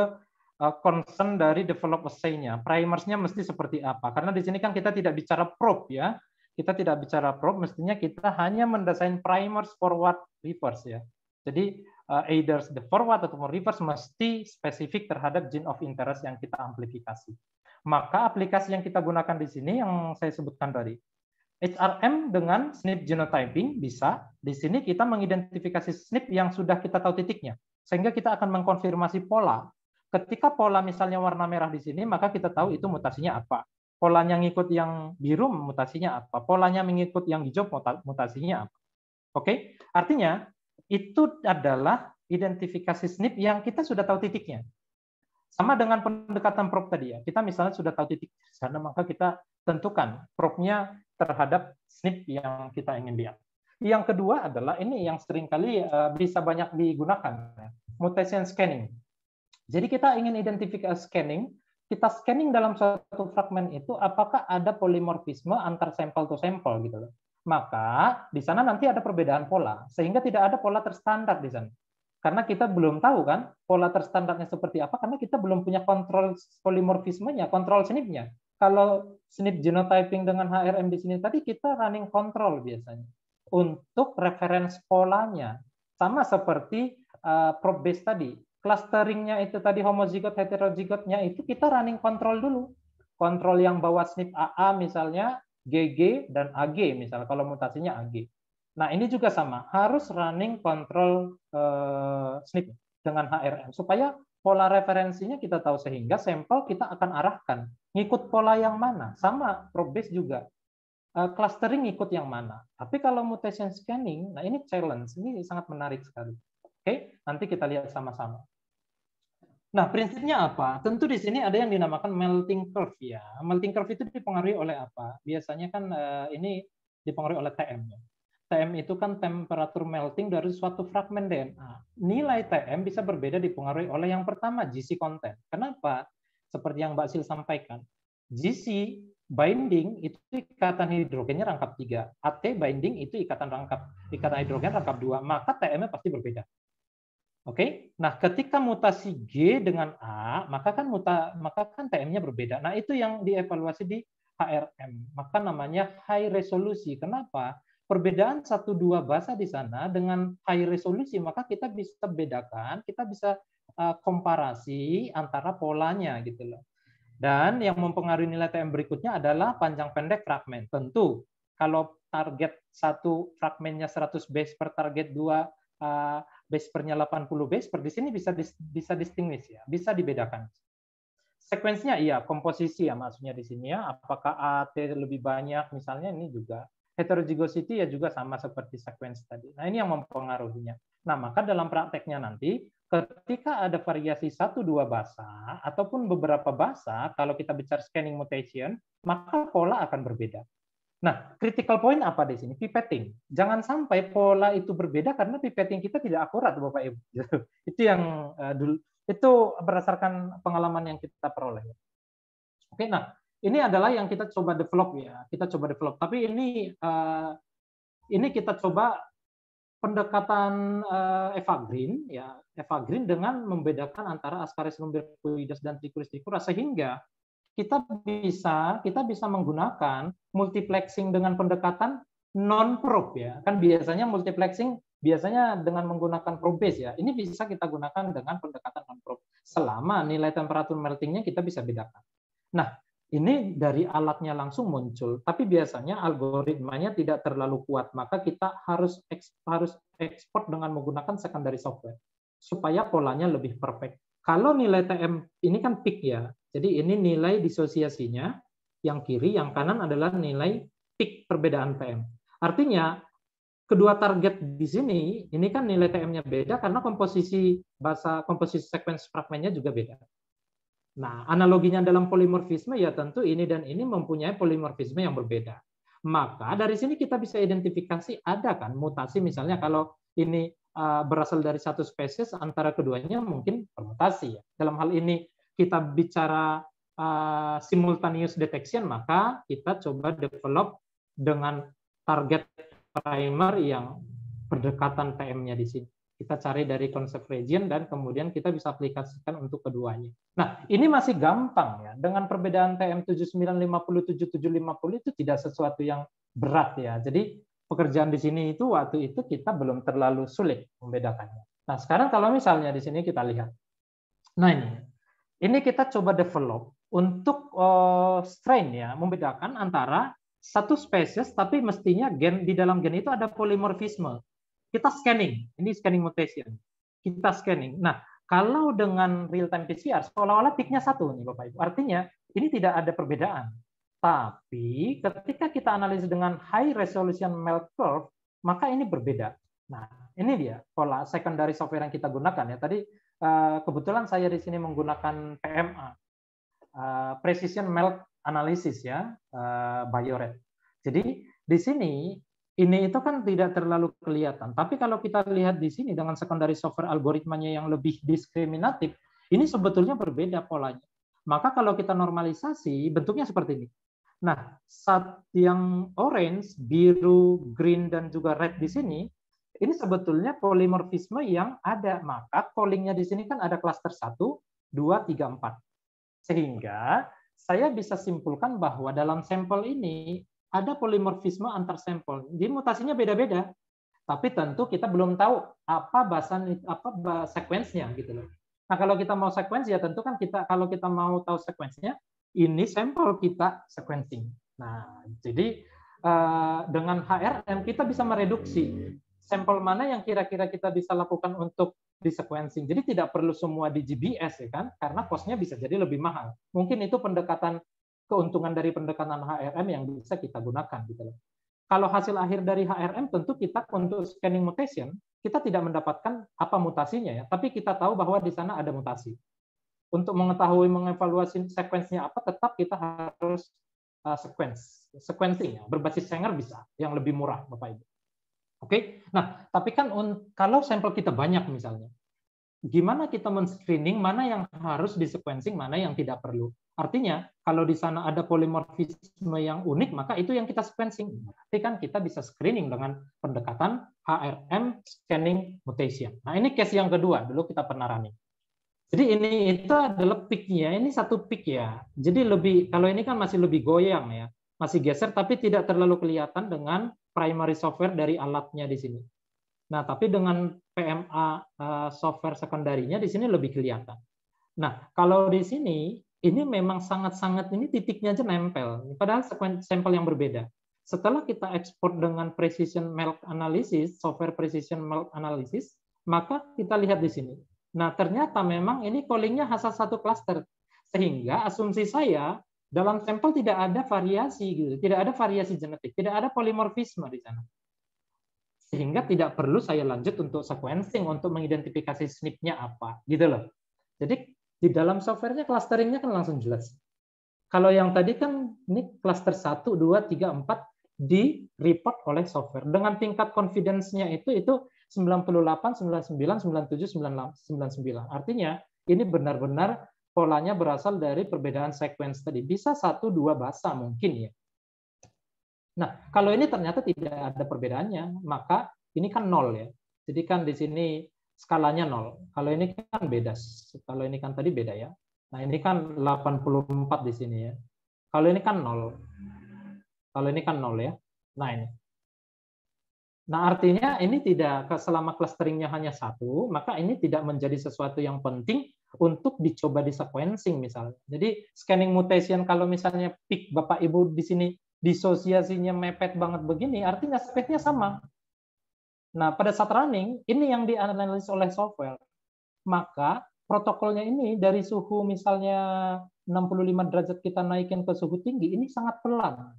eh, concern dari develop essay-nya. Primersnya mesti seperti apa? Karena di sini kan kita tidak bicara probe ya. Kita tidak bicara probe, mestinya kita hanya mendesain primers forward reverse ya. Jadi eh, either the forward atau reverse mesti spesifik terhadap gene of interest yang kita amplifikasi. Maka aplikasi yang kita gunakan di sini yang saya sebutkan tadi, HRM dengan SNP genotyping bisa. Di sini kita mengidentifikasi SNP yang sudah kita tahu titiknya. Sehingga kita akan mengkonfirmasi pola. Ketika pola misalnya warna merah di sini, maka kita tahu itu mutasinya apa. Polanya ngikut yang biru, mutasinya apa. Polanya mengikut yang hijau, mutasinya apa. Oke, artinya itu adalah identifikasi SNP yang kita sudah tahu titiknya. Sama dengan pendekatan probe tadi ya. Kita misalnya sudah tahu titik di sana, maka kita tentukan probe nya terhadap SNP yang kita ingin lihat. Yang kedua adalah ini yang seringkali eh, bisa banyak digunakan, mutation scanning. Jadi kita ingin identifikasi scanning, kita scanning dalam suatu fragmen itu apakah ada polimorfisme antar sampel to sampel gitu loh. Maka di sana nanti ada perbedaan pola sehingga tidak ada pola terstandar di sana. Karena kita belum tahu kan pola terstandarnya seperti apa karena kita belum punya kontrol polimorfismenya, kontrol SNP-nya kalau SNP genotyping dengan HRM di sini tadi kita running control biasanya untuk reference polanya sama seperti uh, probe base tadi clusteringnya itu tadi homozigot heterozigotnya itu kita running control dulu kontrol yang bawa SNP AA misalnya GG dan AG misalnya kalau mutasinya AG nah ini juga sama harus running control uh, eh, SNP dengan HRM supaya pola referensinya kita tahu sehingga sampel kita akan arahkan ngikut pola yang mana. Sama probe base juga. Eh, clustering ngikut yang mana. Tapi kalau mutation scanning, nah ini challenge, ini sangat menarik sekali. Oke, nanti kita lihat sama-sama. Nah, prinsipnya apa? Tentu di sini ada yang dinamakan melting curve ya. Melting curve itu dipengaruhi oleh apa? Biasanya kan eh, ini dipengaruhi oleh TM ya. TM itu kan temperatur melting dari suatu fragmen DNA. Nilai TM bisa berbeda dipengaruhi oleh yang pertama GC content. Kenapa? Seperti yang Mbak Sil sampaikan, GC binding itu ikatan hidrogennya rangkap 3, AT binding itu ikatan rangkap ikatan hidrogen rangkap 2, maka TM-nya pasti berbeda. Oke. Okay? Nah, ketika mutasi G dengan A, maka kan muta maka kan TM-nya berbeda. Nah, itu yang dievaluasi di HRM. Maka namanya high resolusi. Kenapa? perbedaan satu dua bahasa di sana dengan high resolusi maka kita bisa bedakan kita bisa eh, komparasi antara polanya gitu loh dan yang mempengaruhi nilai TM berikutnya adalah panjang pendek fragmen tentu kalau target satu fragmennya 100 base per target dua eh, base pernya 80 base per di sini bisa bisa distinguish ya bisa dibedakan sekuensinya iya komposisi ya maksudnya di sini ya apakah AT lebih banyak misalnya ini juga Heterozygosity ya juga sama seperti sekuensi tadi. Nah, ini yang mempengaruhinya. Nah, maka dalam prakteknya nanti ketika ada variasi satu dua bahasa ataupun beberapa bahasa, kalau kita bicara scanning mutation, maka pola akan berbeda. Nah, critical point apa di sini? Pipetting. Jangan sampai pola itu berbeda karena pipetting kita tidak akurat, Bapak Ibu. itu yang eh, dulu itu berdasarkan pengalaman yang kita peroleh. Oke, nah ini adalah yang kita coba develop ya, kita coba develop. Tapi ini uh, ini kita coba pendekatan uh, eh, Eva Green ya, Eva Green dengan membedakan antara Ascaris lumbricoides dan Trichuris trichura sehingga kita bisa kita bisa menggunakan multiplexing dengan pendekatan non probe ya. Kan biasanya multiplexing biasanya dengan menggunakan probe base ya. Ini bisa kita gunakan dengan pendekatan non probe selama nilai temperatur meltingnya kita bisa bedakan. Nah, ini dari alatnya langsung muncul, tapi biasanya algoritmanya tidak terlalu kuat, maka kita harus harus ekspor dengan menggunakan secondary software supaya polanya lebih perfect. Kalau nilai TM ini kan peak ya, jadi ini nilai disosiasinya, yang kiri, yang kanan adalah nilai peak perbedaan TM. Artinya kedua target di sini ini kan nilai TM-nya beda karena komposisi bahasa komposisi sekuens fragmennya juga beda. Nah, analoginya dalam polimorfisme ya tentu ini dan ini mempunyai polimorfisme yang berbeda. Maka dari sini kita bisa identifikasi ada kan mutasi misalnya kalau ini eh, berasal dari satu spesies antara keduanya mungkin permutasi ya. Dalam hal ini kita bicara uh, simultaneous detection maka kita coba develop dengan target primer yang berdekatan PM-nya di sini. Kita cari dari konsep region dan kemudian kita bisa aplikasikan untuk keduanya. Nah, ini masih gampang ya. Dengan perbedaan TM 7950 itu tidak sesuatu yang berat ya. Jadi pekerjaan di sini itu waktu itu kita belum terlalu sulit membedakannya. Nah, sekarang kalau misalnya di sini kita lihat. Nah, ini. Ini kita coba develop untuk eh, strain ya, membedakan antara satu spesies tapi mestinya gen di dalam gen itu ada polimorfisme kita scanning. Ini scanning mutation. Kita scanning. Nah, kalau dengan real time PCR seolah-olah peaknya satu nih Bapak Ibu. Artinya ini tidak ada perbedaan. Tapi ketika kita analisis dengan high resolution melt curve, maka ini berbeda. Nah, ini dia pola secondary software yang kita gunakan ya. Tadi eh, kebetulan saya di sini menggunakan PMA. Eh, precision melt analysis ya, eh, BioRed. Jadi di sini ini itu kan tidak terlalu kelihatan. Tapi kalau kita lihat di sini dengan secondary software algoritmanya yang lebih diskriminatif, ini sebetulnya berbeda polanya. Maka kalau kita normalisasi, bentuknya seperti ini. Nah, saat yang orange, biru, green, dan juga red di sini, ini sebetulnya polimorfisme yang ada. Maka callingnya di sini kan ada klaster 1, 2, 3, 4. Sehingga saya bisa simpulkan bahwa dalam sampel ini ada polimorfisme antar sampel. Jadi mutasinya beda-beda, tapi tentu kita belum tahu apa bahasan apa bahas sekuensinya gitu loh. Nah kalau kita mau sekuensi ya tentu kan kita kalau kita mau tahu sekuensinya ini sampel kita sequencing. Nah jadi eh, dengan HRM kita bisa mereduksi sampel mana yang kira-kira kita bisa lakukan untuk di sequencing. Jadi tidak perlu semua di GBS ya kan, karena kosnya bisa jadi lebih mahal. Mungkin itu pendekatan keuntungan dari pendekatan HRM yang bisa kita gunakan gitu loh. Kalau hasil akhir dari HRM tentu kita untuk scanning mutation kita tidak mendapatkan apa mutasinya ya, tapi kita tahu bahwa di sana ada mutasi. Untuk mengetahui mengevaluasi sekuensinya apa tetap kita harus uh, sequence, sequencing berbasis Sanger bisa yang lebih murah Bapak Ibu. Oke. Nah, tapi kan kalau sampel kita banyak misalnya, gimana kita men-screening mana yang harus di sequencing, mana yang tidak perlu? Artinya, kalau di sana ada polimorfisme yang unik, maka itu yang kita sequencing. Berarti kan kita bisa screening dengan pendekatan HRM scanning mutation. Nah, ini case yang kedua, dulu kita pernah running. Jadi ini itu adalah peak-nya, ini satu peak ya. Jadi lebih kalau ini kan masih lebih goyang ya, masih geser tapi tidak terlalu kelihatan dengan primary software dari alatnya di sini. Nah, tapi dengan PMA eh, software sekundarinya di sini lebih kelihatan. Nah, kalau di sini ini memang sangat-sangat ini titiknya aja nempel. Padahal sampel yang berbeda. Setelah kita ekspor dengan precision melt analysis, software precision melt analysis, maka kita lihat di sini. Nah, ternyata memang ini callingnya hasil satu cluster. Sehingga asumsi saya dalam sampel tidak ada variasi gitu, tidak ada variasi genetik, tidak ada polimorfisme di sana. Sehingga tidak perlu saya lanjut untuk sequencing untuk mengidentifikasi SNP-nya apa, gitu loh. Jadi di dalam softwarenya clusteringnya kan langsung jelas. Kalau yang tadi kan ini cluster 1, 2, 3, 4 di report oleh software. Dengan tingkat confidence-nya itu itu 98, 99, 97, 98, 99. Artinya ini benar-benar polanya berasal dari perbedaan sequence tadi. Bisa satu dua bahasa mungkin ya. Nah, kalau ini ternyata tidak ada perbedaannya, maka ini kan nol ya. Jadi kan di sini skalanya nol. Kalau ini kan beda. Kalau ini kan tadi beda ya. Nah, ini kan 84 di sini ya. Kalau ini kan nol. Kalau ini kan nol ya. Nah, ini. Nah, artinya ini tidak selama clusteringnya hanya satu, maka ini tidak menjadi sesuatu yang penting untuk dicoba di sequencing misalnya. Jadi scanning mutation kalau misalnya pick Bapak Ibu di sini disosiasinya mepet banget begini, artinya speknya sama. Nah, pada saat running, ini yang dianalisis oleh software. Maka protokolnya ini dari suhu misalnya 65 derajat kita naikin ke suhu tinggi, ini sangat pelan.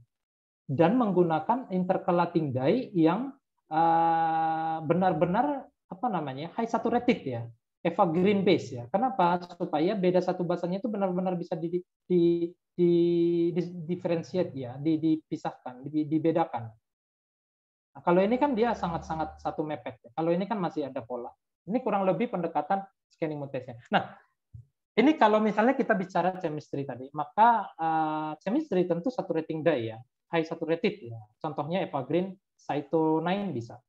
Dan menggunakan intercalating dye yang eh, benar-benar uh, apa namanya high saturated ya, Eva Green base ya. Kenapa? Supaya beda satu basanya itu benar-benar bisa di, di, di, di, di ya, di, dipisahkan, di, dibedakan Nah, kalau ini kan dia sangat-sangat satu mepet. ya. Kalau ini kan masih ada pola. Ini kurang lebih pendekatan scanning mutation. Nah, ini kalau misalnya kita bicara chemistry tadi, maka uh, chemistry tentu satu rating day ya, high saturated ya. Contohnya Eva Green, Cyto9 bisa.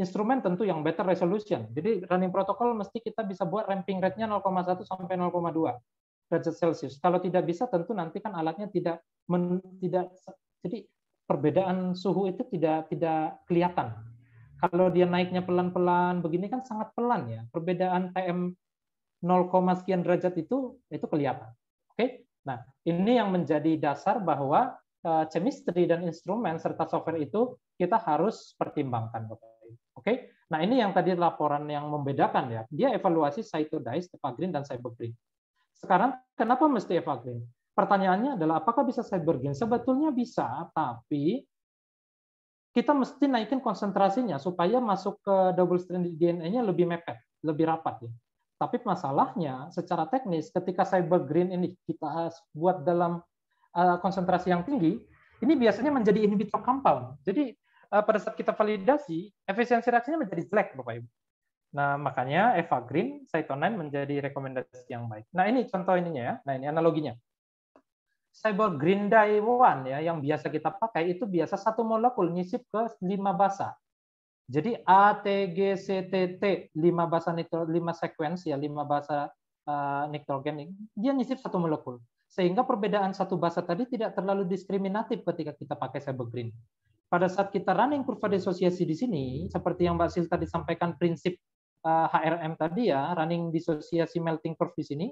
Instrumen tentu yang better resolution. Jadi running protocol mesti kita bisa buat ramping rate-nya 0,1 sampai 0,2 derajat Celcius. Kalau tidak bisa tentu nanti kan alatnya tidak men, tidak jadi perbedaan suhu itu tidak tidak kelihatan. Kalau dia naiknya pelan-pelan begini kan sangat pelan ya. Perbedaan PM 0, sekian derajat itu itu kelihatan. Oke. Nah, ini yang menjadi dasar bahwa eh, chemistry dan instrumen serta software itu kita harus pertimbangkan Oke. Nah, ini yang tadi laporan yang membedakan ya. Dia evaluasi cytodice, green dan cybergreen. Sekarang kenapa mesti green? pertanyaannya adalah apakah bisa gain? Sebetulnya bisa, tapi kita mesti naikin konsentrasinya supaya masuk ke double stranded DNA-nya lebih mepet, lebih rapat ya. Tapi masalahnya secara teknis ketika cyber green ini kita eh, buat dalam eh, konsentrasi yang tinggi, ini biasanya menjadi inhibitor compound. Jadi eh, pada saat kita validasi, efisiensi reaksinya menjadi jelek, Bapak Ibu. Nah, makanya Eva Green, Cytonine menjadi rekomendasi yang baik. Nah, ini contoh ininya ya. Nah, ini analoginya cyber green dye one ya yang biasa kita pakai itu biasa satu molekul nyisip ke lima basa. Jadi A, T, G, C, T, T, lima basa nitro, lima sequence ya, lima basa uh, eh, nitrogen, dia nyisip satu molekul. Sehingga perbedaan satu basa tadi tidak terlalu diskriminatif ketika kita pakai cyber green. Pada saat kita running kurva disosiasi di sini, seperti yang Mbak Sil tadi sampaikan prinsip HRM eh, tadi ya, running disosiasi melting curve di sini,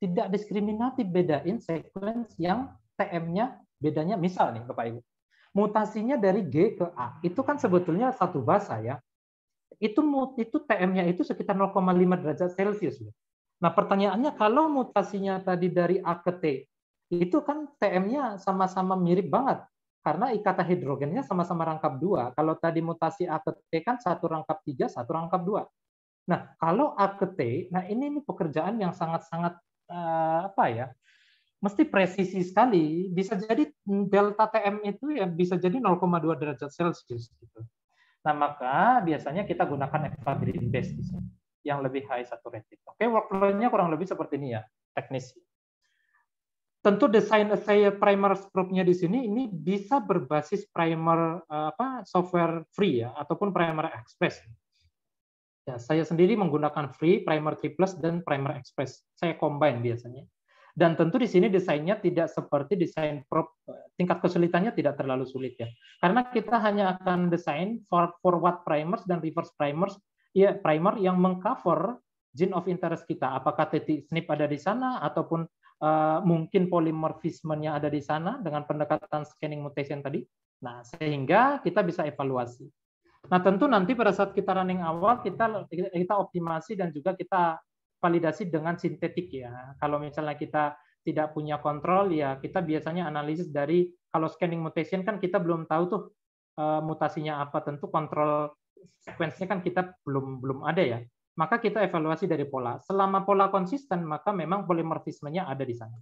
tidak diskriminatif bedain sequence yang TM-nya bedanya misal nih Bapak Ibu. Mutasinya dari G ke A itu kan sebetulnya satu bahasa ya. Itu itu TM-nya itu sekitar 0,5 derajat Celcius. Nah, pertanyaannya kalau mutasinya tadi dari A ke T itu kan TM-nya sama-sama mirip banget karena ikatan hidrogennya sama-sama rangkap dua. Kalau tadi mutasi A ke T kan satu rangkap tiga, satu rangkap dua. Nah, kalau A ke T, nah ini, ini pekerjaan yang sangat-sangat uh, apa ya mesti presisi sekali bisa jadi delta TM itu ya bisa jadi 0,2 derajat celcius gitu nah maka biasanya kita gunakan Eva Base yang lebih high saturated oke okay, workflow kurang lebih seperti ini ya teknis tentu desain saya primer probe nya di sini ini bisa berbasis primer eh, apa software free ya ataupun primer express Ya, saya sendiri menggunakan free, primer 3 plus, dan primer express. Saya combine biasanya. Dan tentu di sini desainnya tidak seperti desain prop, tingkat kesulitannya tidak terlalu sulit ya. Karena kita hanya akan desain for forward primers dan reverse primers, ya primer yang mengcover gene of interest kita. Apakah titik snip ada di sana ataupun uh, mungkin polymorphismnya ada di sana dengan pendekatan scanning mutation tadi. Nah, sehingga kita bisa evaluasi. Nah, tentu nanti pada saat kita running awal kita kita optimasi dan juga kita validasi dengan sintetik ya. Kalau misalnya kita tidak punya kontrol ya kita biasanya analisis dari kalau scanning mutation kan kita belum tahu tuh eh, mutasinya apa, tentu kontrol sekuensinya kan kita belum belum ada ya. Maka kita evaluasi dari pola. Selama pola konsisten maka memang polimorfismenya ada di sana.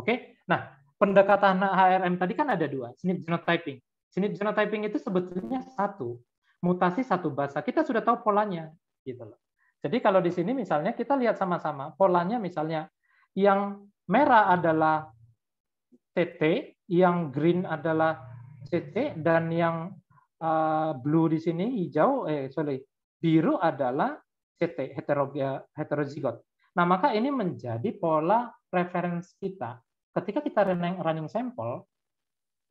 Oke. Nah, pendekatan HRM tadi kan ada dua, SNP genotyping. SNP genotyping itu sebetulnya satu, mutasi satu bahasa. Kita sudah tahu polanya gitu loh. Jadi kalau di sini misalnya kita lihat sama-sama polanya misalnya yang merah adalah TT, yang green adalah CT, dan yang eh, blue di sini hijau eh sorry biru adalah CT heterozigot. Nah, maka ini menjadi pola referensi kita. Ketika kita running, running sampel,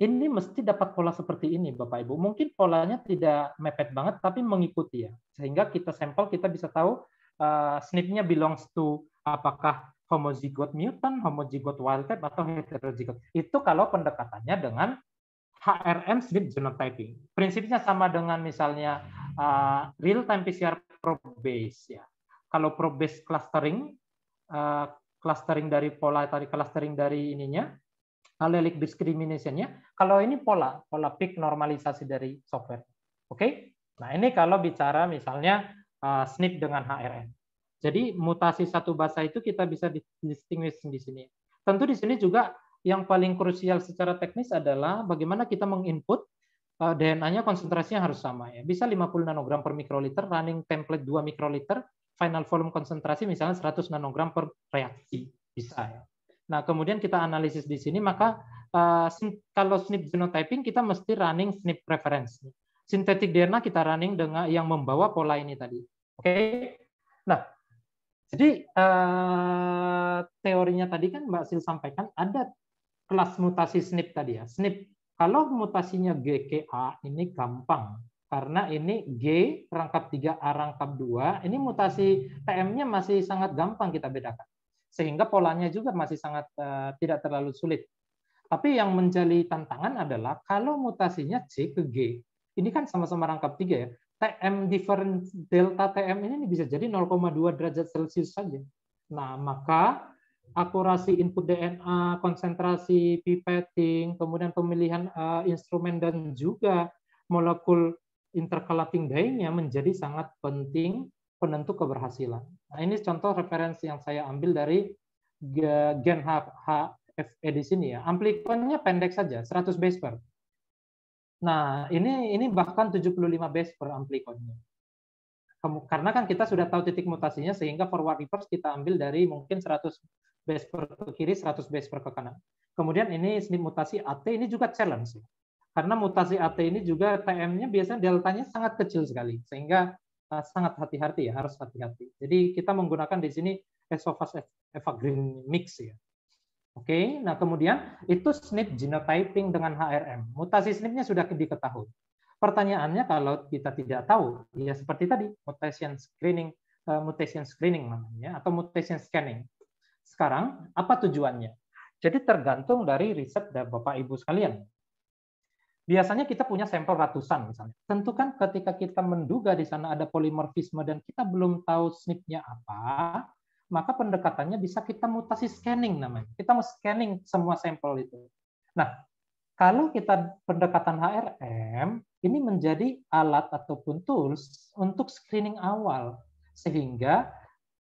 ini mesti dapat pola seperti ini Bapak Ibu. Mungkin polanya tidak mepet banget tapi mengikuti ya. Sehingga kita sampel kita bisa tahu uh, eh, snp belongs to apakah homozygote mutant, homozygote wild type atau heterozigot. Itu kalau pendekatannya dengan HRM SNP genotyping. Prinsipnya sama dengan misalnya uh, real time PCR probe base ya. Kalau probe base clustering uh, clustering dari pola tadi clustering dari ininya allelic discrimination-nya. Kalau ini pola, pola peak normalisasi dari software. Oke? Okay? Nah, ini kalau bicara misalnya uh, eh, SNP dengan HRN. Jadi mutasi satu bahasa itu kita bisa distinguish di sini. Tentu di sini juga yang paling krusial secara teknis adalah bagaimana kita menginput eh, DNA-nya konsentrasinya harus sama ya. Bisa 50 nanogram per mikroliter, running template 2 mikroliter, final volume konsentrasi misalnya 100 nanogram per reaksi. Bisa ya. Nah, kemudian kita analisis di sini, maka eh, kalau SNP genotyping kita mesti running SNP preference. Sintetik DNA kita running dengan yang membawa pola ini tadi. Oke. Okay? Nah, jadi eh, teorinya tadi kan Mbak Sil sampaikan ada kelas mutasi SNP tadi ya. SNP kalau mutasinya GKA ini gampang karena ini G rangkap 3A rangkap 2, ini mutasi TM-nya masih sangat gampang kita bedakan sehingga polanya juga masih sangat uh, tidak terlalu sulit. Tapi yang menjadi tantangan adalah kalau mutasinya C ke G, ini kan sama-sama rangkap tiga ya. TM difference delta TM ini bisa jadi 0,2 derajat Celcius saja. Nah, maka akurasi input DNA, konsentrasi pipetting, kemudian pemilihan uh, instrumen dan juga molekul intercalating dye-nya menjadi sangat penting penentu keberhasilan. Nah, ini contoh referensi yang saya ambil dari gen HFE di sini ya. Amplikonnya pendek saja, 100 base pair. Nah, ini ini bahkan 75 base per amplikonnya. Karena kan kita sudah tahu titik mutasinya sehingga forward reverse kita ambil dari mungkin 100 base per ke kiri, 100 base per ke kanan. Kemudian ini SNP mutasi AT ini juga challenge. Karena mutasi AT ini juga TM-nya biasanya deltanya sangat kecil sekali sehingga Eh, sangat hati-hati ya, harus hati-hati. Jadi kita menggunakan di sini Esophagus evergreen mix ya. Oke, nah kemudian itu SNP genotyping dengan HRM. Mutasi SNP-nya sudah diketahui. Pertanyaannya kalau kita tidak tahu, ya seperti tadi mutation screening, eh, mutation screening namanya atau mutation scanning. Sekarang apa tujuannya? Jadi tergantung dari riset dari Bapak Ibu sekalian. Biasanya kita punya sampel ratusan misalnya. Tentu kan ketika kita menduga di sana ada polimorfisme dan kita belum tahu SNP-nya apa, maka pendekatannya bisa kita mutasi scanning namanya. Kita mau scanning semua sampel itu. Nah, kalau kita pendekatan HRM, ini menjadi alat ataupun tools untuk screening awal. Sehingga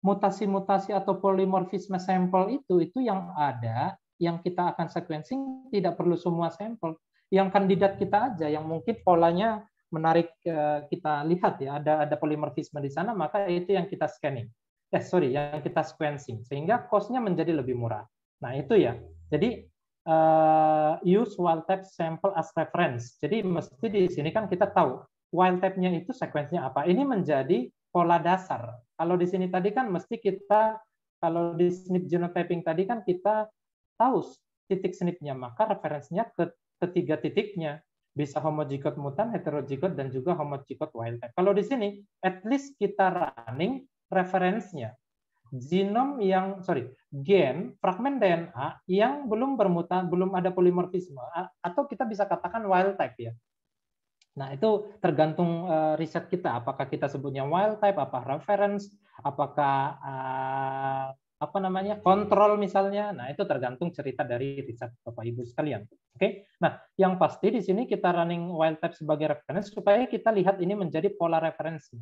mutasi-mutasi atau polimorfisme sampel itu, itu yang ada, yang kita akan sequencing tidak perlu semua sampel yang kandidat kita aja yang mungkin polanya menarik eh, kita lihat ya ada ada polimorfisme di sana maka itu yang kita scanning eh sorry yang kita sequencing sehingga costnya menjadi lebih murah nah itu ya jadi uh, use wild type sample as reference jadi mesti di sini kan kita tahu wild type-nya itu sequence nya apa ini menjadi pola dasar kalau di sini tadi kan mesti kita kalau di SNP genotyping tadi kan kita tahu titik SNP-nya maka referensinya ke ketiga titiknya bisa homozigot mutan, heterozigot, dan juga homozigot wild type. Kalau di sini, at least kita running referensinya. Genom yang, sorry, gen, fragmen DNA yang belum bermutan, belum ada polimorfisme, atau kita bisa katakan wild type ya. Nah, itu tergantung eh, riset kita, apakah kita sebutnya wild type, apa reference, apakah eh, apa namanya kontrol misalnya. Nah itu tergantung cerita dari riset bapak ibu sekalian. Oke. Nah yang pasti di sini kita running wild type sebagai referensi supaya kita lihat ini menjadi pola referensi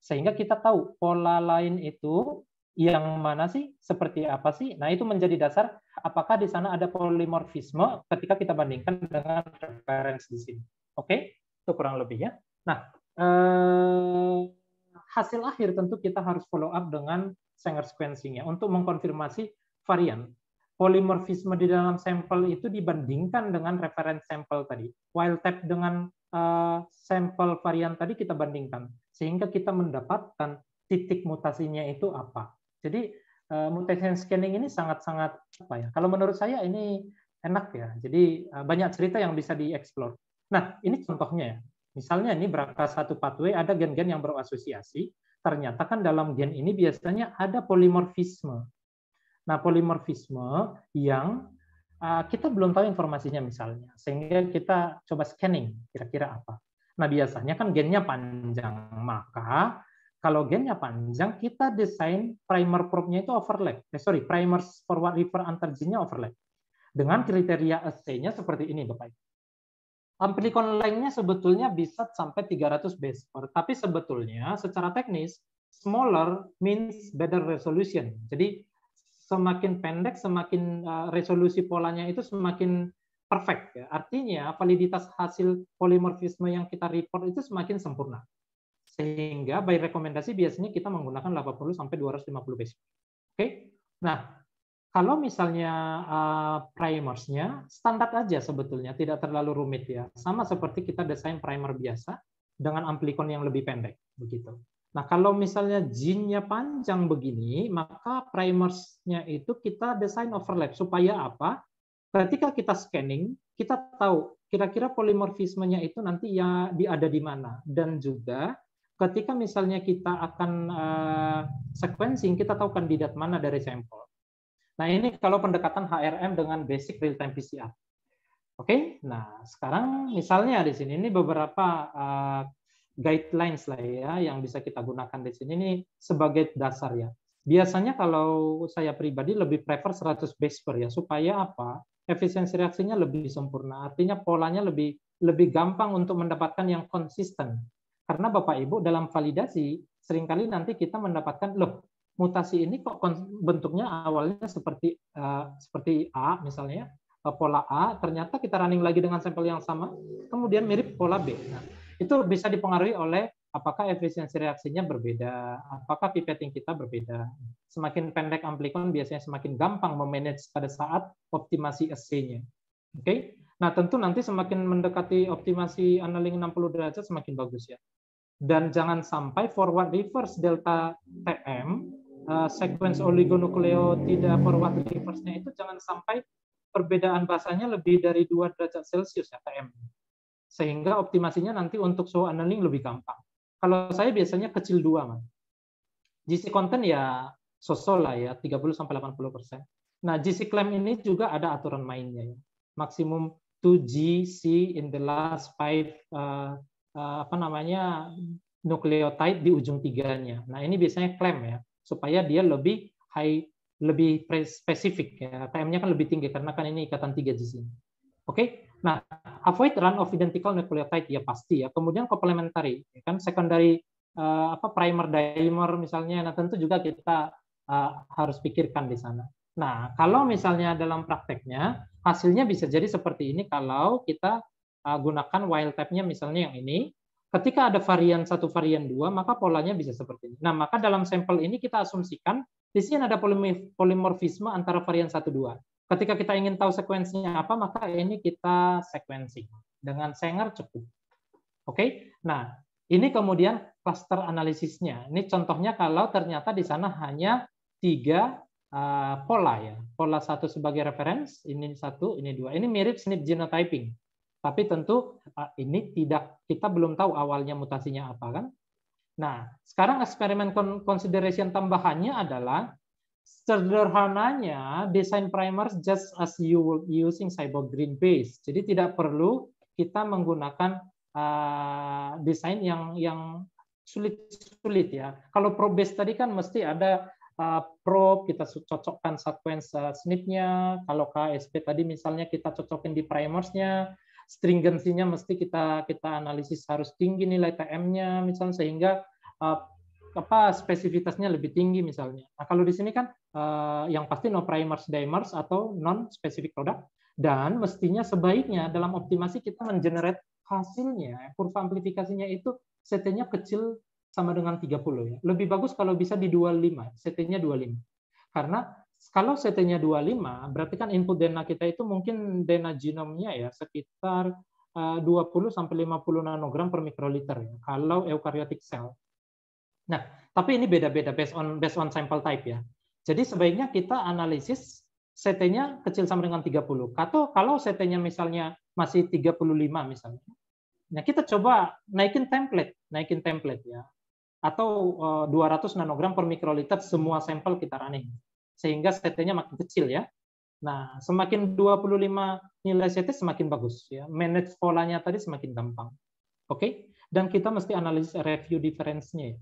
Sehingga kita tahu pola lain itu yang mana sih, seperti apa sih. Nah itu menjadi dasar apakah di sana ada polimorfisme ketika kita bandingkan dengan referensi di sini. Oke, itu kurang lebih ya. Nah. Eh, hasil akhir tentu kita harus follow up dengan Sanger sequencing-nya untuk mengkonfirmasi varian. Polimorfisme di dalam sampel itu dibandingkan dengan reference sampel tadi. Wild type dengan uh, sampel varian tadi kita bandingkan sehingga kita mendapatkan titik mutasinya itu apa. Jadi uh, mutation scanning ini sangat-sangat apa ya? Kalau menurut saya ini enak ya. Jadi uh, banyak cerita yang bisa dieksplor. Nah, ini contohnya ya. Misalnya ini brca satu pathway ada gen-gen yang berasosiasi ternyata kan dalam gen ini biasanya ada polimorfisme. Nah, polimorfisme yang ah, kita belum tahu informasinya misalnya, sehingga kita coba scanning kira-kira apa. Nah, biasanya kan gennya panjang, maka kalau gennya panjang, kita desain primer probe-nya itu overlap. Eh, sorry, primer forward river antar overlap. Dengan kriteria assay nya seperti ini, Bapak Ibu. Amplikon length sebetulnya bisa sampai 300 base pair, tapi sebetulnya secara teknis smaller means better resolution. Jadi semakin pendek semakin eh, resolusi polanya itu semakin perfect ya. Artinya validitas hasil polimorfisme yang kita report itu semakin sempurna. Sehingga by rekomendasi biasanya kita menggunakan 80 sampai 250 base pair. Oke. Okay? Nah, kalau misalnya uh, primersnya standar aja sebetulnya, tidak terlalu rumit ya. Sama seperti kita desain primer biasa dengan amplikon yang lebih pendek begitu. Nah kalau misalnya jinnya panjang begini, maka primersnya itu kita desain overlap supaya apa? Ketika kita scanning, kita tahu kira-kira polimorfismenya itu nanti ya di ada di mana dan juga ketika misalnya kita akan uh, sequencing kita tahu kandidat mana dari sampel Nah, ini kalau pendekatan HRM dengan basic real time PCR. Oke, okay? nah sekarang misalnya di sini ini beberapa uh, guidelines lah ya yang bisa kita gunakan di sini ini sebagai dasar ya. Biasanya kalau saya pribadi lebih prefer 100 base per ya supaya apa? Efisiensi reaksinya lebih sempurna. Artinya polanya lebih lebih gampang untuk mendapatkan yang konsisten. Karena Bapak Ibu dalam validasi seringkali nanti kita mendapatkan loh mutasi ini kok bentuknya awalnya seperti uh, seperti A misalnya uh, pola A ternyata kita running lagi dengan sampel yang sama kemudian mirip pola B. Nah, itu bisa dipengaruhi oleh apakah efisiensi reaksinya berbeda, apakah pipetting kita berbeda. Semakin pendek amplikon biasanya semakin gampang memanage pada saat optimasi SC-nya. Oke. Okay? Nah, tentu nanti semakin mendekati optimasi annealing 60 derajat semakin bagus ya. Dan jangan sampai forward reverse delta TM Eh, uh, oligonukleotida oligonucleotida forward reverse-nya itu jangan sampai perbedaan bahasanya lebih dari 2 derajat Celcius ya tm Sehingga optimasinya nanti untuk show annealing lebih gampang. Kalau saya biasanya kecil 2, Mas. GC content ya sosol lah ya 30 sampai 80%. Nah, GC claim ini juga ada aturan mainnya ya. Maksimum 2 GC in the last five uh, uh, apa namanya nukleotide di ujung tiganya. Nah, ini biasanya claim ya supaya dia lebih high lebih spesifik ya. PM-nya kan lebih tinggi karena kan ini ikatan tiga di sini. Oke. Okay? Nah, avoid run of identical nucleotide ya pasti ya. Kemudian complementary ya kan secondary uh, apa primer dimer misalnya nah tentu juga kita uh, harus pikirkan di sana. Nah, kalau misalnya dalam prakteknya hasilnya bisa jadi seperti ini kalau kita uh, gunakan wild type-nya misalnya yang ini Ketika ada varian satu varian dua, maka polanya bisa seperti ini. Nah, maka dalam sampel ini kita asumsikan di sini ada polimorfisme antara varian satu dua. Ketika kita ingin tahu sekuensinya apa, maka ini kita sekuensi dengan Sanger cukup. Oke. Okay? Nah, ini kemudian cluster analisisnya. Ini contohnya kalau ternyata di sana hanya tiga uh, pola ya. Pola satu sebagai referens, ini satu, ini dua. Ini mirip SNP genotyping. Tapi tentu eh, ini tidak kita belum tahu awalnya mutasinya apa kan. Nah, sekarang eksperimen consideration tambahannya adalah sederhananya desain primers just as you using cyborg green base. Jadi tidak perlu kita menggunakan uh, desain yang yang sulit-sulit ya. Kalau probe base tadi kan mesti ada uh, probe kita cocokkan sequence uh, snip-nya. Kalau KSP tadi misalnya kita cocokin di primersnya. nya stringensinya mesti kita kita analisis harus tinggi nilai TM-nya misalnya sehingga uh, apa spesifitasnya lebih tinggi misalnya. Nah, kalau di sini kan uh, yang pasti no primers dimers atau non specific product dan mestinya sebaiknya dalam optimasi kita mengenerate hasilnya kurva amplifikasinya itu CT-nya kecil sama dengan 30 ya. Lebih bagus kalau bisa di 25, CT-nya 25. Karena kalau CT-nya 25, berarti kan input DNA kita itu mungkin DNA genomnya ya sekitar 20 eh, sampai 50 nanogram per mikroliter ya, kalau eukaryotic cell. Nah, tapi ini beda-beda based on based on sample type ya. Jadi sebaiknya kita analisis CT-nya kecil sama dengan 30. Atau kalau CT-nya misalnya masih 35 misalnya. Nah, kita coba naikin template, naikin template ya. Atau 200 eh, nanogram per mikroliter semua sampel kita running sehingga CT-nya makin kecil ya. Nah, semakin 25 nilai CT semakin bagus ya. Manage polanya tadi semakin gampang. Oke? Dan kita mesti analisis review difference-nya. Ya.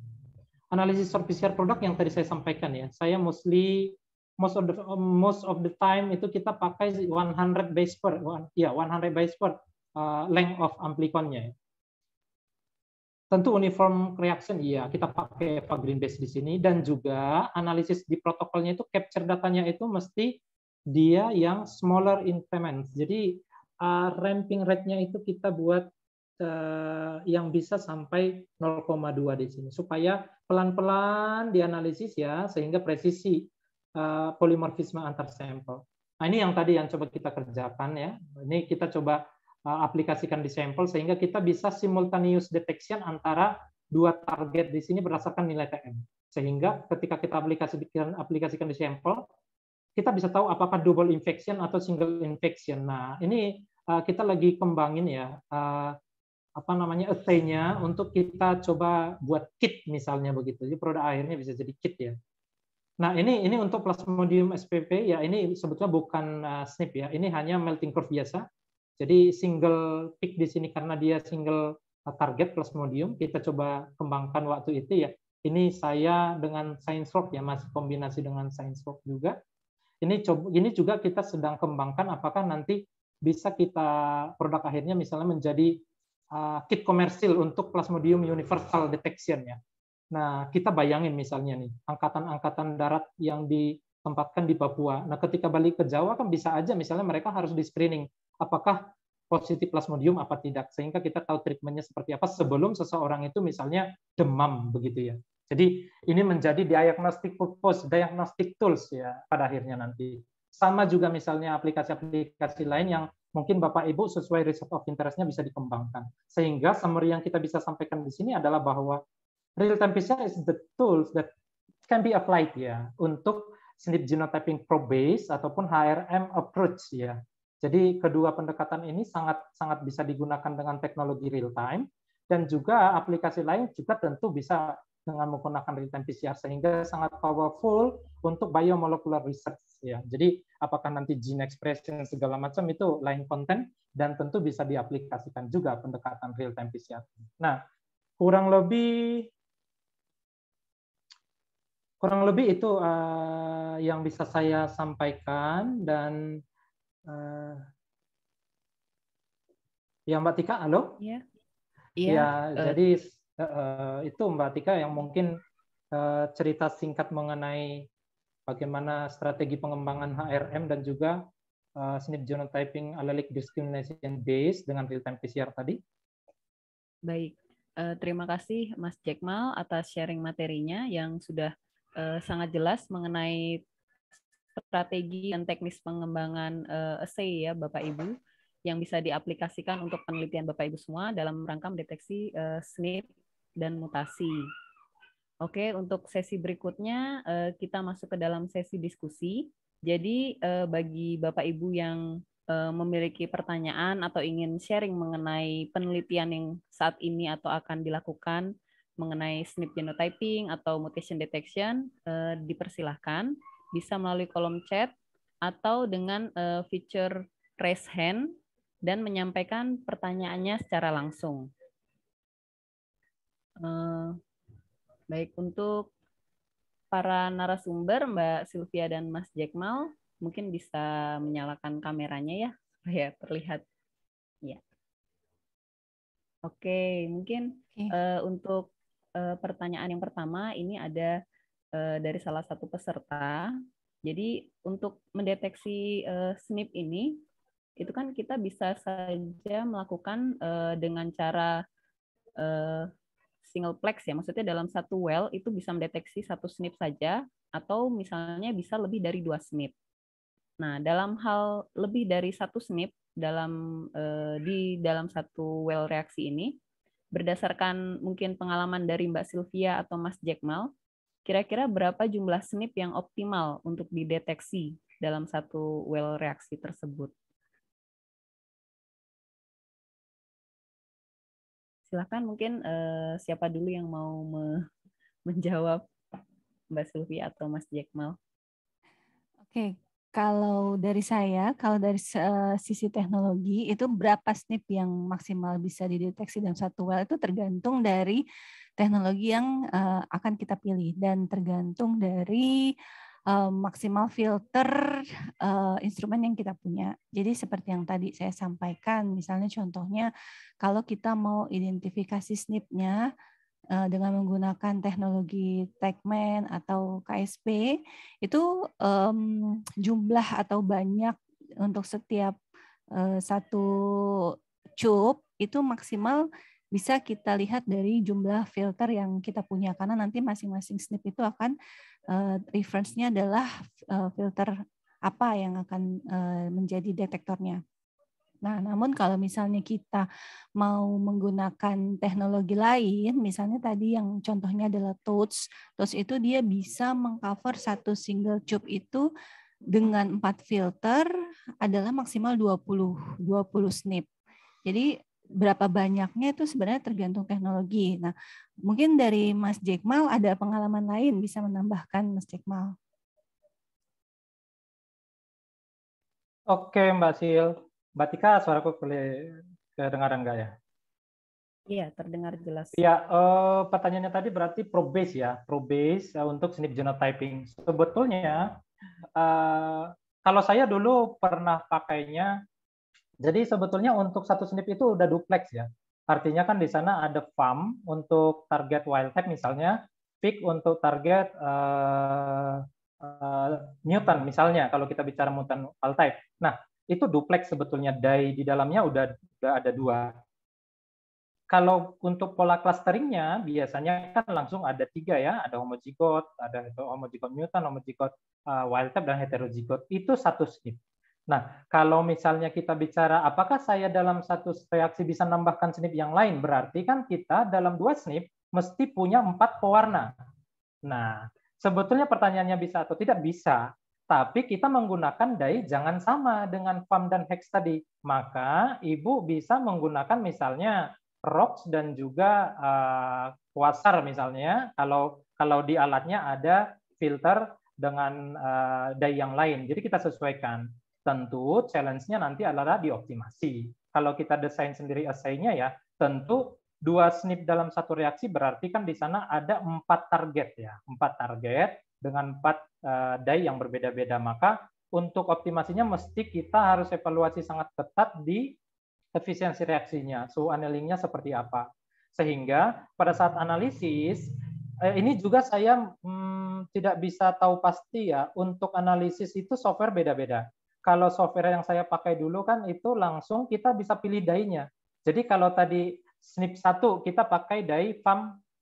Analisis surface share product yang tadi saya sampaikan ya. Saya mostly most of the most of the time itu kita pakai 100 base per one, ya 100 base per uh, length of amplikonnya. Ya. Tentu uniform reaction iya kita pakai apa green base di sini dan juga analisis di protokolnya itu capture datanya itu mesti dia yang smaller increments. Jadi uh, ramping rate-nya itu kita buat uh, yang bisa sampai 0,2 di sini supaya pelan-pelan dianalisis ya sehingga presisi uh, polimorfisme antar sampel. Nah, ini yang tadi yang coba kita kerjakan ya. Ini kita coba Eh, aplikasikan di sampel sehingga kita bisa simultaneous detection antara dua target di sini berdasarkan nilai TM. Sehingga ketika kita aplikasikan aplikasikan di sampel, kita bisa tahu apakah double infection atau single infection. Nah, ini uh, kita lagi kembangin ya uh, apa namanya essay-nya untuk kita coba buat kit misalnya begitu. Jadi produk akhirnya bisa jadi kit ya. Nah, ini ini untuk plasmodium spp ya ini sebetulnya bukan uh, SNP ya. Ini hanya melting curve biasa jadi single pick di sini karena dia single uh, target plus modium, kita coba kembangkan waktu itu ya. Ini saya dengan science rock ya, masih kombinasi dengan science rock juga. Ini coba ini juga kita sedang kembangkan apakah nanti bisa kita produk akhirnya misalnya menjadi uh, kit komersil untuk plasmodium universal detection ya. Nah, kita bayangin misalnya nih, angkatan-angkatan darat yang ditempatkan di Papua. Nah, ketika balik ke Jawa kan bisa aja misalnya mereka harus di screening apakah positif plasmodium apa tidak sehingga kita tahu treatmentnya seperti apa sebelum seseorang itu misalnya demam begitu ya jadi ini menjadi diagnostic purpose diagnostic tools ya pada akhirnya nanti sama juga misalnya aplikasi-aplikasi lain yang mungkin Bapak Ibu sesuai research of interestnya bisa dikembangkan sehingga summary yang kita bisa sampaikan di sini adalah bahwa real time PCR is the tools that can be applied ya untuk SNP genotyping probe base ataupun HRM approach ya jadi kedua pendekatan ini sangat sangat bisa digunakan dengan teknologi real time dan juga aplikasi lain juga tentu bisa dengan menggunakan real time PCR sehingga sangat powerful untuk biomolecular research ya. Jadi apakah nanti gene expression segala macam itu lain konten dan tentu bisa diaplikasikan juga pendekatan real time PCR. Nah, kurang lebih kurang lebih itu uh, yang bisa saya sampaikan dan Uh, ya Mbak Tika, halo? Iya. Ya, iya. Ya, Jadi eh, itu Mbak Tika yang mungkin cerita singkat mengenai bagaimana strategi pengembangan HRM dan juga uh, SNP genotyping allelic discrimination based dengan real time PCR tadi. Baik, terima kasih Mas Jackmal atas sharing materinya yang sudah sangat jelas mengenai strategi dan teknis pengembangan uh, essay ya Bapak Ibu yang bisa diaplikasikan untuk penelitian Bapak Ibu semua dalam rangka mendeteksi uh, eh, SNP dan mutasi. Oke, untuk sesi berikutnya uh, kita masuk ke dalam sesi diskusi. Jadi uh, bagi Bapak Ibu yang memiliki pertanyaan atau ingin sharing mengenai penelitian yang saat ini atau akan dilakukan mengenai SNP genotyping atau mutation detection, dipersilahkan bisa melalui kolom chat atau dengan uh, feature raise hand dan menyampaikan pertanyaannya secara langsung. Eh, baik untuk para narasumber Mbak Sylvia dan Mas Jackmal mungkin bisa menyalakan kameranya ya supaya terlihat ya. Oke, mungkin okay. Eh, untuk pertanyaan yang pertama ini ada Eh, dari salah satu peserta. Jadi untuk mendeteksi eh, SNP ini, itu kan kita bisa saja melakukan eh, dengan cara single plex ya, maksudnya dalam satu well itu bisa mendeteksi satu SNP saja, atau misalnya bisa lebih dari dua SNP. Nah, dalam hal lebih dari satu SNP dalam di dalam satu well reaksi ini, berdasarkan mungkin pengalaman dari Mbak Sylvia atau Mas Jackmal, Kira-kira berapa jumlah SNP yang optimal untuk dideteksi dalam satu well reaksi tersebut? Silahkan mungkin eh, siapa dulu yang mau me menjawab Mbak Sylvia atau Mas Jekmal. Oke, kalau dari saya, kalau dari uh, sisi teknologi itu berapa SNP yang maksimal bisa dideteksi dalam satu well itu tergantung dari teknologi yang uh, akan kita pilih dan tergantung dari uh, maksimal filter uh, instrumen yang kita punya. Jadi seperti yang tadi saya sampaikan, misalnya contohnya kalau kita mau identifikasi SNP-nya dengan menggunakan teknologi Tagman atau KSP, itu um, jumlah atau banyak untuk setiap uh, satu cup itu maksimal bisa kita lihat dari jumlah filter yang kita punya karena nanti masing-masing snip itu akan uh, reference-nya adalah eh, filter apa yang akan uh, menjadi detektornya. Nah, namun kalau misalnya kita mau menggunakan teknologi lain, misalnya tadi yang contohnya adalah Toads, Toads itu dia bisa mengcover satu single tube itu dengan empat filter adalah maksimal 20, 20 snip. Jadi berapa banyaknya itu sebenarnya tergantung teknologi. Nah, mungkin dari Mas Jekmal ada pengalaman lain bisa menambahkan Mas Jekmal. Oke Mbak Sil, Mbak Tika suaraku boleh terdengar enggak ya? Iya, terdengar jelas. Iya, eh, pertanyaannya tadi berarti probase ya, probase eh, untuk snip genotyping. Sebetulnya eh, kalau saya dulu pernah pakainya jadi sebetulnya untuk satu snip itu udah duplex ya. Artinya kan di sana ada farm untuk target wild type misalnya, pick untuk target uh, uh, mutant misalnya kalau kita bicara mutant wild type. Nah, itu duplex sebetulnya dai di dalamnya udah, udah ada dua. Kalau untuk pola clusteringnya biasanya kan langsung ada tiga ya, ada homozygot, ada itu mutant, homozygot uh, eh, wild type dan heterozygot. Itu satu snip. Nah, kalau misalnya kita bicara apakah saya dalam satu reaksi bisa menambahkan snip yang lain, berarti kan kita dalam dua snip mesti punya empat pewarna. Nah, sebetulnya pertanyaannya bisa atau tidak bisa, tapi kita menggunakan dai jangan sama dengan PAM dan HEX tadi. Maka ibu bisa menggunakan misalnya ROX dan juga uh, eh, wasar misalnya kalau kalau di alatnya ada filter dengan uh, dai yang lain. Jadi kita sesuaikan tentu challenge-nya nanti adalah dioptimasi. Kalau kita desain sendiri assay-nya ya, tentu dua SNP dalam satu reaksi berarti kan di sana ada empat target ya, empat target dengan empat uh, yang berbeda-beda. Maka untuk optimasinya mesti kita harus evaluasi sangat ketat di efisiensi reaksinya, suhu annealingnya seperti apa. Sehingga pada saat analisis, eh, ini juga saya hmm, tidak bisa tahu pasti ya, untuk analisis itu software beda-beda kalau software yang saya pakai dulu kan itu langsung kita bisa pilih dainya. Jadi kalau tadi snip 1 kita pakai dai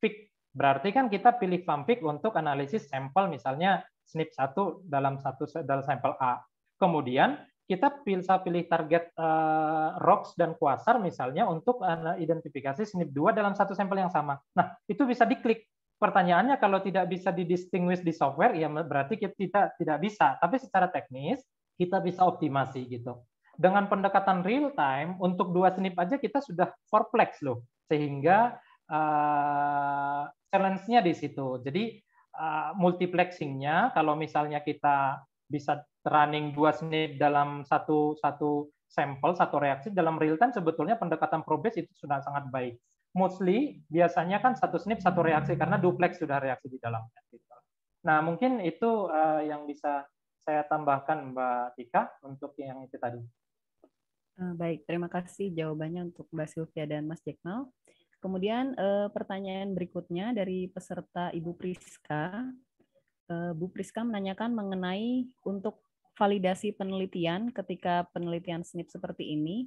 pick. Berarti kan kita pilih pick untuk analisis sampel misalnya snip 1 dalam satu dalam sampel A. Kemudian kita bisa pilih target uh, eh, ROX dan Quasar misalnya untuk identifikasi snip 2 dalam satu sampel yang sama. Nah, itu bisa diklik pertanyaannya kalau tidak bisa didistinguish di software ya berarti kita tidak bisa tapi secara teknis kita bisa optimasi gitu. Dengan pendekatan real time untuk dua snip aja kita sudah fourplex loh, sehingga uh, challenge-nya di situ. Jadi uh, eh, multiplexing kalau misalnya kita bisa running dua snip dalam satu satu sampel satu reaksi dalam real time sebetulnya pendekatan probes itu sudah sangat baik. Mostly biasanya kan satu snip satu reaksi karena duplex sudah reaksi di dalamnya. Gitu. Nah mungkin itu uh, yang bisa saya tambahkan Mbak Tika untuk yang itu tadi. Eh, baik, terima kasih jawabannya untuk Mbak Sylvia dan Mas Jekmal. Kemudian eh, pertanyaan berikutnya dari peserta Ibu Priska. Eh, Bu Priska menanyakan mengenai untuk validasi penelitian ketika penelitian snip seperti ini,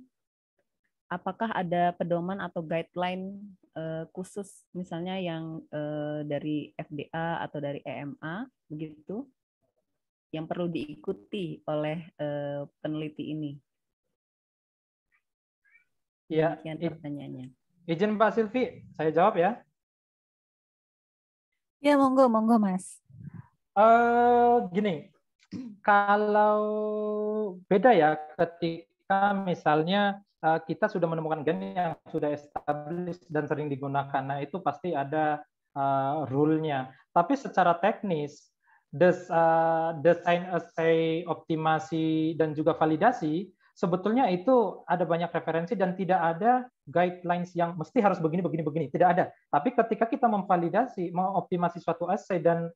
apakah ada pedoman atau guideline khusus misalnya yang dari FDA atau dari EMA begitu? yang perlu diikuti oleh uh, peneliti ini? Ya, Demikian pertanyaannya. Izin Pak Silvi, saya jawab ya. Ya, monggo, monggo Mas. Uh, gini, kalau beda ya ketika misalnya eh, kita sudah menemukan gen yang sudah established dan sering digunakan, nah itu pasti ada uh, rule-nya. Tapi secara teknis des, uh, desain assay optimasi dan juga validasi sebetulnya itu ada banyak referensi dan tidak ada guidelines yang mesti harus begini begini begini tidak ada tapi ketika kita memvalidasi mengoptimasi suatu assay dan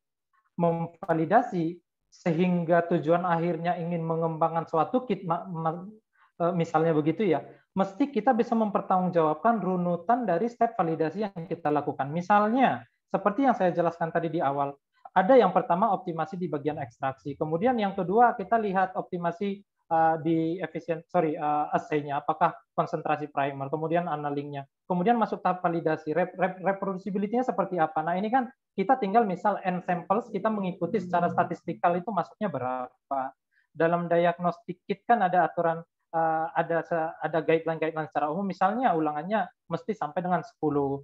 memvalidasi sehingga tujuan akhirnya ingin mengembangkan suatu kit eh, misalnya begitu ya mesti kita bisa mempertanggungjawabkan runutan dari step validasi yang kita lakukan misalnya seperti yang saya jelaskan tadi di awal ada yang pertama optimasi di bagian ekstraksi. Kemudian yang kedua kita lihat optimasi eh, di efisien sorry eh, assay-nya apakah konsentrasi primer, kemudian analingnya. Kemudian masuk tahap validasi, rep, rep, reproducibility-nya seperti apa. Nah, ini kan kita tinggal misal n samples kita mengikuti secara statistikal itu masuknya berapa. Dalam diagnostik kit kan ada aturan eh, ada ada guideline-guideline secara umum misalnya ulangannya mesti sampai dengan 10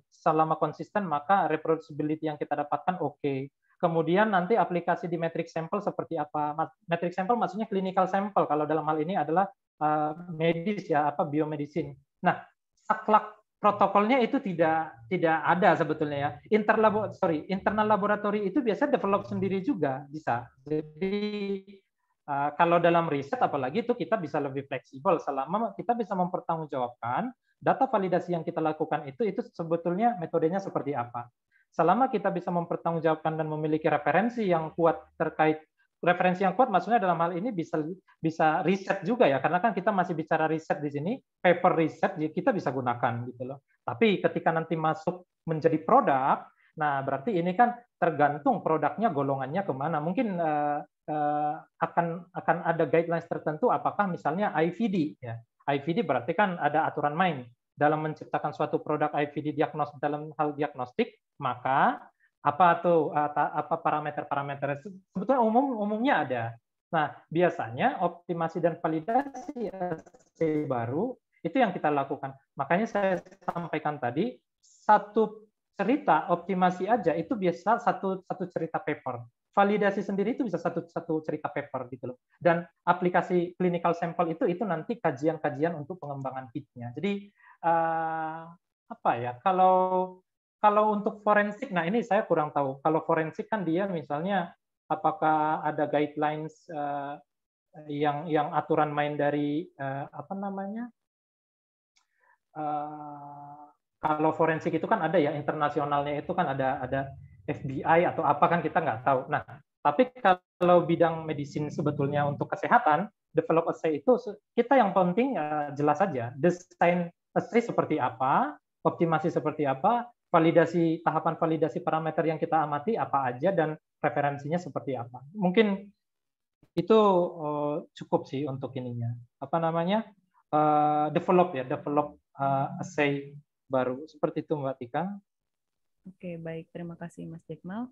selama konsisten maka reproducibility yang kita dapatkan oke okay. Kemudian nanti aplikasi di metric sample seperti apa? Metric sample maksudnya clinical sample kalau dalam hal ini adalah eh, medis ya apa biomedicine. Nah, saklak protokolnya itu tidak tidak ada sebetulnya ya. Interlabo sorry, internal laboratory itu biasa develop sendiri juga bisa. Jadi uh, kalau dalam riset apalagi itu kita bisa lebih fleksibel selama kita bisa mempertanggungjawabkan data validasi yang kita lakukan itu itu sebetulnya metodenya seperti apa selama kita bisa mempertanggungjawabkan dan memiliki referensi yang kuat terkait referensi yang kuat maksudnya dalam hal ini bisa bisa riset juga ya karena kan kita masih bicara riset di sini paper riset ya kita bisa gunakan gitu loh tapi ketika nanti masuk menjadi produk nah berarti ini kan tergantung produknya golongannya kemana mungkin uh, uh, akan akan ada guidelines tertentu apakah misalnya IVD ya IVD berarti kan ada aturan main dalam menciptakan suatu produk IVD diagnos dalam hal diagnostik maka apa tuh eh, apa parameter-parameter sebetulnya umum umumnya ada. Nah, biasanya optimasi dan validasi AC baru itu yang kita lakukan. Makanya saya sampaikan tadi satu cerita optimasi aja itu biasa satu satu cerita paper. Validasi sendiri itu bisa satu satu cerita paper gitu loh. Dan aplikasi clinical sample itu itu nanti kajian-kajian untuk pengembangan kitnya. Jadi uh, apa ya kalau kalau untuk forensik, nah ini saya kurang tahu. Kalau forensik kan dia misalnya apakah ada guidelines uh, yang yang aturan main dari uh, apa namanya? Uh, kalau forensik itu kan ada ya internasionalnya itu kan ada ada FBI atau apa kan kita nggak tahu. Nah, tapi kalau bidang medicine sebetulnya untuk kesehatan, develop assay itu kita yang penting uh, jelas saja desain assay seperti apa, optimasi seperti apa, validasi tahapan validasi parameter yang kita amati apa aja dan referensinya seperti apa. Mungkin itu eh, cukup sih untuk ininya. Apa namanya? Eh, develop ya, develop assay eh, baru. Seperti itu Mbak Tika. Oke, baik. Terima kasih Mas Jekmal.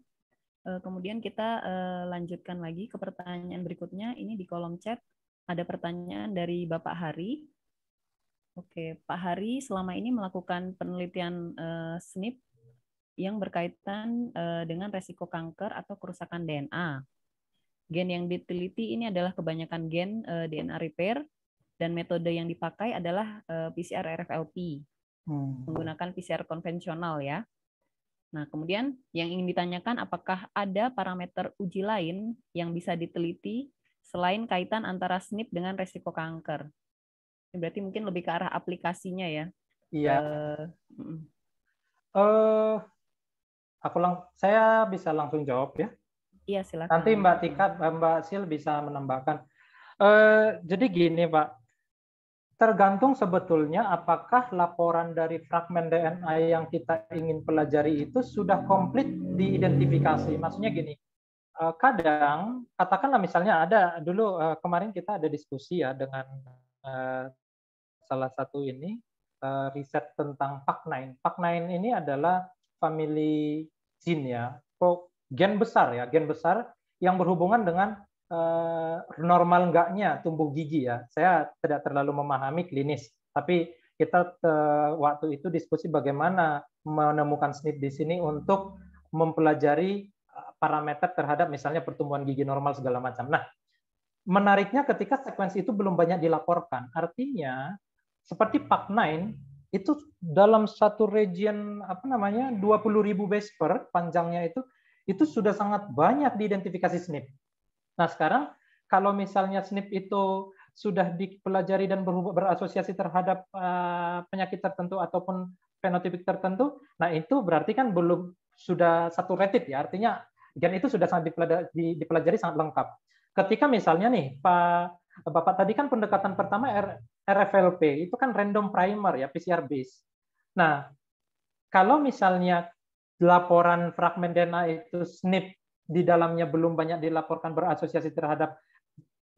Kemudian kita lanjutkan lagi ke pertanyaan berikutnya. Ini di kolom chat ada pertanyaan dari Bapak Hari Oke, Pak Hari selama ini melakukan penelitian uh, eh, SNP yang berkaitan uh, dengan resiko kanker atau kerusakan DNA. Gen yang diteliti ini adalah kebanyakan gen uh, eh, DNA repair dan metode yang dipakai adalah uh, PCR RFLP hmm. menggunakan PCR konvensional ya. Nah, kemudian yang ingin ditanyakan apakah ada parameter uji lain yang bisa diteliti selain kaitan antara SNP dengan resiko kanker? Berarti mungkin lebih ke arah aplikasinya ya. Iya. Eh uh, uh, aku lang saya bisa langsung jawab ya. Iya, silakan. Nanti Mbak Tika Mbak Sil bisa menambahkan. Uh, jadi gini, Pak. Tergantung sebetulnya apakah laporan dari fragmen DNA yang kita ingin pelajari itu sudah komplit diidentifikasi. Maksudnya gini, eh, kadang katakanlah misalnya ada dulu kemarin kita ada diskusi ya dengan Eh, salah satu ini uh, riset tentang Pak9. Pak9 ini adalah family gene ya, gen besar ya, gen besar yang berhubungan dengan uh, normal enggaknya tumbuh gigi ya. Saya tidak terlalu memahami klinis, tapi kita te, waktu itu diskusi bagaimana menemukan SNP di sini untuk mempelajari parameter terhadap misalnya pertumbuhan gigi normal segala macam. Nah, menariknya ketika sekuensi itu belum banyak dilaporkan. Artinya seperti Pak9 itu dalam satu region apa namanya 20.000 base pair panjangnya itu itu sudah sangat banyak diidentifikasi SNP. Nah, sekarang kalau misalnya SNP itu sudah dipelajari dan berasosiasi terhadap eh, penyakit tertentu ataupun fenotipik tertentu, nah itu berarti kan belum sudah satu saturated ya, artinya gen itu sudah sangat dipelajari, dipelajari sangat lengkap. Ketika misalnya nih Pak Bapak tadi kan pendekatan pertama RFLP itu kan random primer ya PCR base. Nah, kalau misalnya laporan fragmen DNA itu SNP di dalamnya belum banyak dilaporkan berasosiasi terhadap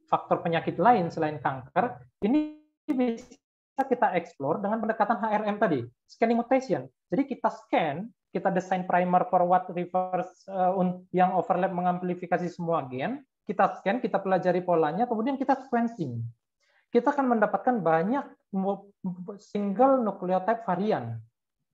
faktor penyakit lain selain kanker, ini bisa kita explore dengan pendekatan HRM tadi, scanning mutation. Jadi kita scan, kita desain primer forward reverse uh, yang overlap mengamplifikasi semua gen, kita scan, kita pelajari polanya, kemudian kita sequencing. Kita akan mendapatkan banyak single nucleotide varian.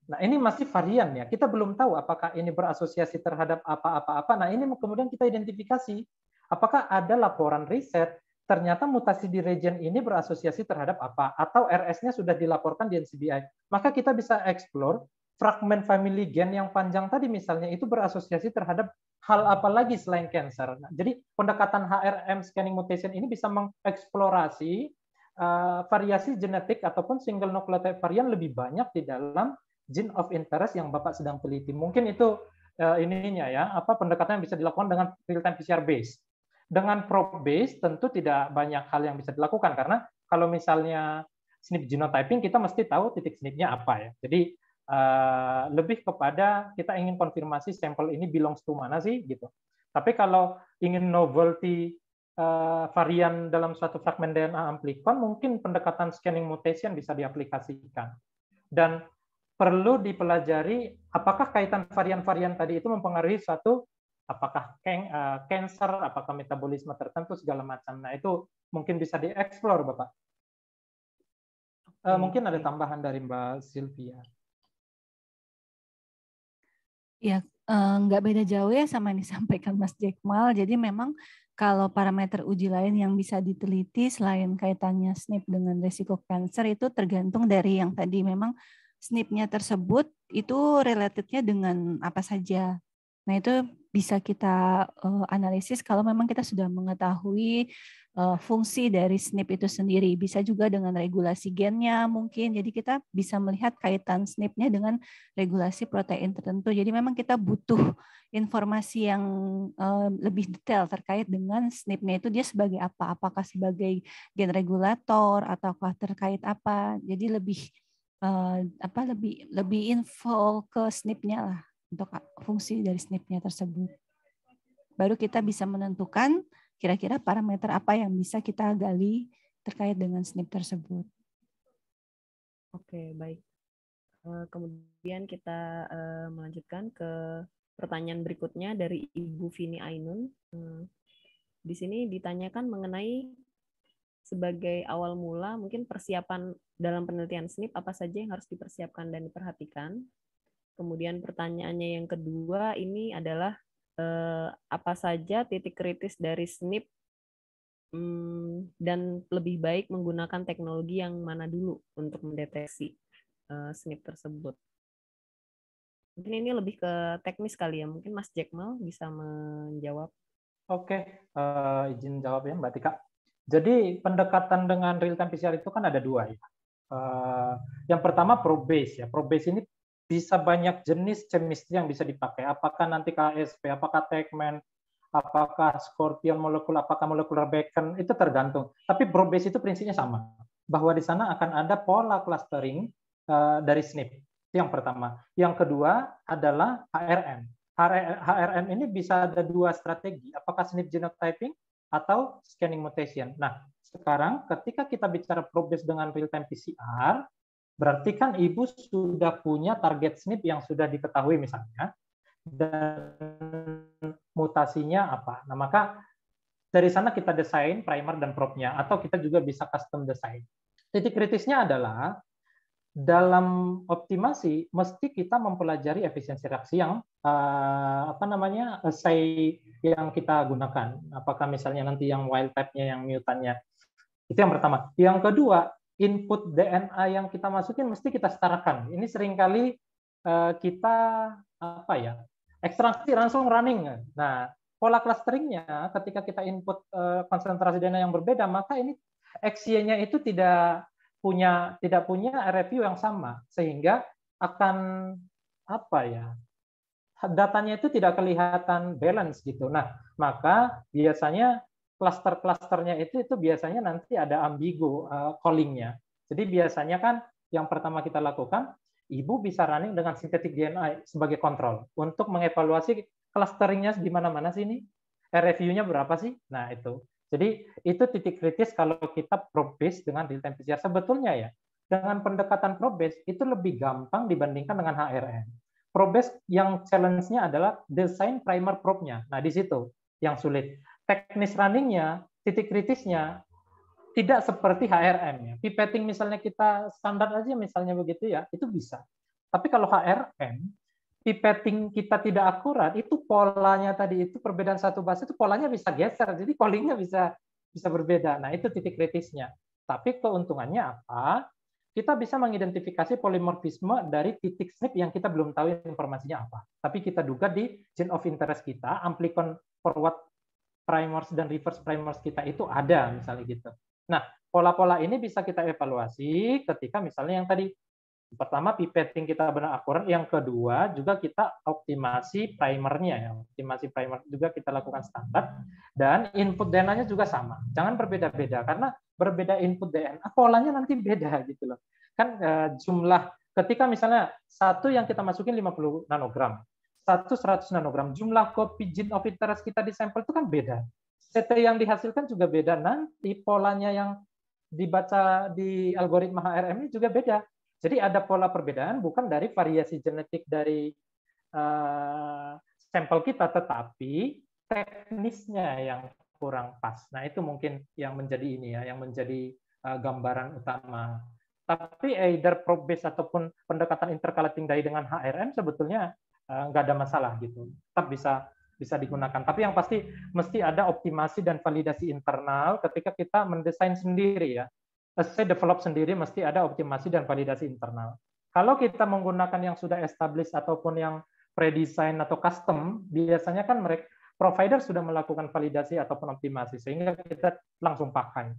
Nah, ini masih varian ya. Kita belum tahu apakah ini berasosiasi terhadap apa-apa-apa. Nah, ini kemudian kita identifikasi apakah ada laporan riset ternyata mutasi di region ini berasosiasi terhadap apa atau RS-nya sudah dilaporkan di NCBI. Maka kita bisa explore fragmen family gen yang panjang tadi misalnya itu berasosiasi terhadap hal apa lagi selain cancer. Nah, jadi pendekatan HRM scanning mutation ini bisa mengeksplorasi uh, variasi genetik ataupun single nucleotide varian lebih banyak di dalam gene of interest yang Bapak sedang teliti. Mungkin itu uh, ininya ya, apa pendekatan yang bisa dilakukan dengan real time PCR base. Dengan probe base tentu tidak banyak hal yang bisa dilakukan karena kalau misalnya SNP genotyping kita mesti tahu titik SNP-nya apa ya. Jadi uh, lebih kepada kita ingin konfirmasi sampel ini belongs to mana sih gitu. Tapi kalau ingin novelty uh, varian dalam suatu fragmen DNA amplikon, mungkin pendekatan scanning mutation bisa diaplikasikan. Dan perlu dipelajari apakah kaitan varian-varian tadi itu mempengaruhi suatu apakah eh, cancer, apakah metabolisme tertentu segala macam. Nah itu mungkin bisa dieksplor, Bapak. Hmm. Mungkin ada tambahan dari Mbak Sylvia. Ya, eh, nggak beda jauh ya sama yang disampaikan Mas Jekmal. Jadi memang kalau parameter uji lain yang bisa diteliti selain kaitannya SNP dengan resiko kanker itu tergantung dari yang tadi memang SNP-nya tersebut itu relatifnya dengan apa saja. Nah, itu bisa kita uh, analisis kalau memang kita sudah mengetahui uh, fungsi dari SNP itu sendiri. Bisa juga dengan regulasi gennya mungkin. Jadi kita bisa melihat kaitan SNP-nya dengan regulasi protein tertentu. Jadi memang kita butuh informasi yang uh, lebih detail terkait dengan SNP-nya itu dia sebagai apa? Apakah sebagai gen regulator atau terkait apa? Jadi lebih uh, apa lebih lebih info ke SNP-nya lah untuk ah, fungsi dari SNP-nya tersebut. Baru kita bisa menentukan kira-kira parameter apa yang bisa kita gali terkait dengan SNP tersebut. Oke, baik. Eh, kemudian kita eh, melanjutkan ke pertanyaan berikutnya dari Ibu Vini Ainun. Eh, di sini ditanyakan mengenai sebagai awal mula mungkin persiapan dalam penelitian SNP apa saja yang harus dipersiapkan dan diperhatikan Kemudian pertanyaannya yang kedua ini adalah eh, apa saja titik kritis dari SNIP hmm, dan lebih baik menggunakan teknologi yang mana dulu untuk mendeteksi eh, SNP tersebut. Mungkin ini lebih ke teknis kali ya. Mungkin Mas Jackmal bisa menjawab. Oke, uh, izin jawab ya Mbak Tika. Jadi pendekatan dengan real time PCR itu kan ada dua ya. Uh, yang pertama probe base ya. Probe base ini bisa banyak jenis chemistry yang bisa dipakai. Apakah nanti KSP, apakah Tegman, apakah Scorpion molekul, apakah molekular Bacon, itu tergantung. Tapi broad base itu prinsipnya sama. Bahwa di sana akan ada pola clustering uh, dari SNP. Itu yang pertama. Yang kedua adalah HRM. HRM ini bisa ada dua strategi. Apakah SNP genotyping atau scanning mutation. Nah, sekarang ketika kita bicara probe dengan real-time PCR, Berarti kan ibu sudah punya target SNP yang sudah diketahui misalnya dan mutasinya apa. Nah, maka dari sana kita desain primer dan propnya atau kita juga bisa custom desain. Titik kritisnya adalah dalam optimasi mesti kita mempelajari efisiensi reaksi yang eh, apa namanya assay yang kita gunakan. Apakah misalnya nanti yang wild type-nya, yang mutannya. Itu yang pertama. Yang kedua, input DNA yang kita masukin mesti kita setarakan. Ini seringkali eh, kita apa ya ekstraksi langsung running. Nah pola clusteringnya ketika kita input eh, konsentrasi DNA yang berbeda maka ini xy itu tidak punya tidak punya review yang sama sehingga akan apa ya datanya itu tidak kelihatan balance gitu. Nah, maka biasanya Cluster-clusternya itu itu biasanya nanti ada ambigu uh, callingnya. Jadi biasanya kan yang pertama kita lakukan, ibu bisa running dengan sintetik DNA sebagai kontrol untuk mengevaluasi clusteringnya di mana-mana sih ini, RFU-nya berapa sih? Nah itu. Jadi itu titik kritis kalau kita probe based dengan real time PCR sebetulnya ya. Dengan pendekatan probe based itu lebih gampang dibandingkan dengan HRM. Probe based yang challenge-nya adalah desain primer probe-nya. Nah, di situ yang sulit teknis runningnya, titik kritisnya tidak seperti HRM ya. Pipetting misalnya kita standar aja misalnya begitu ya, itu bisa. Tapi kalau HRM, pipetting kita tidak akurat, itu polanya tadi itu perbedaan satu base itu polanya bisa geser, jadi pollingnya bisa bisa berbeda. Nah itu titik kritisnya. Tapi keuntungannya apa? Kita bisa mengidentifikasi polimorfisme dari titik SNP yang kita belum tahu informasinya apa. Tapi kita duga di gene of interest kita, amplicon forward primers dan reverse primers kita itu ada misalnya gitu. Nah, pola-pola ini bisa kita evaluasi ketika misalnya yang tadi pertama pipetting kita benar akurat, yang kedua juga kita optimasi primernya ya, optimasi primer juga kita lakukan standar dan input DNA-nya juga sama. Jangan berbeda-beda karena berbeda input DNA polanya nanti beda gitu loh. Kan eh, jumlah ketika misalnya satu yang kita masukin 50 nanogram, 100 100 nanogram. Jumlah kopi gene of interest kita di sampel itu kan beda. CT yang dihasilkan juga beda. Nanti polanya yang dibaca di algoritma HRM ini juga beda. Jadi ada pola perbedaan bukan dari variasi genetik dari uh, sampel kita, tetapi teknisnya yang kurang pas. Nah itu mungkin yang menjadi ini ya, yang menjadi uh, gambaran utama. Tapi either probe based ataupun pendekatan intercalating dye dengan HRM sebetulnya Eh, nggak ada masalah gitu tetap bisa bisa digunakan tapi yang pasti mesti ada optimasi dan validasi internal ketika kita mendesain sendiri ya saya develop sendiri mesti ada optimasi dan validasi internal kalau kita menggunakan yang sudah established ataupun yang predesign atau custom biasanya kan mereka provider sudah melakukan validasi ataupun optimasi sehingga kita langsung pakai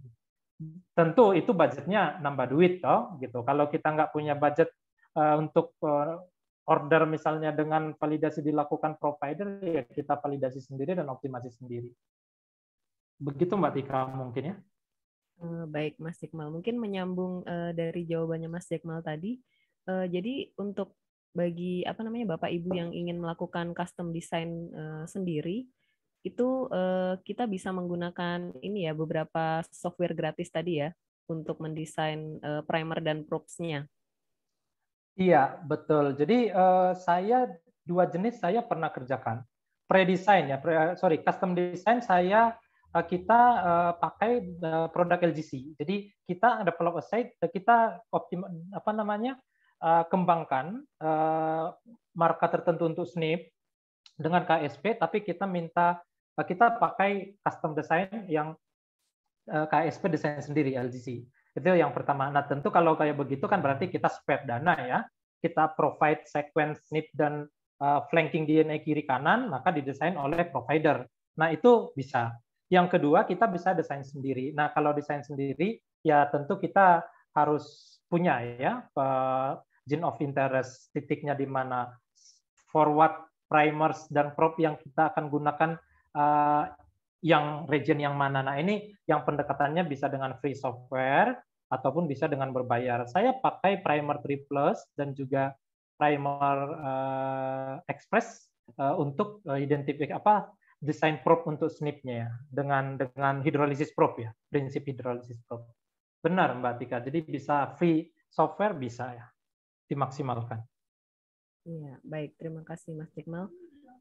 tentu itu budgetnya nambah duit toh gitu kalau kita nggak punya budget eh, untuk eh, order misalnya dengan validasi dilakukan provider, ya kita validasi sendiri dan optimasi sendiri. Begitu Mbak Tika mungkin ya. Eh, baik Mas Iqbal, mungkin menyambung eh, dari jawabannya Mas Iqbal tadi. Eh, jadi untuk bagi apa namanya Bapak Ibu yang ingin melakukan custom design sendiri, itu kita bisa menggunakan ini ya beberapa software gratis tadi ya untuk mendesain primer dan props-nya. Iya, betul. Jadi uh, saya dua jenis saya pernah kerjakan. Pre-design ya, pre, eh, sorry, custom design saya eh, kita uh, pakai uh, produk LGC. Jadi kita ada develop site, kita optim apa namanya? Uh, kembangkan uh, marka tertentu untuk SNIP dengan KSP, tapi kita minta uh, kita pakai custom design yang uh, KSP desain sendiri LGC. Itu yang pertama. Nah, tentu kalau kayak begitu kan berarti kita spare dana ya. Kita provide sequence SNP dan uh, flanking DNA kiri kanan, maka didesain oleh provider. Nah, itu bisa. Yang kedua, kita bisa desain sendiri. Nah, kalau desain sendiri, ya tentu kita harus punya ya uh, gene of interest titiknya di mana forward primers dan probe yang kita akan gunakan uh, yang region yang mana. Nah, ini yang pendekatannya bisa dengan free software, ataupun bisa dengan berbayar. Saya pakai primer 3 plus dan juga primer uh, express uh, untuk uh, eh, identifik apa desain probe untuk snipnya ya, dengan dengan hidrolisis probe ya, prinsip hidrolisis probe. Benar Mbak Tika, jadi bisa free software bisa ya dimaksimalkan. Iya, baik. Terima kasih Mas Iqbal.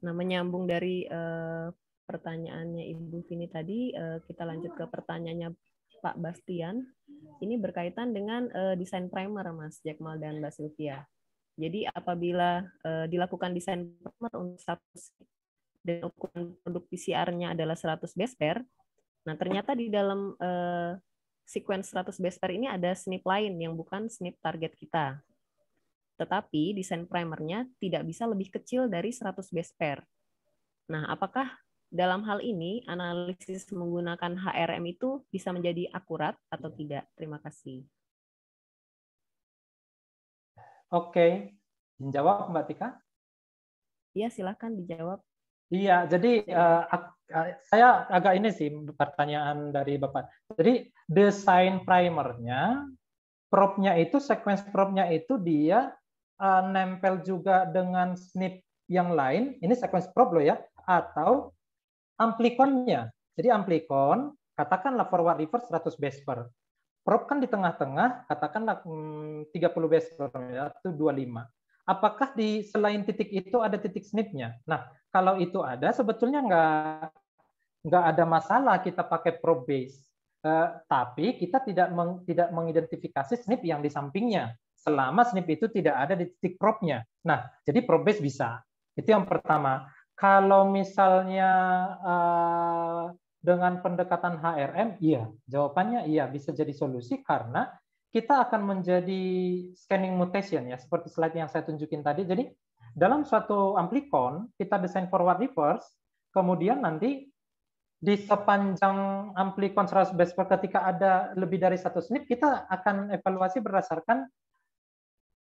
Nah, menyambung dari uh, pertanyaannya Ibu Vini tadi, kita lanjut ke pertanyaannya Pak Bastian. Ini berkaitan dengan uh, desain primer, Mas Jackmal dan Mbak Sylvia. Jadi apabila uh, dilakukan desain primer untuk satu dan ukuran produk PCR-nya adalah 100 base pair, nah ternyata di dalam uh, sequence 100 base pair ini ada SNP lain yang bukan SNP target kita. Tetapi desain primernya tidak bisa lebih kecil dari 100 base pair. Nah, apakah dalam hal ini analisis menggunakan HRM itu bisa menjadi akurat atau iya. tidak? Terima kasih. Oke, dijawab Mbak Tika? Iya, silakan dijawab. Iya, jadi eh, eh, saya agak ini sih pertanyaan dari Bapak. Jadi desain primernya, probe nya itu, sequence probe nya itu dia eh, nempel juga dengan snip yang lain. Ini sequence probe loh ya, atau amplikonnya. Jadi amplikon, katakanlah forward reverse 100 base per. Probe kan di tengah-tengah, katakanlah 30 base pair, atau 25. Apakah di selain titik itu ada titik snipnya? Nah, kalau itu ada, sebetulnya nggak nggak ada masalah kita pakai probe base. Eh, tapi kita tidak meng, tidak mengidentifikasi snip yang di sampingnya selama snip itu tidak ada di titik probe-nya. Nah, jadi probe base bisa. Itu yang pertama. Kalau misalnya uh, dengan pendekatan HRM, iya. Jawabannya iya, bisa jadi solusi karena kita akan menjadi scanning mutation ya, seperti slide yang saya tunjukin tadi. Jadi dalam suatu amplikon, kita desain forward reverse, kemudian nanti di sepanjang amplikon 100 base ketika ada lebih dari satu snip, kita akan evaluasi berdasarkan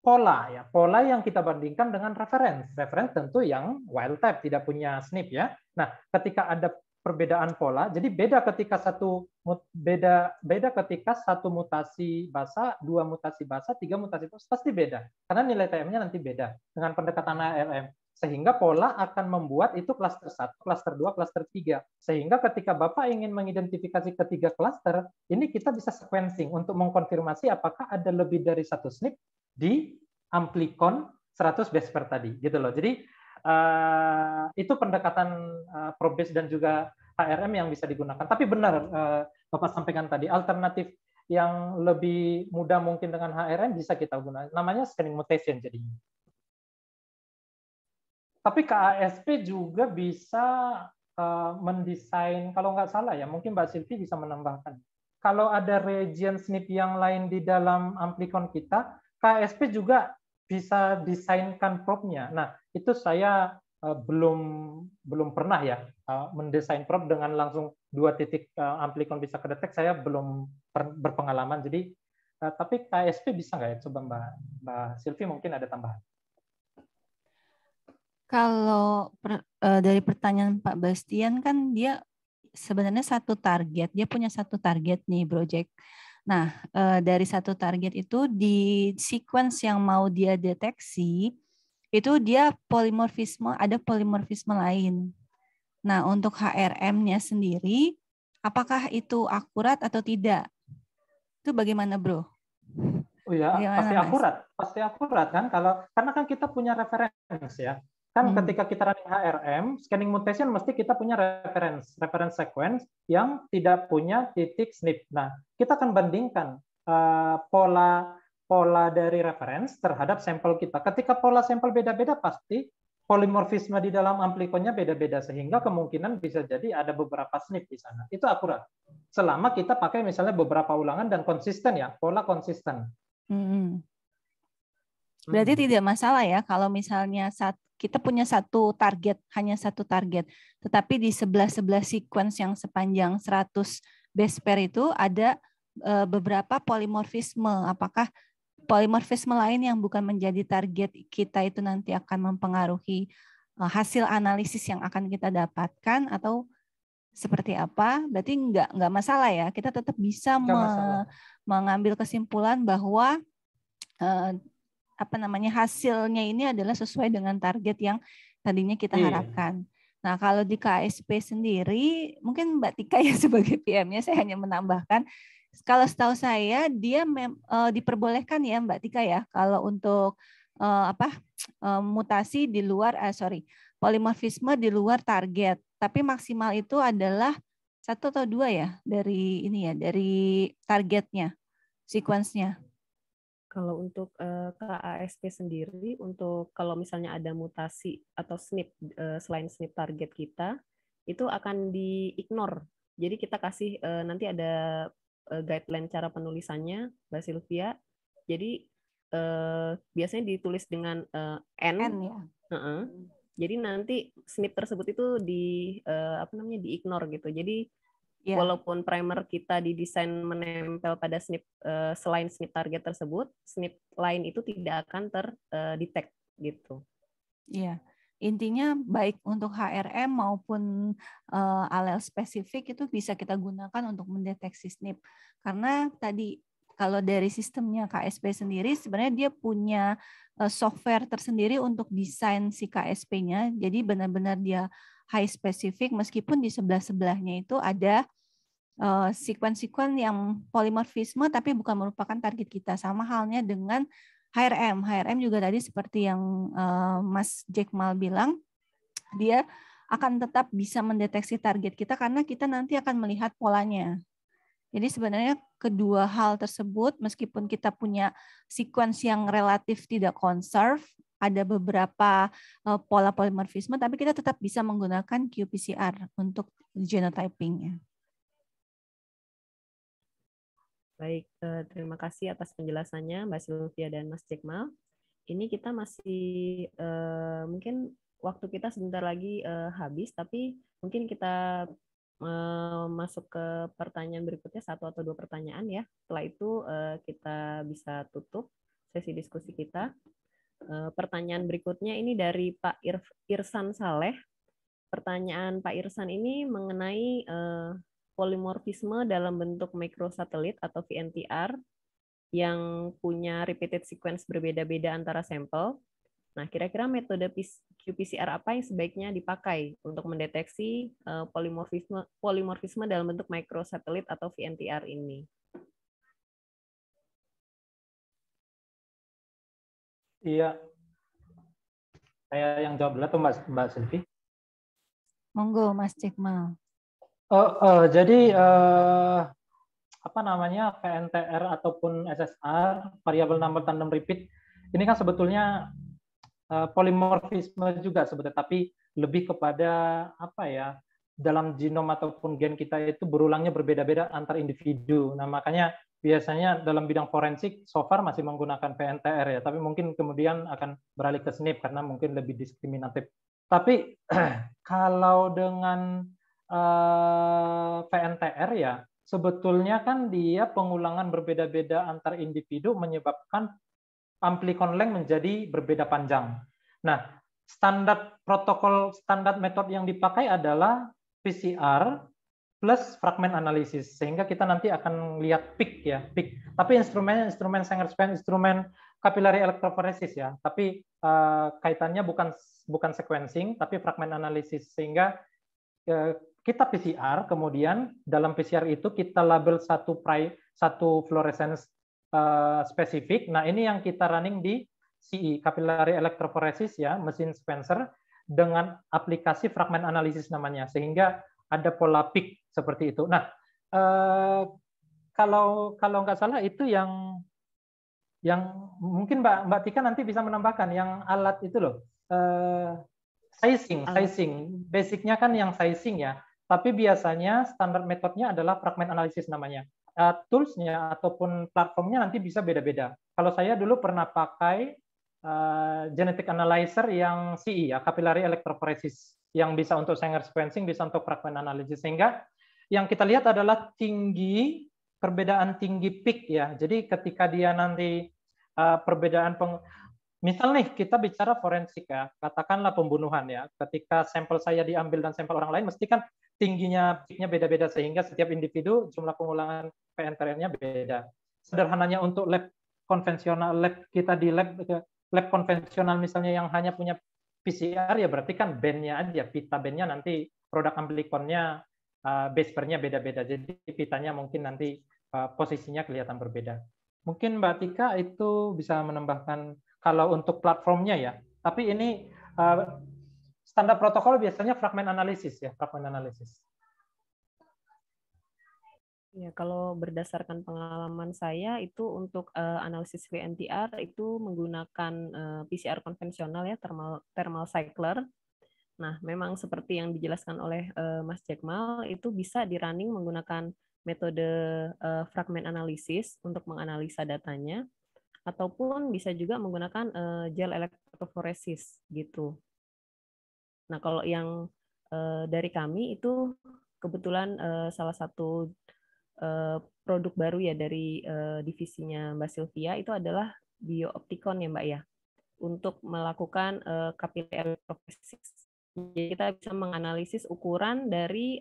pola ya pola yang kita bandingkan dengan referensi referensi tentu yang wild type tidak punya snip ya nah ketika ada perbedaan pola jadi beda ketika satu beda beda ketika satu mutasi basa dua mutasi basa tiga mutasi basa pasti beda karena nilai TM-nya nanti beda dengan pendekatan ALM sehingga pola akan membuat itu klaster satu, klaster dua, klaster tiga. Sehingga ketika Bapak ingin mengidentifikasi ketiga klaster, ini kita bisa sequencing untuk mengkonfirmasi apakah ada lebih dari satu SNP di amplikon 100 base pair tadi gitu loh. Jadi uh, itu pendekatan uh, eh, probes dan juga HRM yang bisa digunakan. Tapi benar uh, Bapak sampaikan tadi alternatif yang lebih mudah mungkin dengan HRM bisa kita gunakan. Namanya scanning mutation Jadi, Tapi KASP juga bisa uh, mendesain, kalau nggak salah ya, mungkin Mbak Silvi bisa menambahkan. Kalau ada region SNP yang lain di dalam amplikon kita, KSP juga bisa desainkan probe-nya. Nah, itu saya eh, belum belum pernah ya eh, mendesain probe dengan langsung dua titik eh, amplikon bisa kedetek saya belum berpengalaman jadi tapi KSP bisa nggak ya coba Mbak Mbak Silvi mungkin ada tambahan kalau per, dari pertanyaan Pak Bastian kan dia sebenarnya satu target dia punya satu target nih project Nah, eh, dari satu target itu di sequence yang mau dia deteksi, itu dia polimorfisme, ada polimorfisme lain. Nah, untuk HRM-nya sendiri, apakah itu akurat atau tidak? Itu bagaimana, bro? Oh ya, bagaimana, pasti mas? akurat, pasti akurat kan kalau karena kan kita punya referensi ya. Kan hmm. ketika kita running HRM, scanning mutation mesti kita punya reference, reference sequence yang tidak punya titik SNP. Nah, kita akan bandingkan uh, pola pola dari reference terhadap sampel kita. Ketika pola sampel beda-beda pasti polimorfisme di dalam amplikonnya beda-beda sehingga kemungkinan bisa jadi ada beberapa SNP di sana. Itu akurat. Selama kita pakai misalnya beberapa ulangan dan konsisten ya, pola konsisten. Hmm. hmm. Berarti hmm. tidak masalah ya kalau misalnya saat kita punya satu target, hanya satu target. Tetapi di sebelah-sebelah sequence yang sepanjang 100 base pair itu ada eh, beberapa polimorfisme. Apakah polimorfisme lain yang bukan menjadi target kita itu nanti akan mempengaruhi eh, hasil analisis yang akan kita dapatkan atau seperti apa? Berarti nggak nggak masalah ya. Kita tetap bisa me masalah. mengambil kesimpulan bahwa eh, apa namanya hasilnya ini adalah sesuai dengan target yang tadinya kita yeah. harapkan. Nah, kalau di KSP sendiri, mungkin Mbak Tika ya sebagai PM-nya saya hanya menambahkan kalau setahu saya dia mem, uh, diperbolehkan ya Mbak Tika ya kalau untuk uh, apa uh, mutasi di luar uh, sorry polimorfisme di luar target tapi maksimal itu adalah satu atau dua ya dari ini ya dari targetnya sequence-nya kalau untuk uh, KASP sendiri, untuk kalau misalnya ada mutasi atau SNP uh, selain SNP target kita, itu akan diignore. Jadi kita kasih uh, nanti ada uh, guideline cara penulisannya, Mbak Sylvia. Jadi uh, biasanya ditulis dengan uh, N. N ya. Uh -uh. Jadi nanti SNP tersebut itu di uh, apa namanya diignore gitu. Jadi Yeah. Walaupun primer kita didesain menempel pada snip uh, selain snip target tersebut, snip lain itu tidak akan terdetect eh, uh, gitu. Ya, Yeah. Intinya baik untuk HRM maupun uh, alel spesifik itu bisa kita gunakan untuk mendeteksi snip Karena tadi kalau dari sistemnya KSP sendiri sebenarnya dia punya software tersendiri untuk desain si KSP-nya. Jadi benar-benar dia high specific meskipun di sebelah-sebelahnya itu ada eh, sekuen-sekuen uh, yang polimorfisme tapi bukan merupakan target kita. Sama halnya dengan HRM. HRM juga tadi seperti yang uh, Mas Mal bilang, dia akan tetap bisa mendeteksi target kita karena kita nanti akan melihat polanya. Jadi sebenarnya kedua hal tersebut meskipun kita punya sequence yang relatif tidak conserve ada beberapa uh, pola polimorfisme, tapi kita tetap bisa menggunakan qPCR untuk genotypingnya. Baik, eh, terima kasih atas penjelasannya Mbak Sylvia dan Mas Jekmal. Ini kita masih uh, mungkin waktu kita sebentar lagi uh, habis, tapi mungkin kita masuk ke pertanyaan berikutnya satu atau dua pertanyaan ya. Setelah itu kita bisa tutup sesi diskusi kita. Eh, pertanyaan berikutnya ini dari Pak Irsan Saleh. Pertanyaan Pak Irsan ini mengenai eh, polimorfisme dalam bentuk mikrosatelit atau VNTR yang punya repeated sequence berbeda-beda antara sampel. Nah, kira-kira metode qPCR apa yang sebaiknya dipakai untuk mendeteksi eh, polimorfisme polimorfisme dalam bentuk mikrosatelit atau VNTR ini? Iya. Saya yang jawab dulu tuh Mbak, Mbak Silvi? Monggo, Mas Cikmal. Oh, oh, jadi eh, apa namanya PNTR ataupun SSR variabel number tandem repeat ini kan sebetulnya eh, polimorfisme juga sebetulnya tapi lebih kepada apa ya dalam genom ataupun gen kita itu berulangnya berbeda-beda antar individu. Nah makanya biasanya dalam bidang forensik so far masih menggunakan PNTR ya, tapi mungkin kemudian akan beralih ke SNIP karena mungkin lebih diskriminatif. Tapi kalau dengan eh, PNTR ya, sebetulnya kan dia pengulangan berbeda-beda antar individu menyebabkan amplikon length menjadi berbeda panjang. Nah, standar protokol standar metode yang dipakai adalah PCR plus fragmen analisis sehingga kita nanti akan lihat peak ya peak tapi instrumen instrumen Sanger span instrumen capillary elektroforesis ya tapi uh, kaitannya bukan bukan sequencing tapi fragmen analisis sehingga uh, kita PCR kemudian dalam PCR itu kita label satu pri satu fluorescence uh, spesifik nah ini yang kita running di CE capillary elektroforesis ya mesin Spencer dengan aplikasi fragmen analisis namanya sehingga ada pola peak seperti itu. Nah, eh, kalau kalau nggak salah itu yang yang mungkin Mbak Mbak Tika nanti bisa menambahkan yang alat itu loh. Eh, sizing, sizing. Basicnya kan yang sizing ya. Tapi biasanya standar metodenya adalah fragment analysis namanya. Eh, toolsnya ataupun platformnya nanti bisa beda-beda. Kalau saya dulu pernah pakai Eh, genetic analyzer yang CE ya, capillary electrophoresis yang bisa untuk Sanger sequencing, bisa untuk fragment analisis sehingga yang kita lihat adalah tinggi perbedaan tinggi peak ya. Jadi ketika dia nanti uh, perbedaan peng Misal nih kita bicara forensik ya, katakanlah pembunuhan ya. Ketika sampel saya diambil dan sampel orang lain, mesti kan tingginya peaknya beda-beda sehingga setiap individu jumlah pengulangan pntr nya beda. Sederhananya untuk lab konvensional lab kita di lab lab konvensional misalnya yang hanya punya PCR ya berarti kan bandnya aja, pita bandnya nanti produk amplikonnya uh, eh, base pernya beda-beda. Jadi pitanya mungkin nanti uh, posisinya kelihatan berbeda. Mungkin Mbak Tika itu bisa menambahkan kalau untuk platformnya ya. Tapi ini uh, standar protokol biasanya fragment analisis ya, fragment analisis. Ya, kalau berdasarkan pengalaman saya itu untuk uh, analisis VNTR itu menggunakan uh, eh, PCR konvensional ya thermal thermal cycler. Nah, memang seperti yang dijelaskan oleh uh, Mas Jekmal itu bisa di running menggunakan metode uh, fragment analisis untuk menganalisa datanya ataupun bisa juga menggunakan uh, gel elektroforesis gitu. Nah, kalau yang uh, dari kami itu kebetulan uh, salah satu Eh, produk baru ya dari eh, divisinya Mbak Sylvia itu adalah biooptikon ya Mbak ya untuk melakukan eh, kapiler elektroforesis. Jadi kita bisa menganalisis ukuran dari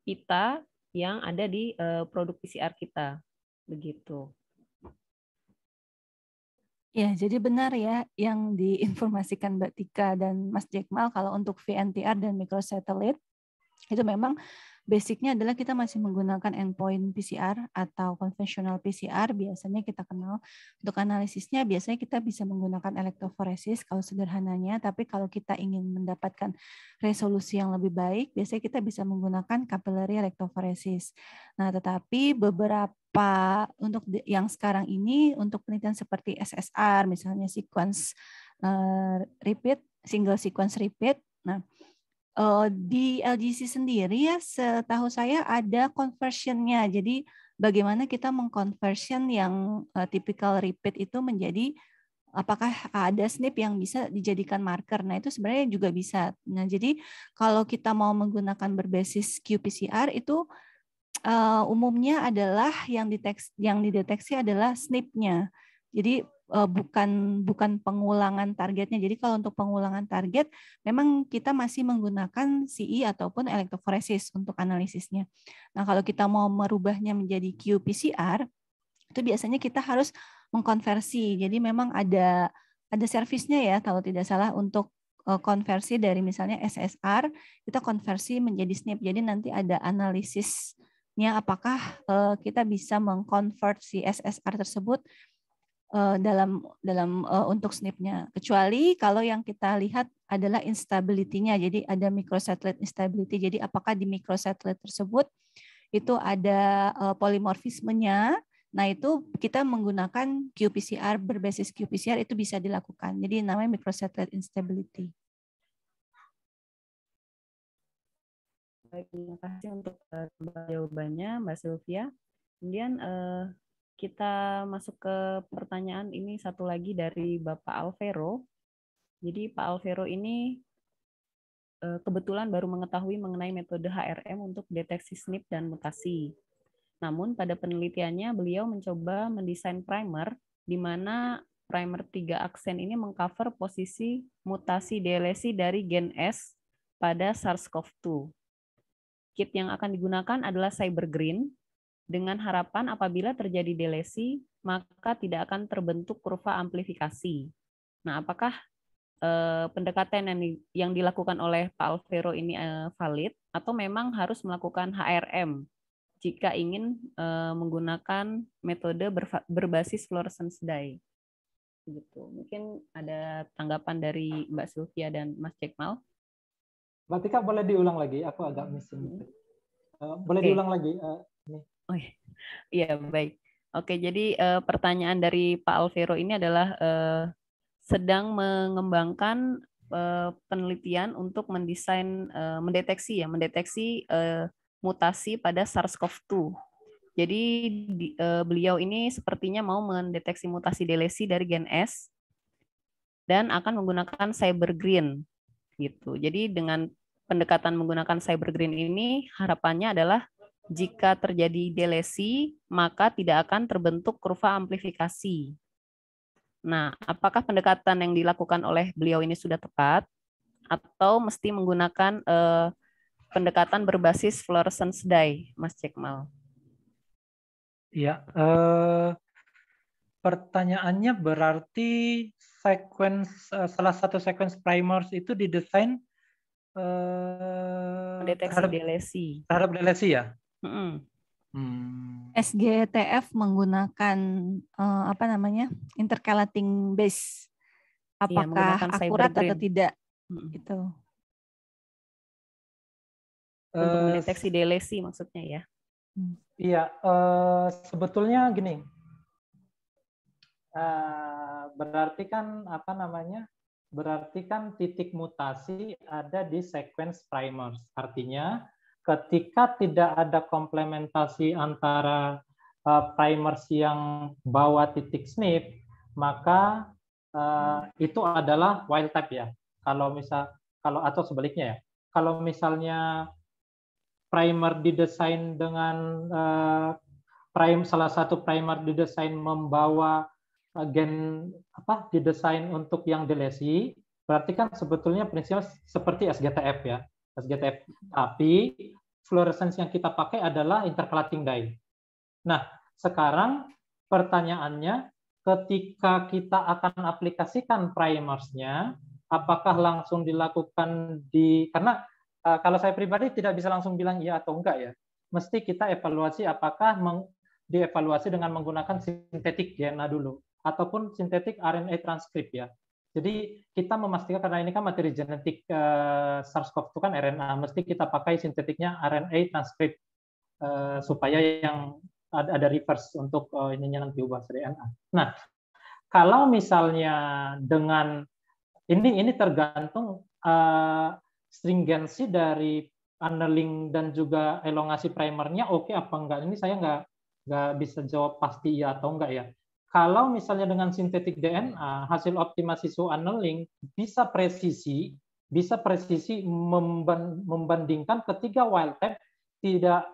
pita yang ada di produk PCR kita. Begitu. Ya, jadi benar ya yang diinformasikan Mbak Tika dan Mas Jekmal kalau untuk VNTR dan microsatellite itu memang basicnya adalah kita masih menggunakan endpoint PCR atau konvensional PCR biasanya kita kenal. Untuk analisisnya biasanya kita bisa menggunakan elektroforesis kalau sederhananya, tapi kalau kita ingin mendapatkan resolusi yang lebih baik, biasanya kita bisa menggunakan capillary elektroforesis. Nah, tetapi beberapa untuk yang sekarang ini untuk penelitian seperti SSR misalnya sequence uh, repeat, single sequence repeat. Nah, Uh, di LGC sendiri ya setahu saya ada conversionnya. Jadi bagaimana kita mengconversion yang uh, typical repeat itu menjadi apakah ada SNP yang bisa dijadikan marker. Nah, itu sebenarnya juga bisa. Nah, jadi kalau kita mau menggunakan berbasis qPCR itu uh, umumnya adalah yang dideteksi, yang dideteksi adalah SNP-nya. Jadi eh, bukan bukan pengulangan targetnya. Jadi kalau untuk pengulangan target memang kita masih menggunakan CI e ataupun elektroforesis untuk analisisnya. Nah, kalau kita mau merubahnya menjadi qPCR itu biasanya kita harus mengkonversi. Jadi memang ada ada servisnya ya kalau tidak salah untuk eh, konversi dari misalnya SSR kita konversi menjadi SNP. Jadi nanti ada analisisnya apakah eh, kita bisa mengkonversi SSR tersebut uh, dalam dalam uh, untuk SNP-nya. Kecuali kalau yang kita lihat adalah instability-nya. Jadi ada microsatellite instability. Jadi apakah di microsatellite tersebut itu ada uh, polimorfismenya. Nah, itu kita menggunakan qPCR berbasis qPCR itu bisa dilakukan. Jadi namanya microsatellite instability. Baik, terima kasih untuk uh, jawabannya Mbak Sylvia. Kemudian kita masuk ke pertanyaan ini satu lagi dari Bapak Alvero. Jadi Pak Alvero ini eh, kebetulan baru mengetahui mengenai metode HRM untuk deteksi SNP dan mutasi. Namun pada penelitiannya beliau mencoba mendesain primer di mana primer 3 aksen ini mengcover posisi mutasi delesi dari gen S pada SARS-CoV-2. Kit yang akan digunakan adalah Cybergreen dengan harapan apabila terjadi delesi, maka tidak akan terbentuk kurva amplifikasi. Nah, apakah eh, pendekatan yang, yang dilakukan oleh Pak Alvero ini eh, valid atau memang harus melakukan HRM jika ingin eh, menggunakan metode berbasis fluorescence dye? Gitu. Mungkin ada tanggapan dari Mbak Sylvia dan Mas Cekmal. Mbak Tika boleh diulang lagi, aku agak missing. Uh, boleh okay. diulang lagi. Uh, eh, nih Oh iya. iya baik. Oke jadi uh, pertanyaan dari Pak Alvero ini adalah uh, sedang mengembangkan uh, penelitian untuk mendesain uh, mendeteksi ya mendeteksi uh, mutasi pada SARS-CoV-2. Jadi di, uh, beliau ini sepertinya mau mendeteksi mutasi delesi dari gen S dan akan menggunakan cybergreen gitu. Jadi dengan pendekatan menggunakan cybergreen ini harapannya adalah jika terjadi delesi, maka tidak akan terbentuk kurva amplifikasi. Nah, apakah pendekatan yang dilakukan oleh beliau ini sudah tepat atau mesti menggunakan eh, pendekatan berbasis fluorescence dye, Mas Cekmal? Ya, eh, pertanyaannya berarti sequence eh, salah satu sequence primers itu didesain eh, deteksi delesi. Terhadap delesi ya? Hmm. SGTF menggunakan uh, apa namanya intercalating base, iya, apakah ya, akurat atau tidak? Hmm. Itu eh, untuk mendeteksi delesi maksudnya ya. Hmm. Iya, uh, sebetulnya gini, uh, berarti kan apa namanya? Berarti kan titik mutasi ada di sequence primers, artinya ketika tidak ada komplementasi antara uh, primers yang bawa titik SNP, maka uh, itu adalah wild type ya. Kalau misal kalau atau sebaliknya ya. Kalau misalnya primer didesain dengan uh, prime salah satu primer didesain membawa gen apa didesain untuk yang delesi, e berarti kan sebetulnya prinsipnya seperti SGTF ya SGTF. Tapi fluoresens yang kita pakai adalah intercalating dye. Nah, sekarang pertanyaannya ketika kita akan aplikasikan primersnya, apakah langsung dilakukan di karena uh, kalau saya pribadi tidak bisa langsung bilang iya atau enggak ya. Mesti kita evaluasi apakah meng, dievaluasi dengan menggunakan sintetik DNA dulu ataupun sintetik RNA transkrip ya. Jadi kita memastikan karena ini kan materi genetik eh, SARS-CoV 2 kan RNA, mesti kita pakai sintetiknya RNA transkrip eh, supaya yang ada, ada reverse untuk eh, ininya nanti ubah DNA. Nah, kalau misalnya dengan ini ini tergantung eh, stringensi dari annealing dan juga elongasi primernya oke okay apa enggak ini saya enggak nggak bisa jawab pasti iya atau enggak ya kalau misalnya dengan sintetik DNA, hasil optimasi so annealing bisa presisi, bisa presisi membandingkan ketiga wild type tidak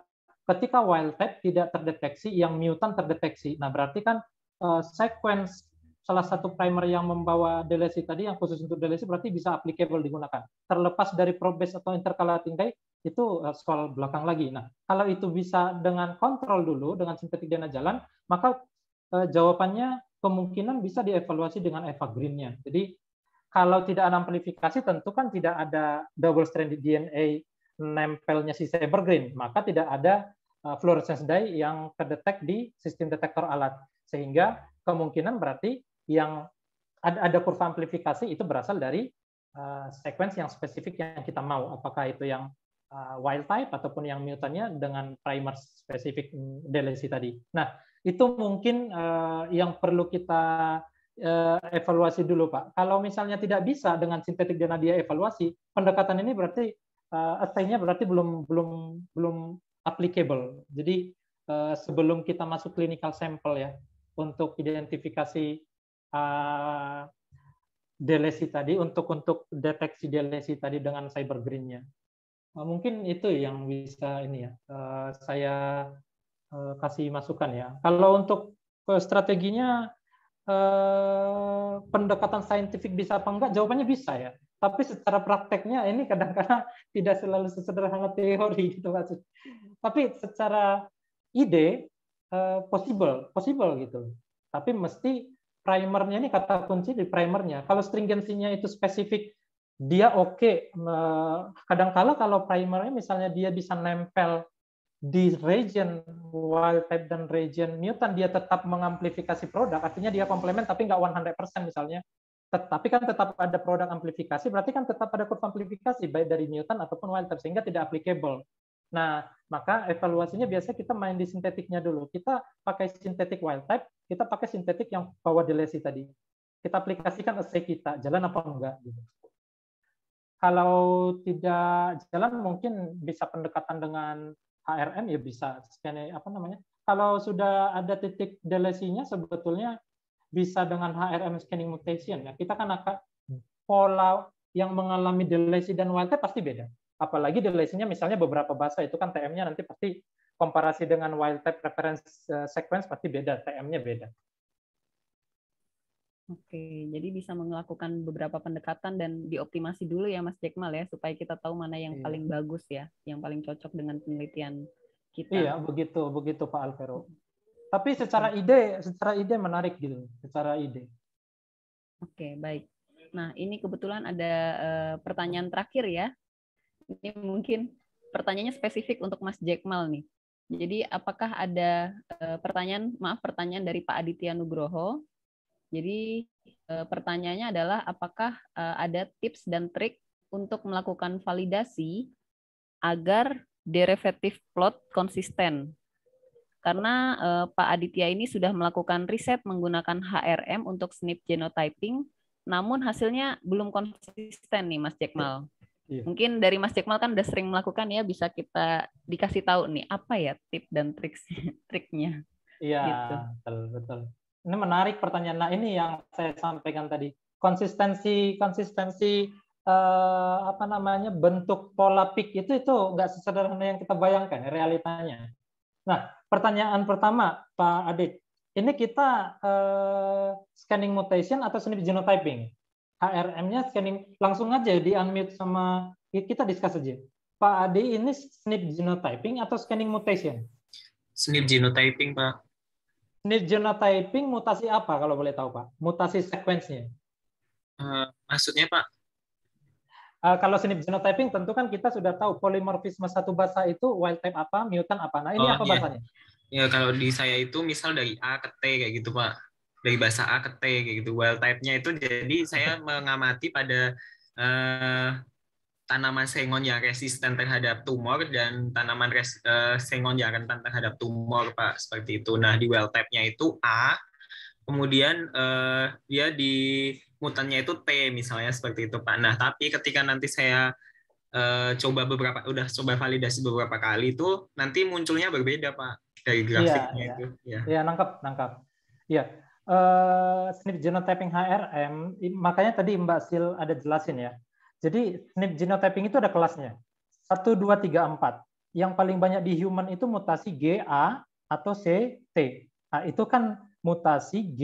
ketika wild type tidak terdeteksi, yang mutan terdeteksi. Nah, berarti kan uh, sequence salah satu primer yang membawa delesi tadi yang khusus untuk delesi berarti bisa applicable digunakan. Terlepas dari probes atau intercalating day itu eh, soal belakang lagi. Nah, kalau itu bisa dengan kontrol dulu dengan sintetik DNA jalan, maka Eh, jawabannya kemungkinan bisa dievaluasi dengan Eva Green-nya. Jadi kalau tidak ada amplifikasi tentu kan tidak ada double stranded DNA nempelnya si Cybergreen, maka tidak ada eh, fluorescence dye yang terdetek di sistem detektor alat. Sehingga kemungkinan berarti yang ada, ada kurva amplifikasi itu berasal dari uh, sequence yang spesifik yang kita mau. Apakah itu yang uh, wild type ataupun yang mutannya dengan primer spesifik mm, delesi tadi. Nah, itu mungkin uh, yang perlu kita uh, evaluasi dulu, Pak. Kalau misalnya tidak bisa dengan sintetik dana dia evaluasi, pendekatan ini berarti uh, eh, assay berarti belum belum belum applicable. Jadi uh, sebelum kita masuk clinical sample ya untuk identifikasi uh, delesi tadi untuk untuk deteksi delesi tadi dengan cyber green-nya. mungkin itu yang bisa ini ya saya Eh, kasih masukan ya. Kalau untuk strateginya eh, pendekatan saintifik bisa apa enggak? Jawabannya bisa ya. Tapi secara prakteknya ini kadang-kadang tidak selalu sesederhana teori gitu maksud. Tapi secara ide eh, possible, possible gitu. Tapi mesti primernya ini kata kunci di primernya. Kalau stringensinya itu spesifik dia oke. Okay. Kadangkala kalau primernya misalnya dia bisa nempel di region wild type dan region mutant dia tetap mengamplifikasi produk, artinya dia komplement tapi nggak 100% misalnya. Tetapi kan tetap ada produk amplifikasi, berarti kan tetap ada kurva amplifikasi baik dari mutant ataupun wild type sehingga tidak applicable. Nah, maka evaluasinya biasanya kita main di sintetiknya dulu. Kita pakai sintetik wild type, kita pakai sintetik yang power delesi tadi. Kita aplikasikan essay kita, jalan apa enggak gitu kalau tidak jalan mungkin bisa pendekatan dengan HRM ya bisa scan apa namanya. Kalau sudah ada titik delesinya sebetulnya bisa dengan HRM scanning mutation. Ya, kita kan akan pola yang mengalami delesi dan wildtype pasti beda. Apalagi delesinya misalnya beberapa bahasa itu kan TM-nya nanti pasti komparasi dengan wildtype reference eh, sequence pasti beda, TM-nya beda. Oke, jadi bisa melakukan beberapa pendekatan dan dioptimasi dulu ya Mas Jekmal ya, supaya kita tahu mana yang iya. paling bagus ya, yang paling cocok dengan penelitian kita. Iya, begitu, begitu Pak Alvero. Tapi secara ide, secara ide menarik gitu, secara ide. Oke, baik. Nah, ini kebetulan ada eh, pertanyaan terakhir ya. Ini mungkin pertanyaannya spesifik untuk Mas Jekmal nih. Jadi apakah ada eh, pertanyaan, maaf pertanyaan dari Pak Aditya Nugroho jadi eh, pertanyaannya adalah apakah eh, ada tips dan trik untuk melakukan validasi agar derivative plot konsisten. Karena eh, Pak Aditya ini sudah melakukan riset menggunakan HRM untuk SNP genotyping, namun hasilnya belum konsisten nih Mas Jekmal. Iya. Mungkin dari Mas Jekmal kan udah sering melakukan ya, bisa kita dikasih tahu nih apa ya tips dan trik triknya. Iya, gitu. betul betul ini menarik pertanyaan. Nah ini yang saya sampaikan tadi konsistensi konsistensi eh, apa namanya bentuk pola pik itu itu nggak sesederhana yang kita bayangkan realitanya. Nah pertanyaan pertama Pak Adik. ini kita eh, scanning mutation atau snip genotyping? HRM-nya scanning langsung aja di unmute sama kita discuss aja. Pak Adi ini snip genotyping atau scanning mutation? Snip genotyping, Pak. Ini genotyping mutasi apa kalau boleh tahu Pak? Mutasi sequence-nya. Uh, maksudnya Pak? Uh, kalau SNP genotyping tentu kan kita sudah tahu polimorfisme satu bahasa itu wild type apa, mutant apa. Nah ini oh, apa iya. bahasanya? Ya kalau di saya itu misal dari A ke T kayak gitu Pak. Dari bahasa A ke T kayak gitu. Wild type-nya itu jadi saya mengamati pada uh, tanaman sengon yang resisten terhadap tumor dan tanaman res, uh, sengon yang rentan terhadap tumor pak seperti itu. Nah di well type itu A, kemudian uh, dia di mutannya itu T misalnya seperti itu pak. Nah tapi ketika nanti saya uh, coba beberapa udah coba validasi beberapa kali itu nanti munculnya berbeda pak dari iya, grafiknya ya, itu. Iya ya. ya, nangkap nangkap. Iya. Uh, snip genotyping HRM, makanya tadi Mbak Sil ada jelasin ya jadi SNP genotyping itu ada kelasnya. 1, 2, 3, 4. Yang paling banyak di human itu mutasi GA atau CT. Nah, itu kan mutasi G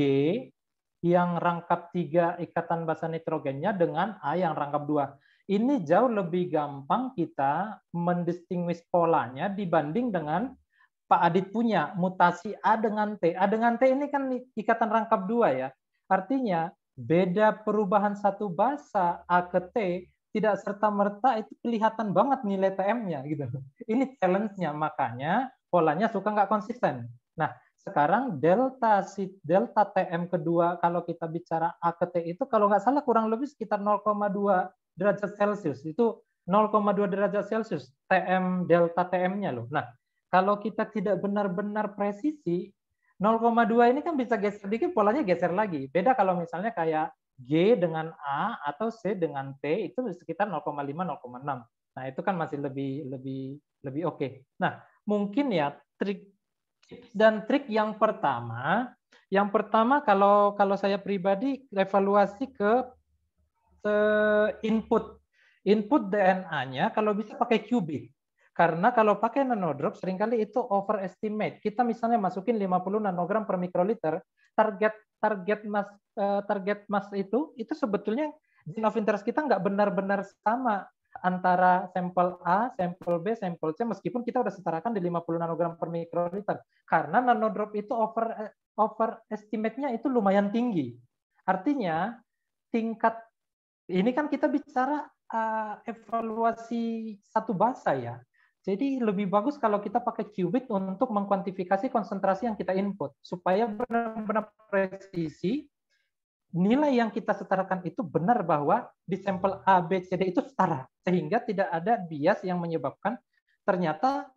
yang rangkap 3 ikatan basa nitrogennya dengan A yang rangkap 2. Ini jauh lebih gampang kita mendistinguish polanya dibanding dengan Pak Adit punya mutasi A dengan T. A dengan T ini kan ikatan rangkap 2 ya. Artinya beda perubahan satu basa A ke T tidak serta-merta itu kelihatan banget nilai TM-nya gitu. Ini challenge-nya makanya polanya suka nggak konsisten. Nah, sekarang delta si delta TM kedua kalau kita bicara A ke T itu kalau nggak salah kurang lebih sekitar 0,2 derajat Celcius. Itu 0,2 derajat Celcius TM delta TM-nya loh. Nah, kalau kita tidak benar-benar presisi 0,2 ini kan bisa geser dikit polanya geser lagi. Beda kalau misalnya kayak G dengan A atau C dengan T itu sekitar 0,5-0,6. Nah, itu kan masih lebih lebih lebih oke. Okay. Nah, mungkin ya trik dan trik yang pertama, yang pertama kalau kalau saya pribadi evaluasi ke, ke input input DNA-nya kalau bisa pakai qubit. Karena kalau pakai nanodrop seringkali itu overestimate. Kita misalnya masukin 50 nanogram per mikroliter, target target mas uh, target mas itu itu sebetulnya zone of interest kita nggak benar-benar sama antara sampel A, sampel B, sampel C meskipun kita sudah setarakan di 50 nanogram per mikroliter karena nanodrop itu over eh, over estimate-nya itu lumayan tinggi. Artinya tingkat ini kan kita bicara uh, evaluasi satu bahasa ya. Jadi lebih bagus kalau kita pakai qubit untuk mengkuantifikasi konsentrasi yang kita input supaya benar-benar presisi nilai yang kita setarakan itu benar bahwa di sampel A, B, C, D itu setara sehingga tidak ada bias yang menyebabkan ternyata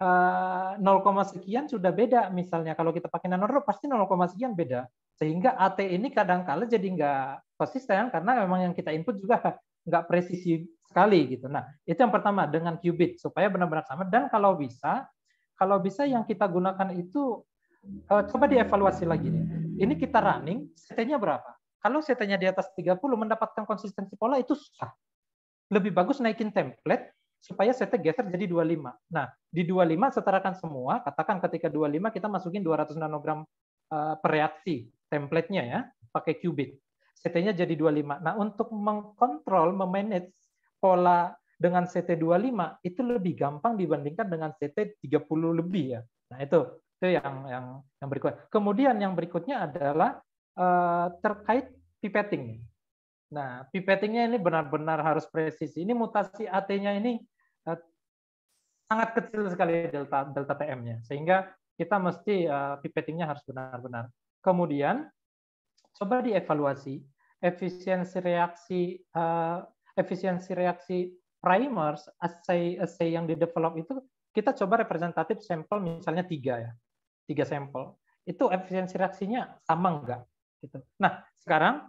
0, eh, sekian sudah beda misalnya kalau kita pakai nanorob pasti 0, sekian beda sehingga AT ini kadang -kadang jadi nggak konsisten karena memang yang kita input juga nggak presisi sekali gitu. Nah, itu yang pertama dengan qubit supaya benar-benar sama dan kalau bisa kalau bisa yang kita gunakan itu uh, coba dievaluasi lagi nih. Ini kita running, setnya berapa? Kalau setnya di atas 30 mendapatkan konsistensi pola itu susah. Lebih bagus naikin template supaya setnya geser jadi 25. Nah, di 25 setarakan semua, katakan ketika 25 kita masukin 200 nanogram eh, per reaksi template-nya ya, pakai qubit. Setnya jadi 25. Nah, untuk mengkontrol, memanage pola dengan CT25 itu lebih gampang dibandingkan dengan CT30 lebih ya. Nah, itu itu yang yang yang berikutnya. Kemudian yang berikutnya adalah uh, terkait pipetting. Nah, pipettingnya ini benar-benar harus presisi. Ini mutasi AT-nya ini uh, sangat kecil sekali delta delta TM-nya. Sehingga kita mesti uh, pipettingnya harus benar-benar. Kemudian coba dievaluasi efisiensi reaksi uh, efisiensi reaksi primers, assay-assay yang di develop itu kita coba representatif sampel misalnya tiga ya, tiga sampel. Itu efisiensi reaksinya sama enggak? Gitu. Nah sekarang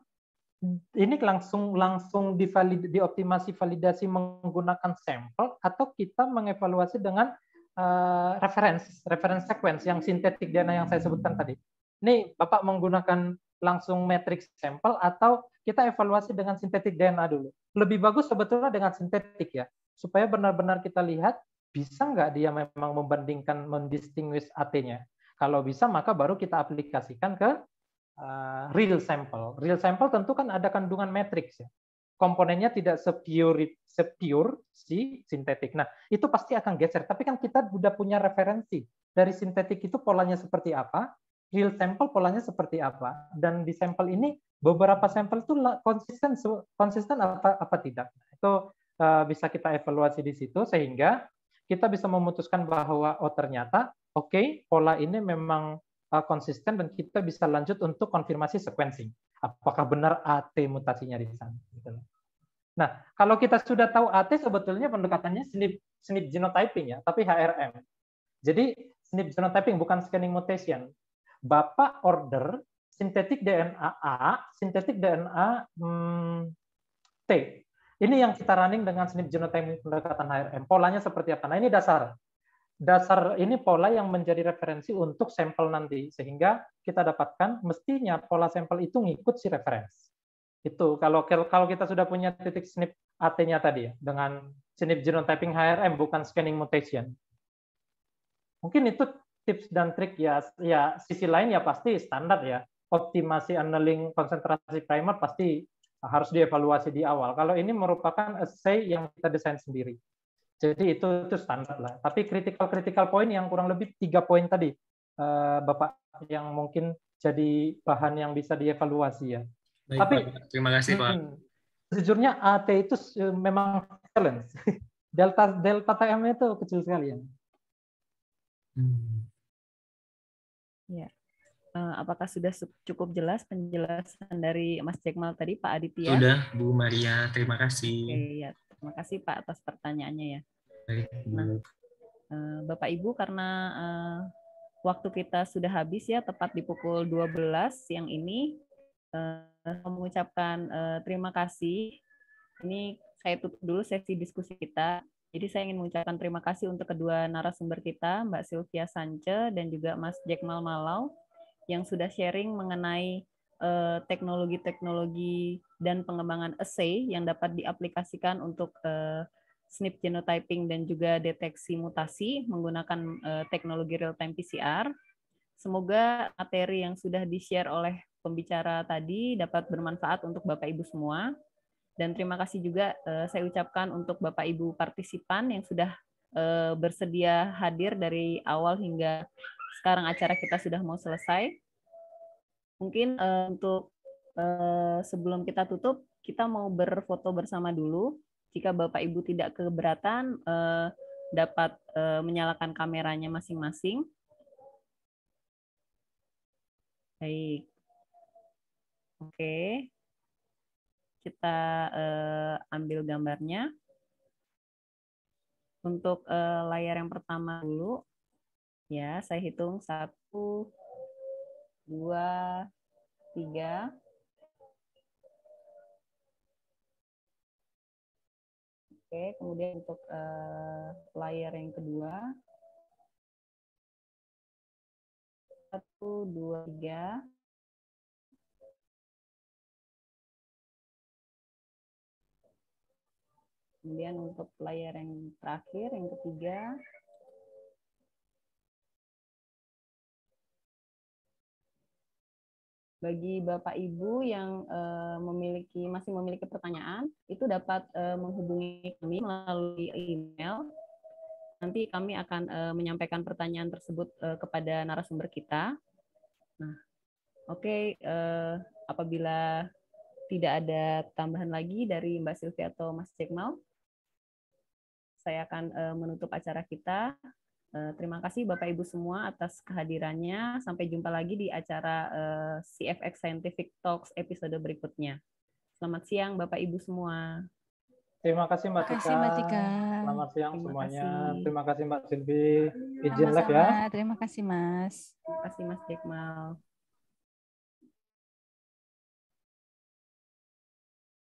ini langsung langsung divalid, dioptimasi validasi menggunakan sampel atau kita mengevaluasi dengan uh, reference reference sequence yang sintetik DNA yang saya sebutkan tadi. Ini Bapak menggunakan langsung matrix sampel atau kita evaluasi dengan sintetik DNA dulu. Lebih bagus sebetulnya dengan sintetik ya, supaya benar-benar kita lihat bisa nggak dia memang membandingkan mendistinguish AT-nya. Kalau bisa maka baru kita aplikasikan ke uh, real sample. Real sample tentu kan ada kandungan matriks ya. Komponennya tidak sepure, sepure si sintetik. Nah, itu pasti akan geser. Tapi kan kita sudah punya referensi dari sintetik itu polanya seperti apa, real sampel polanya seperti apa dan di sampel ini beberapa sampel itu konsisten konsisten apa apa tidak itu uh, bisa kita evaluasi di situ sehingga kita bisa memutuskan bahwa oh ternyata oke okay, pola ini memang uh, konsisten dan kita bisa lanjut untuk konfirmasi sequencing apakah benar AT mutasinya di sana gitu Nah, kalau kita sudah tahu AT sebetulnya pendekatannya SNP SNP genotyping ya, tapi HRM. Jadi SNP genotyping bukan scanning mutation. Bapak order sintetik DNA A, sintetik DNA hmm, T. Ini yang kita running dengan SNP genotyping pendekatan HRM. Polanya seperti apa? Nah, ini dasar. Dasar ini pola yang menjadi referensi untuk sampel nanti. Sehingga kita dapatkan mestinya pola sampel itu ngikut si referensi. Itu kalau kalau kita sudah punya titik SNP AT-nya tadi ya, dengan SNP genotyping HRM bukan scanning mutation. Mungkin itu tips dan trik ya ya sisi lain ya pasti standar ya optimasi annealing konsentrasi primer pasti harus dievaluasi di awal. Kalau ini merupakan essay yang kita desain sendiri. Jadi itu itu standar lah. Tapi critical critical point yang kurang lebih tiga poin tadi, eh, Bapak yang mungkin jadi bahan yang bisa dievaluasi ya. Baik, Tapi Pak. terima kasih Pak. Hmm. Sejujurnya AT itu memang challenge. Delta delta TM itu kecil sekali ya. Hmm. Ya. apakah sudah cukup jelas penjelasan dari Mas Jekmal tadi, Pak Aditya? Sudah, Bu Maria. Terima kasih. Oke, ya. Terima kasih Pak atas pertanyaannya ya. Nah, eh, Bapak Ibu karena uh, waktu kita sudah habis ya, tepat di pukul 12 yang ini, uh, mengucapkan uh, terima kasih. Ini saya tutup dulu sesi diskusi kita. Jadi saya ingin mengucapkan terima kasih untuk kedua narasumber kita, Mbak Sylvia Sanche dan juga Mas Jackmal Malau yang sudah sharing mengenai eh, teknologi-teknologi uh, dan pengembangan assay yang dapat diaplikasikan untuk uh, eh, SNP genotyping dan juga deteksi mutasi menggunakan uh, teknologi real-time PCR. Semoga materi yang sudah di-share oleh pembicara tadi dapat bermanfaat untuk Bapak-Ibu semua. Dan terima kasih juga uh, saya ucapkan untuk Bapak Ibu partisipan yang sudah uh, bersedia hadir dari awal hingga sekarang acara kita sudah mau selesai. Mungkin uh, untuk uh, sebelum kita tutup, kita mau berfoto bersama dulu. Jika Bapak Ibu tidak keberatan, uh, dapat uh, menyalakan kameranya masing-masing. Baik. Oke. Okay kita uh, ambil gambarnya. Untuk uh, layar yang pertama dulu, ya saya hitung satu, dua, tiga. Oke, kemudian untuk uh, layar yang kedua, satu, dua, tiga. Kemudian untuk layar yang terakhir, yang ketiga, bagi Bapak Ibu yang uh, memiliki masih memiliki pertanyaan itu dapat uh, menghubungi kami melalui email. Nanti kami akan uh, menyampaikan pertanyaan tersebut uh, kepada narasumber kita. Nah, oke okay, uh, apabila tidak ada tambahan lagi dari Mbak Silvi atau Mas Cekmal, saya akan eh, menutup acara kita. Eh, terima kasih Bapak Ibu semua atas kehadirannya. Sampai jumpa lagi di acara eh, CFX Scientific Talks episode berikutnya. Selamat siang Bapak Ibu semua. Terima kasih Mbak Tika. Terima kasih Mbak Tika. Selamat siang terima semuanya. Kasih. Terima kasih Mbak Silvi. Izin live ya. Terima kasih Mas. Terima kasih Mas Jekmal.